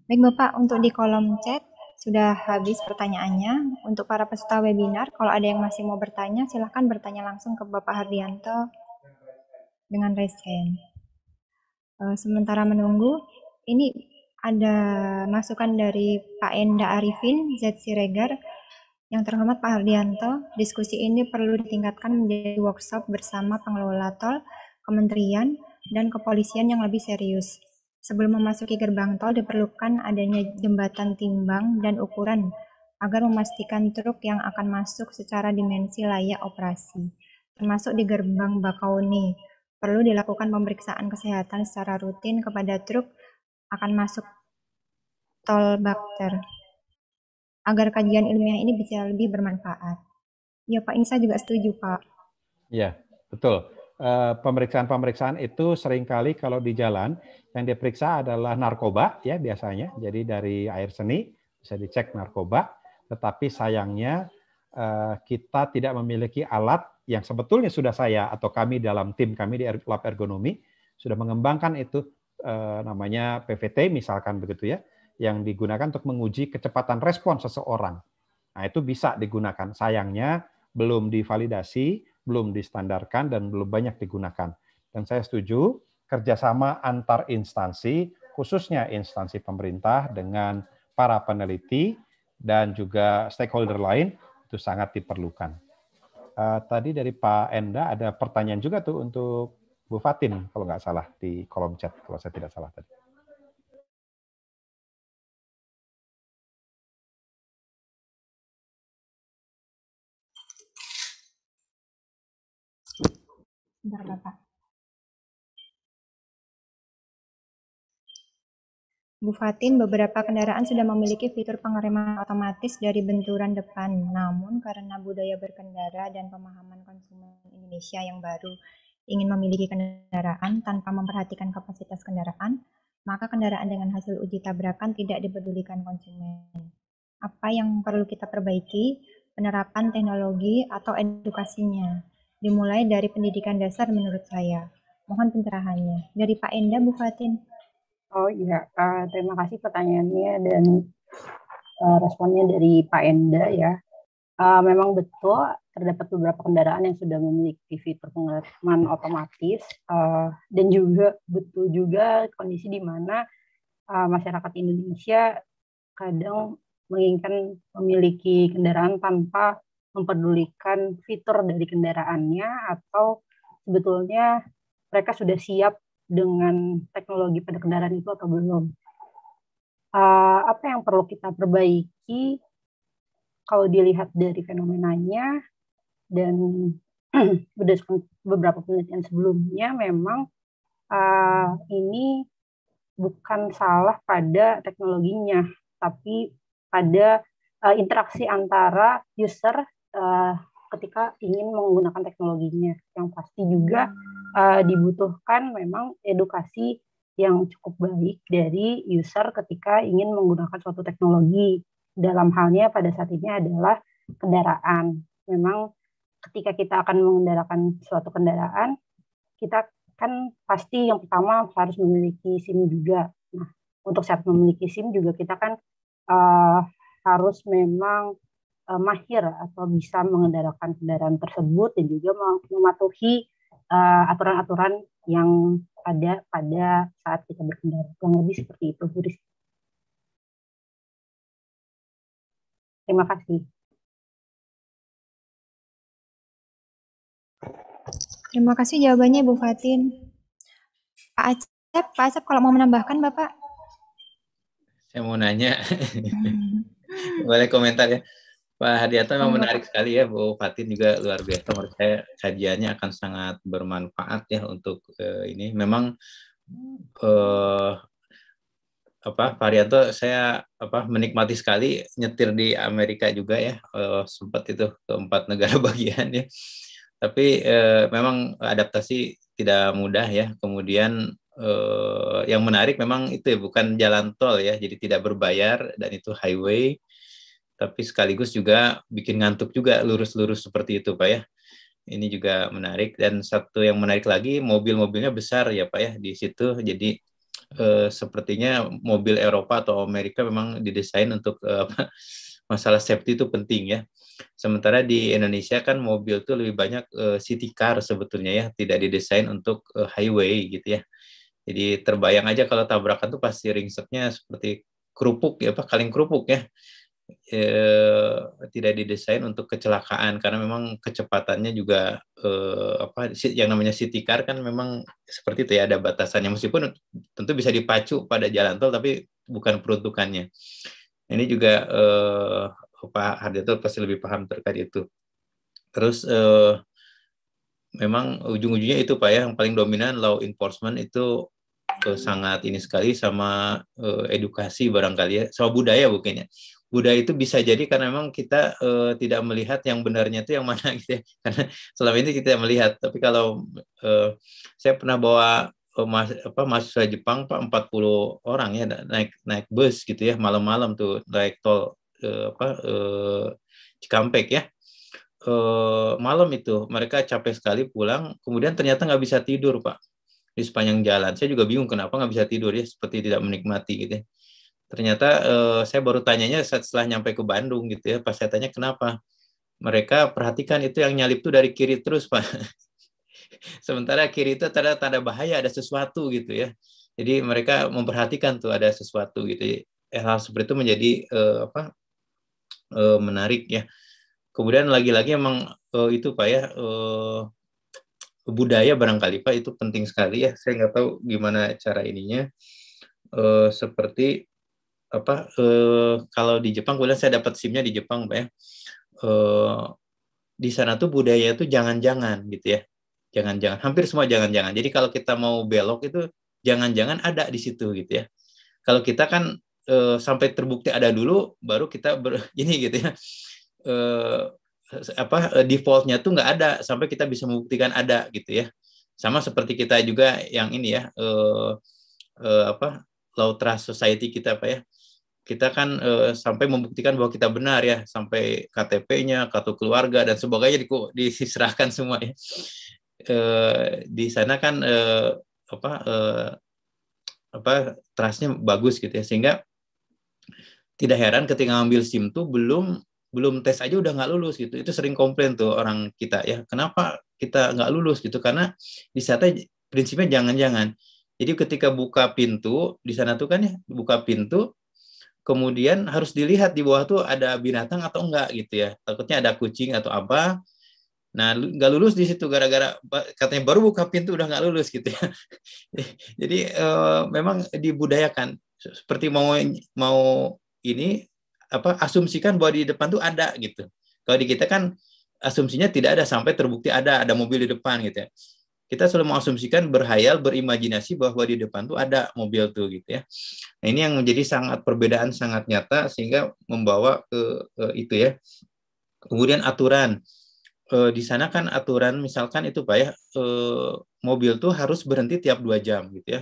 Speaker 1: Baik Bapak, untuk di kolom chat sudah habis pertanyaannya. Untuk para peserta webinar, kalau ada yang masih mau bertanya, silahkan bertanya langsung ke Bapak Hardianto dengan raise eh, Sementara menunggu, ini ada masukan dari Pak Enda Arifin, Z Siregar. Yang terhormat Pak Hardianto, diskusi ini perlu ditingkatkan menjadi workshop bersama pengelola tol, kementerian, dan kepolisian yang lebih serius. Sebelum memasuki gerbang tol diperlukan adanya jembatan timbang dan ukuran agar memastikan truk yang akan masuk secara dimensi layak operasi. Termasuk di gerbang Bakauni, perlu dilakukan pemeriksaan kesehatan secara rutin kepada truk akan masuk tol bakter agar kajian ilmiah ini bisa lebih bermanfaat. Ya Pak Insa juga setuju Pak.
Speaker 5: Iya, betul. Eh, pemeriksaan-pemeriksaan itu seringkali kalau di jalan yang diperiksa adalah narkoba ya biasanya. Jadi dari air seni bisa dicek narkoba, tetapi sayangnya eh, kita tidak memiliki alat yang sebetulnya sudah saya atau kami dalam tim kami di er-, lab ergonomi sudah mengembangkan itu eh, namanya PVT misalkan begitu ya yang digunakan untuk menguji kecepatan respon seseorang. Nah, itu bisa digunakan. Sayangnya belum divalidasi belum distandarkan dan belum banyak digunakan. Dan saya setuju kerjasama antar instansi, khususnya instansi pemerintah dengan para peneliti dan juga stakeholder lain itu sangat diperlukan. Uh, tadi dari Pak Enda ada pertanyaan juga tuh untuk Bu Fatin kalau nggak salah di kolom chat kalau saya tidak salah tadi.
Speaker 2: Bentar, Bapak.
Speaker 1: Bu Fatin, beberapa kendaraan sudah memiliki fitur pengereman otomatis dari benturan depan. Namun, karena budaya berkendara dan pemahaman konsumen Indonesia yang baru ingin memiliki kendaraan tanpa memperhatikan kapasitas kendaraan, maka kendaraan dengan hasil uji tabrakan tidak dipedulikan konsumen. Apa yang perlu kita perbaiki? Penerapan teknologi atau edukasinya? dimulai dari pendidikan dasar menurut saya. Mohon pencerahannya. Dari Pak Enda, Bu Fatin.
Speaker 4: Oh iya, uh, terima kasih pertanyaannya dan uh, responnya dari Pak Enda ya. Uh, memang betul terdapat beberapa kendaraan yang sudah memiliki fitur pengereman otomatis uh, dan juga betul juga kondisi di mana uh, masyarakat Indonesia kadang menginginkan memiliki kendaraan tanpa mempedulikan fitur dari kendaraannya atau sebetulnya mereka sudah siap dengan teknologi pada kendaraan itu atau belum. Uh, apa yang perlu kita perbaiki kalau dilihat dari fenomenanya dan berdasarkan beberapa penelitian sebelumnya memang uh, ini bukan salah pada teknologinya tapi pada uh, interaksi antara user uh, ketika ingin menggunakan teknologinya. Yang pasti juga uh, dibutuhkan memang edukasi yang cukup baik dari user ketika ingin menggunakan suatu teknologi. Dalam halnya pada saat ini adalah kendaraan. Memang ketika kita akan mengendarakan suatu kendaraan, kita kan pasti yang pertama harus memiliki SIM juga. Nah, untuk saat memiliki SIM juga kita kan uh, harus memang uh, mahir atau bisa mengendarakan kendaraan tersebut dan juga mematuhi aturan eh, aturan-aturan yang ada pada saat kita berkendara. Yang lebih seperti itu, Bu Rizky.
Speaker 2: Terima kasih.
Speaker 1: Terima kasih jawabannya Bu Fatin. Pak Acep, Pak Acep kalau mau menambahkan Bapak?
Speaker 3: Saya mau nanya. Hmm. Boleh komentar ya. Pak Hadianto memang iya, menarik sekali ya, Bu Fatin juga luar biasa. Menurut saya kajiannya akan sangat bermanfaat ya untuk uh, ini. Memang uh, apa Pak Hadianto saya apa menikmati sekali nyetir di Amerika juga ya, uh, eh, sempat itu ke empat negara bagian ya. Tapi uh, memang adaptasi tidak mudah ya. Kemudian uh, yang menarik memang itu ya bukan jalan tol ya, jadi tidak berbayar dan itu highway tapi sekaligus juga bikin ngantuk juga lurus-lurus seperti itu Pak ya. Ini juga menarik dan satu yang menarik lagi mobil-mobilnya besar ya Pak ya di situ jadi eh, sepertinya mobil Eropa atau Amerika memang didesain untuk eh, masalah safety itu penting ya. Sementara di Indonesia kan mobil itu lebih banyak eh, city car sebetulnya ya, tidak didesain untuk eh, highway gitu ya. Jadi terbayang aja kalau tabrakan tuh pasti ringsetnya seperti kerupuk ya Pak, kaleng kerupuk ya eh, tidak didesain untuk kecelakaan karena memang kecepatannya juga eh, apa yang namanya city car kan memang seperti itu ya ada batasannya meskipun tentu bisa dipacu pada jalan tol tapi bukan peruntukannya. Ini juga eh, Pak Hardito pasti lebih paham terkait itu. Terus eh, memang ujung-ujungnya itu Pak ya yang paling dominan law enforcement itu eh, sangat ini sekali sama uh, edukasi barangkali ya sama budaya bukannya budaya itu bisa jadi karena memang kita uh, tidak melihat yang benarnya itu yang mana gitu ya. Karena selama ini kita melihat. Tapi kalau uh, saya pernah bawa uh, mas, apa, mahasiswa Jepang Pak 40 orang ya naik naik bus gitu ya malam-malam tuh naik tol uh, apa uh, Cikampek ya. Uh, malam itu mereka capek sekali pulang, kemudian ternyata nggak bisa tidur Pak di sepanjang jalan. Saya juga bingung kenapa nggak bisa tidur ya, seperti tidak menikmati gitu. Ya ternyata eh, saya baru tanyanya setelah nyampe ke Bandung gitu ya pas saya tanya kenapa mereka perhatikan itu yang nyalip tuh dari kiri terus pak sementara kiri itu tanda tanda bahaya ada sesuatu gitu ya jadi mereka memperhatikan tuh ada sesuatu gitu eh, hal seperti itu menjadi eh, apa eh, menarik ya kemudian lagi-lagi emang eh, itu pak ya eh, budaya barangkali pak itu penting sekali ya saya nggak tahu gimana cara ininya eh, seperti apa eh, kalau di Jepang kemudian saya dapat simnya di Jepang Pak ya. Eh, di sana tuh budaya itu jangan-jangan gitu ya. Jangan-jangan, hampir semua jangan-jangan. Jadi kalau kita mau belok itu jangan-jangan ada di situ gitu ya. Kalau kita kan eh, sampai terbukti ada dulu baru kita ber, ini gitu ya. Eh, apa eh, defaultnya tuh nggak ada sampai kita bisa membuktikan ada gitu ya sama seperti kita juga yang ini ya eh, eh, apa low trust society kita apa ya kita kan uh, sampai membuktikan bahwa kita benar ya sampai KTP-nya, kartu keluarga dan sebagainya di, diserahkan semua ya. Uh, di sana kan uh, apa uh, apa trustnya bagus gitu ya sehingga tidak heran ketika ngambil SIM tuh belum belum tes aja udah nggak lulus gitu itu sering komplain tuh orang kita ya kenapa kita nggak lulus gitu karena di sana prinsipnya jangan-jangan jadi ketika buka pintu di sana tuh kan ya buka pintu kemudian harus dilihat di bawah tuh ada binatang atau enggak gitu ya takutnya ada kucing atau apa nah nggak lulus di situ gara-gara katanya baru buka pintu udah nggak lulus gitu ya jadi eh, memang dibudayakan seperti mau mau ini apa asumsikan bahwa di depan tuh ada gitu kalau di kita kan asumsinya tidak ada sampai terbukti ada ada mobil di depan gitu ya kita selalu mengasumsikan berhayal, berimajinasi bahwa di depan tuh ada mobil tuh gitu ya. Nah, ini yang menjadi sangat perbedaan sangat nyata sehingga membawa ke, ke itu ya. Kemudian aturan e, di sana kan aturan misalkan itu pak ya e, mobil tuh harus berhenti tiap dua jam gitu ya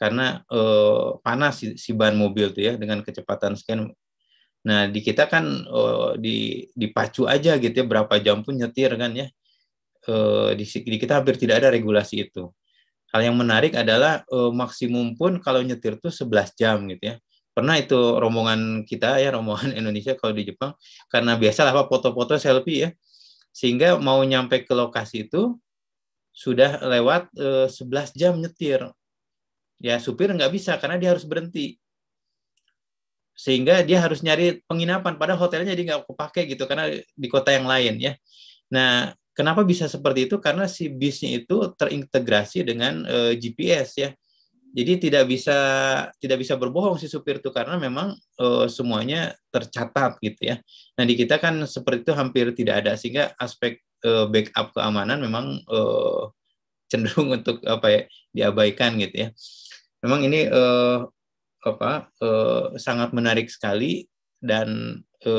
Speaker 3: karena e, panas si, si ban mobil tuh ya dengan kecepatan sekian Nah, di kita kan oh, di dipacu aja gitu ya berapa jam pun nyetir kan ya. Eh, di, kita hampir tidak ada regulasi itu. Hal yang menarik adalah uh, maksimum pun kalau nyetir tuh 11 jam gitu ya. Pernah itu rombongan kita ya, rombongan Indonesia kalau di Jepang, karena biasalah apa foto-foto selfie ya, sehingga mau nyampe ke lokasi itu sudah lewat e, eh, 11 jam nyetir. Ya supir nggak bisa karena dia harus berhenti sehingga dia harus nyari penginapan padahal hotelnya dia nggak kepake gitu karena di kota yang lain ya nah Kenapa bisa seperti itu? Karena si bisnya itu terintegrasi dengan e, eh, GPS ya. Jadi tidak bisa tidak bisa berbohong si supir itu karena memang e, semuanya tercatat gitu ya. Nah di kita kan seperti itu hampir tidak ada sehingga aspek e, backup keamanan memang e, cenderung untuk apa ya diabaikan gitu ya. Memang ini e, apa e, sangat menarik sekali dan e,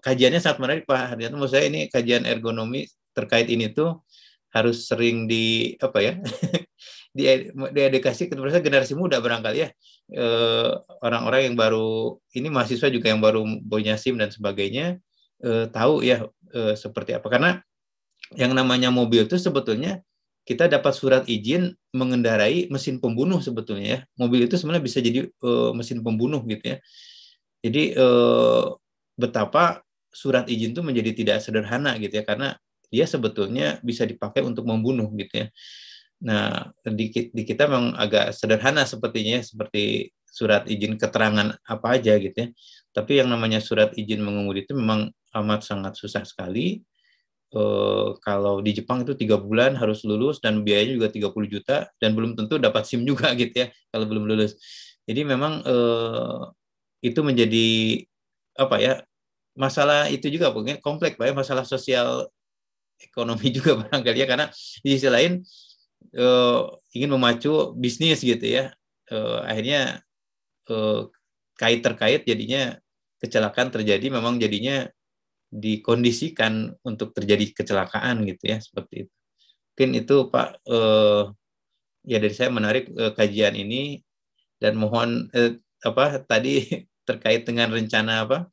Speaker 3: kajiannya sangat menarik Pak Hardianto. Maksud saya ini kajian ergonomi terkait ini tuh harus sering di apa ya di, di generasi muda barangkali ya eh, orang-orang e, yang baru ini mahasiswa juga yang baru punya SIM dan sebagainya e, tahu ya e, seperti apa karena yang namanya mobil itu sebetulnya kita dapat surat izin mengendarai mesin pembunuh sebetulnya ya mobil itu sebenarnya bisa jadi e, mesin pembunuh gitu ya jadi e, betapa surat izin itu menjadi tidak sederhana gitu ya karena dia sebetulnya bisa dipakai untuk membunuh gitu ya. Nah, di, di kita memang agak sederhana sepertinya ya, seperti surat izin keterangan apa aja gitu ya. Tapi yang namanya surat izin mengemudi itu memang amat sangat susah sekali. E, kalau di Jepang itu tiga bulan harus lulus dan biayanya juga 30 juta dan belum tentu dapat SIM juga gitu ya kalau belum lulus. Jadi memang e, itu menjadi apa ya masalah itu juga mungkin kompleks pak ya masalah sosial ekonomi juga barangkali ya karena di sisi lain uh, ingin memacu bisnis gitu ya uh, akhirnya uh, kait terkait jadinya kecelakaan terjadi memang jadinya dikondisikan untuk terjadi kecelakaan gitu ya seperti itu mungkin itu pak uh, ya dari saya menarik uh, kajian ini dan mohon uh, apa tadi terkait dengan rencana apa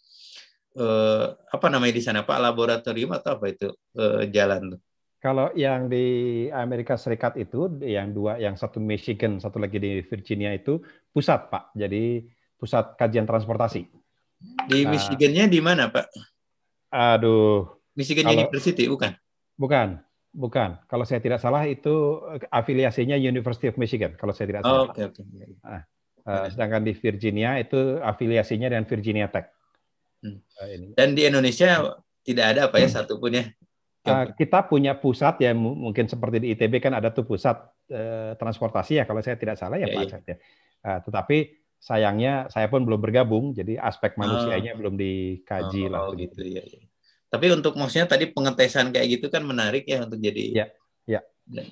Speaker 3: eh, apa namanya di sana Pak laboratorium atau apa itu eh, jalan
Speaker 5: Kalau yang di Amerika Serikat itu yang dua yang satu Michigan satu lagi di Virginia itu pusat Pak. Jadi pusat kajian transportasi. Di nah, Michigannya
Speaker 3: di mana Pak? Aduh. Michigan kalau,
Speaker 5: University bukan? Bukan. Bukan, kalau saya tidak salah itu afiliasinya University of Michigan kalau saya tidak oh, salah. Oke okay, oke. Okay. Iya, iya. Nah, eh, sedangkan di Virginia itu afiliasinya dengan Virginia Tech.
Speaker 3: Hmm. Nah, dan di Indonesia tidak ada apa ya hmm. satupun ya?
Speaker 5: Uh, kita punya pusat ya mungkin seperti di ITB kan ada tuh pusat uh, transportasi ya kalau saya tidak salah ya, ya Pak Aset Ya. Uh, tetapi sayangnya saya pun belum bergabung jadi aspek manusianya ah. belum dikaji oh, lah.
Speaker 3: Oh, gitu ya, ya. Tapi untuk maksudnya tadi pengetesan kayak gitu kan menarik ya untuk jadi ya, ya.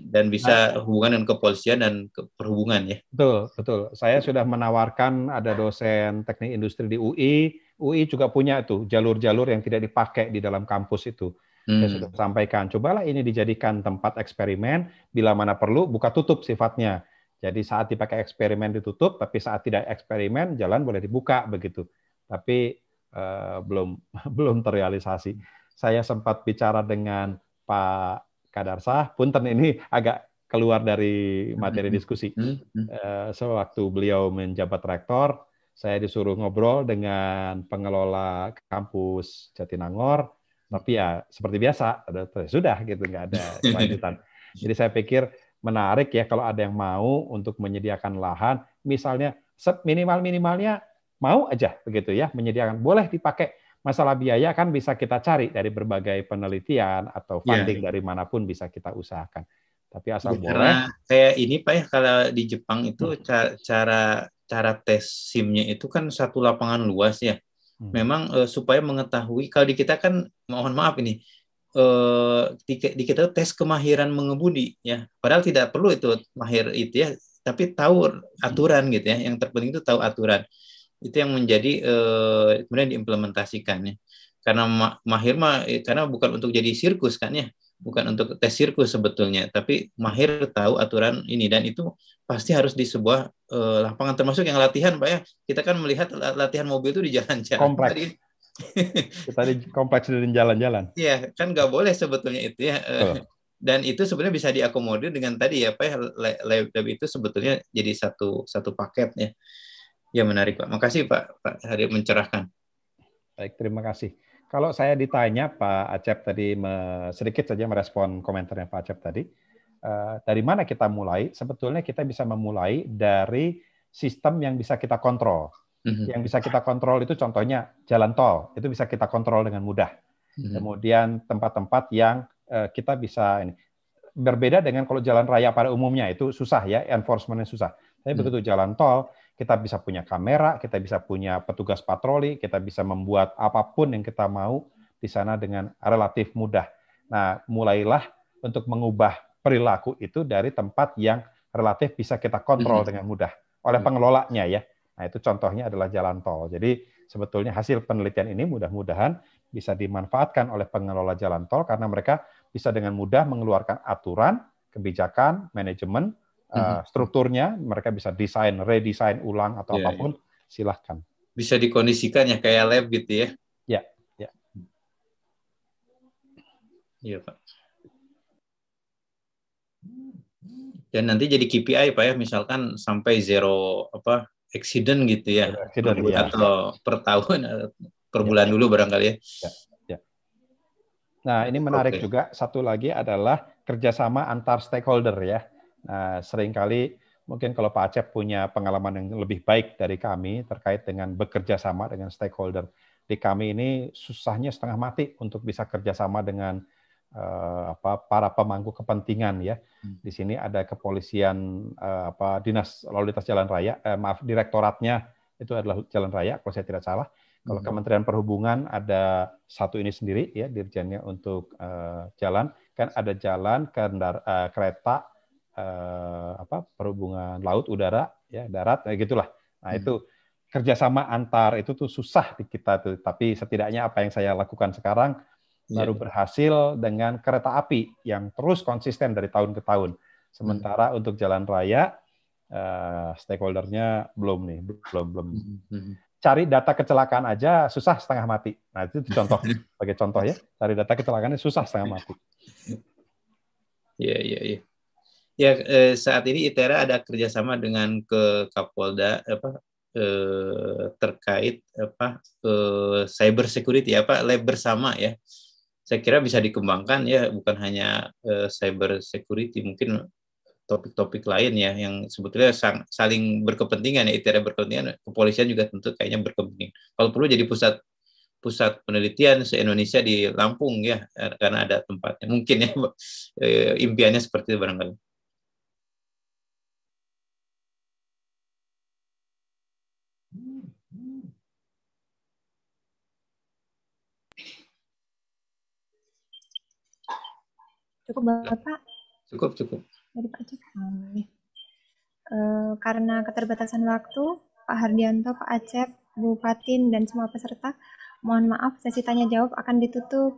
Speaker 3: dan bisa nah, hubungan dengan kepolisian dan ke perhubungan ya. Betul betul.
Speaker 5: Saya sudah menawarkan ada dosen teknik industri di UI UI juga punya tuh jalur-jalur yang tidak dipakai di dalam kampus itu. Hmm. Saya sudah sampaikan, cobalah ini dijadikan tempat eksperimen, bila mana perlu buka tutup sifatnya. Jadi saat dipakai eksperimen ditutup, tapi saat tidak eksperimen jalan boleh dibuka begitu. Tapi eh, belum belum terrealisasi. Saya sempat bicara dengan Pak Kadarsah, punten ini agak keluar dari materi hmm. diskusi. Hmm. Eh, sewaktu beliau menjabat rektor, saya disuruh ngobrol dengan pengelola kampus Jatinangor, tapi ya seperti biasa, ya sudah gitu, nggak ada lanjutan. Jadi saya pikir menarik ya kalau ada yang mau untuk menyediakan lahan, misalnya minimal-minimalnya mau aja begitu ya, menyediakan boleh dipakai. Masalah biaya kan bisa kita cari dari berbagai penelitian atau iya. funding yeah. dari manapun bisa kita
Speaker 3: usahakan tapi asal ya, boleh. Karena kayak ini pak ya kalau di Jepang itu cara cara tes SIM-nya itu kan satu lapangan luas ya. Hmm. Memang uh, supaya mengetahui kalau di kita kan mohon maaf ini uh, di, kita tes kemahiran mengemudi ya. Padahal tidak perlu itu mahir itu ya, tapi tahu aturan hmm. gitu ya. Yang terpenting itu tahu aturan. Itu yang menjadi uh, kemudian ya Karena ma mahir mah karena bukan untuk jadi sirkus kan ya bukan untuk tes sirkus sebetulnya, tapi mahir tahu aturan ini dan itu pasti harus di sebuah uh, lapangan termasuk yang latihan, Pak ya. Kita kan melihat latihan mobil itu di jalan-jalan. Kompleks. Tadi,
Speaker 5: kita di kompleks dari jalan-jalan.
Speaker 3: Iya, kan nggak boleh sebetulnya itu ya. Oh. Dan itu sebenarnya bisa diakomodir dengan tadi ya, Pak ya, lab itu sebetulnya jadi satu satu paketnya. Ya iya, menarik Pak. Makasih Pak, Pak Hari mencerahkan. Baik, terima
Speaker 5: kasih. Kalau saya ditanya Pak Acep tadi sedikit saja merespon komentarnya Pak Acep tadi, eh, dari mana kita mulai? Sebetulnya kita bisa memulai dari sistem yang bisa kita kontrol. Mhm. Yang bisa kita kontrol itu contohnya jalan tol, itu bisa kita kontrol dengan mudah. Mhm. Kemudian tempat-tempat yang eh, kita bisa ini berbeda dengan kalau jalan raya pada umumnya itu susah ya enforcementnya susah. Tapi mhm. begitu jalan tol kita bisa punya kamera, kita bisa punya petugas patroli, kita bisa membuat apapun yang kita mau di sana dengan relatif mudah. Nah, mulailah untuk mengubah perilaku itu dari tempat yang relatif bisa kita kontrol dengan mudah oleh mm. pengelolanya ya. Nah, itu contohnya adalah jalan tol. Jadi sebetulnya hasil penelitian ini mudah-mudahan bisa dimanfaatkan oleh pengelola jalan tol karena mereka bisa dengan mudah mengeluarkan aturan, kebijakan, manajemen Eh, mhm. strukturnya, mereka bisa desain, redesain ulang atau yeah, apapun, yeah. silahkan.
Speaker 3: Bisa dikondisikan ya kayak lab gitu ya? Ya, ya. Iya pak. Dan nanti jadi KPI pak ya, misalkan sampai zero apa accident gitu ya, accident, iya. atau ya. per tahun, eh, per ya, bulan ya. dulu barangkali ya. ya. ya.
Speaker 5: Nah, ini menarik okay. juga. Satu lagi adalah kerjasama antar stakeholder ya. Sering nah, seringkali mungkin kalau Pak Acep punya pengalaman yang lebih baik dari kami terkait dengan bekerja sama dengan stakeholder. Di kami ini susahnya setengah mati untuk bisa kerjasama dengan uh, apa para pemangku kepentingan ya. Hmm. Di sini ada kepolisian uh, apa dinas lalu lintas jalan raya, eh, maaf direktoratnya itu adalah jalan raya kalau saya tidak salah. Kalau hmm. Kementerian Perhubungan ada satu ini sendiri ya dirjennya untuk uh, jalan, kan ada jalan, kendara, uh, kereta, eh, apa perhubungan laut, udara, ya darat, ya gitulah. Nah hmm. itu kerjasama antar itu tuh susah di kita tuh. Tapi setidaknya apa yang saya lakukan sekarang yeah. baru berhasil dengan kereta api yang terus konsisten dari tahun ke tahun. Sementara hmm. untuk jalan raya eh, stakeholdernya belum nih, belum belum. Hmm. hmm, hmm, hmm. Cari data kecelakaan aja susah setengah mati. Nah itu contoh sebagai contoh ya. Cari data kecelakaannya susah setengah mati.
Speaker 3: Iya yeah, iya iya. Ya eh, saat ini ITERA ada kerjasama dengan ke Kapolda apa eh, terkait apa eh, cyber security apa lab bersama ya. Saya kira bisa dikembangkan ya bukan hanya eh, cyber security mungkin topik-topik lain ya yang sebetulnya saling berkepentingan ya ITERA berkepentingan kepolisian juga tentu kayaknya berkepentingan kalau perlu jadi pusat pusat penelitian se Indonesia di Lampung ya karena ada tempatnya mungkin ya eh, impiannya seperti itu barangkali.
Speaker 1: Cukup Bapak? Cukup, cukup. Jadi Pak Cik, Uh, karena keterbatasan waktu, Pak Hardianto, Pak Acep, Bu Fatin, dan semua peserta, mohon maaf sesi tanya jawab akan ditutup.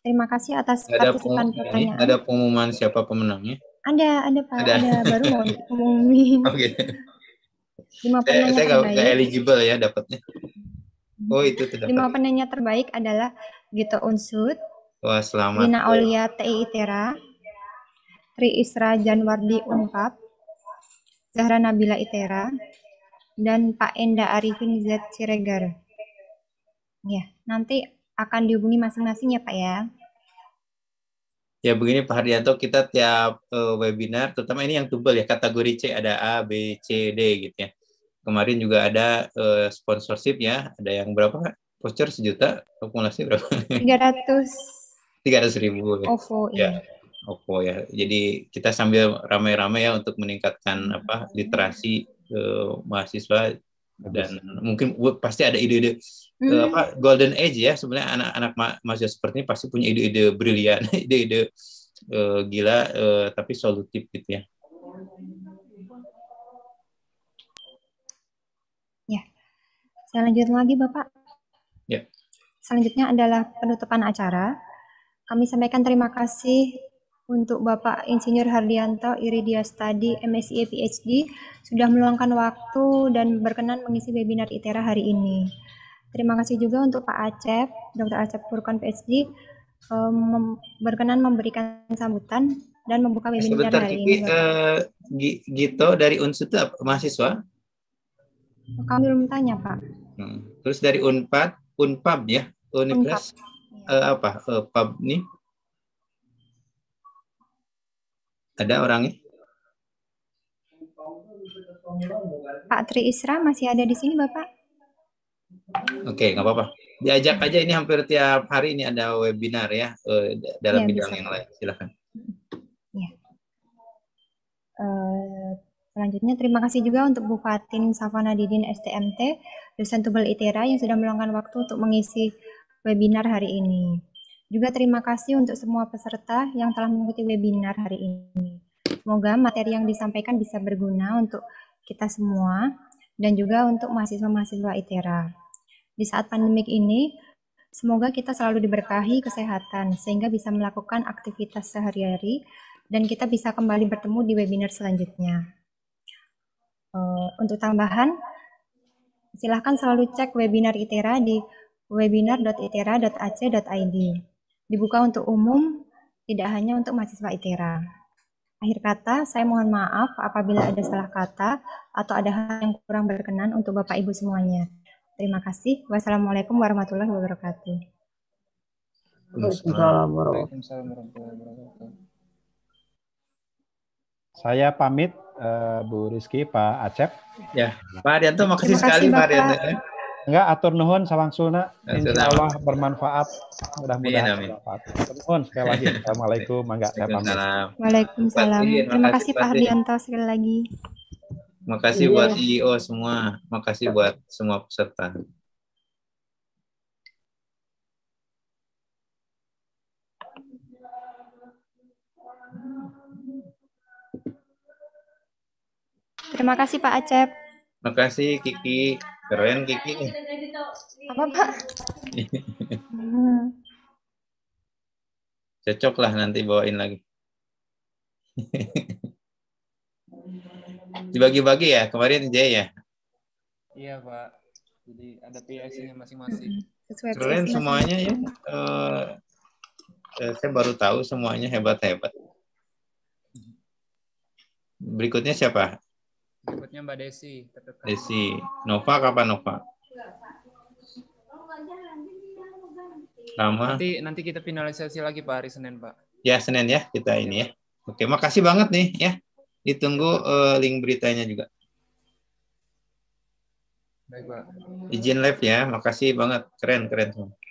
Speaker 1: Terima kasih atas ada partisipan pertanyaan.
Speaker 3: Ada pengumuman siapa pemenangnya?
Speaker 1: Ada, ada Pak. Ada, ada baru mau umumin. Oke. Okay. Lima penanya saya, terbaik. gak
Speaker 3: eligible ya dapatnya. Oh itu. Lima
Speaker 1: penanya terbaik adalah Gito Unsut,
Speaker 3: Wah, selamat. Dina
Speaker 1: Aulia TI Itera. Tri Isra Janwardi Ungkap. Zahra Nabila Itera. Dan Pak Enda Arifin Z Siregar. Ya, nanti akan dihubungi masing-masing ya Pak ya.
Speaker 3: Ya begini Pak Hardianto, kita tiap uh, webinar, terutama ini yang tubel ya, kategori C ada A, B, C, D gitu ya. Kemarin juga ada uh, sponsorship ya, ada yang berapa Voucher sejuta, akumulasi berapa? 300 tiga ratus ribu ya. OVO ya. Iya. OVO ya. Jadi kita sambil ramai-ramai ya untuk meningkatkan apa literasi ke eh, mahasiswa dan mungkin pasti ada ide-ide eh, hmm. apa golden age ya sebenarnya anak-anak mahasiswa seperti ini pasti punya ide-ide brilian ide-ide uh, gila uh, tapi solutif gitu ya
Speaker 1: ya saya lanjut lagi bapak ya selanjutnya adalah penutupan acara kami sampaikan terima kasih untuk Bapak Insinyur Hardianto Iridia Study MSI PhD sudah meluangkan waktu dan berkenan mengisi webinar ITERA hari ini. Terima kasih juga untuk Pak Acep, Dr. Acep Purkan PhD um, eh, berkenan memberikan sambutan dan membuka webinar Sebentar, hari ini. Uh,
Speaker 3: Gito dari Unsu, itu mahasiswa?
Speaker 1: Kami belum tanya Pak.
Speaker 3: Hmm. Terus dari Unpad, Unpab ya, Universitas uh, apa uh, pub nih? Ada orangnya?
Speaker 1: Pak Tri Isra masih ada di sini Bapak?
Speaker 3: Oke, okay, nggak apa-apa. Diajak aja ini hampir tiap hari ini ada webinar ya uh, dalam ya, bidang bisa. yang lain. silahkan
Speaker 2: Ya.
Speaker 1: Uh, selanjutnya terima kasih juga untuk Bu Fatin Safana Didin STMT, dosen Tubel ITERA yang sudah meluangkan waktu untuk mengisi webinar hari ini. Juga terima kasih untuk semua peserta yang telah mengikuti webinar hari ini. Semoga materi yang disampaikan bisa berguna untuk kita semua dan juga untuk mahasiswa-mahasiswa ITERA. Di saat pandemik ini, semoga kita selalu diberkahi kesehatan sehingga bisa melakukan aktivitas sehari-hari dan kita bisa kembali bertemu di webinar selanjutnya. Eh, untuk tambahan, silahkan selalu cek webinar ITERA di webinar.itera.ac.id. Dibuka untuk umum, tidak hanya untuk mahasiswa ITERA. Akhir kata, saya mohon maaf apabila ada salah kata atau ada hal yang kurang berkenan untuk Bapak Ibu semuanya. Terima kasih. Wassalamualaikum warahmatullahi wabarakatuh.
Speaker 5: Waalaikumsalam
Speaker 2: warahmatullahi wabarakatuh.
Speaker 5: Saya pamit, uh, Bu Rizky, Pak Acep. Ya, Pak Adianto, makasih, Terima kasih sekali Bapak. Pak Adianto. Ya. Enggak, atur nuhun insya Allah bermanfaat. Mudah-mudahan
Speaker 3: bermanfaat. Nuhun sekali lagi. Assalamualaikum. Mangga saya pamit.
Speaker 1: Waalaikumsalam. Terima kasih Pak Hardianto sekali lagi.
Speaker 3: Terima kasih iya. buat CEO semua. Terima kasih buat semua peserta.
Speaker 1: Terima kasih Pak Acep.
Speaker 3: Terima kasih Kiki. Keren Kiki. Apa Pak? Cocok lah nanti bawain lagi. Dibagi-bagi ya kemarin Jay ya. Iya Pak. Jadi ada PIC-nya masing-masing.
Speaker 2: Keren semuanya ya. Uh,
Speaker 3: saya baru tahu semuanya hebat-hebat. Berikutnya siapa? Berikutnya Mbak Desi. Terdekat. Desi. Nova kapan Nova? Lama. Nanti nanti kita finalisasi lagi Pak hari Senin Pak. Ya Senin ya kita ini ya. Oke makasih banget nih ya. Ditunggu uh, link beritanya juga.
Speaker 2: Baik Pak. Izin live
Speaker 3: ya. Makasih
Speaker 2: banget. Keren keren semua.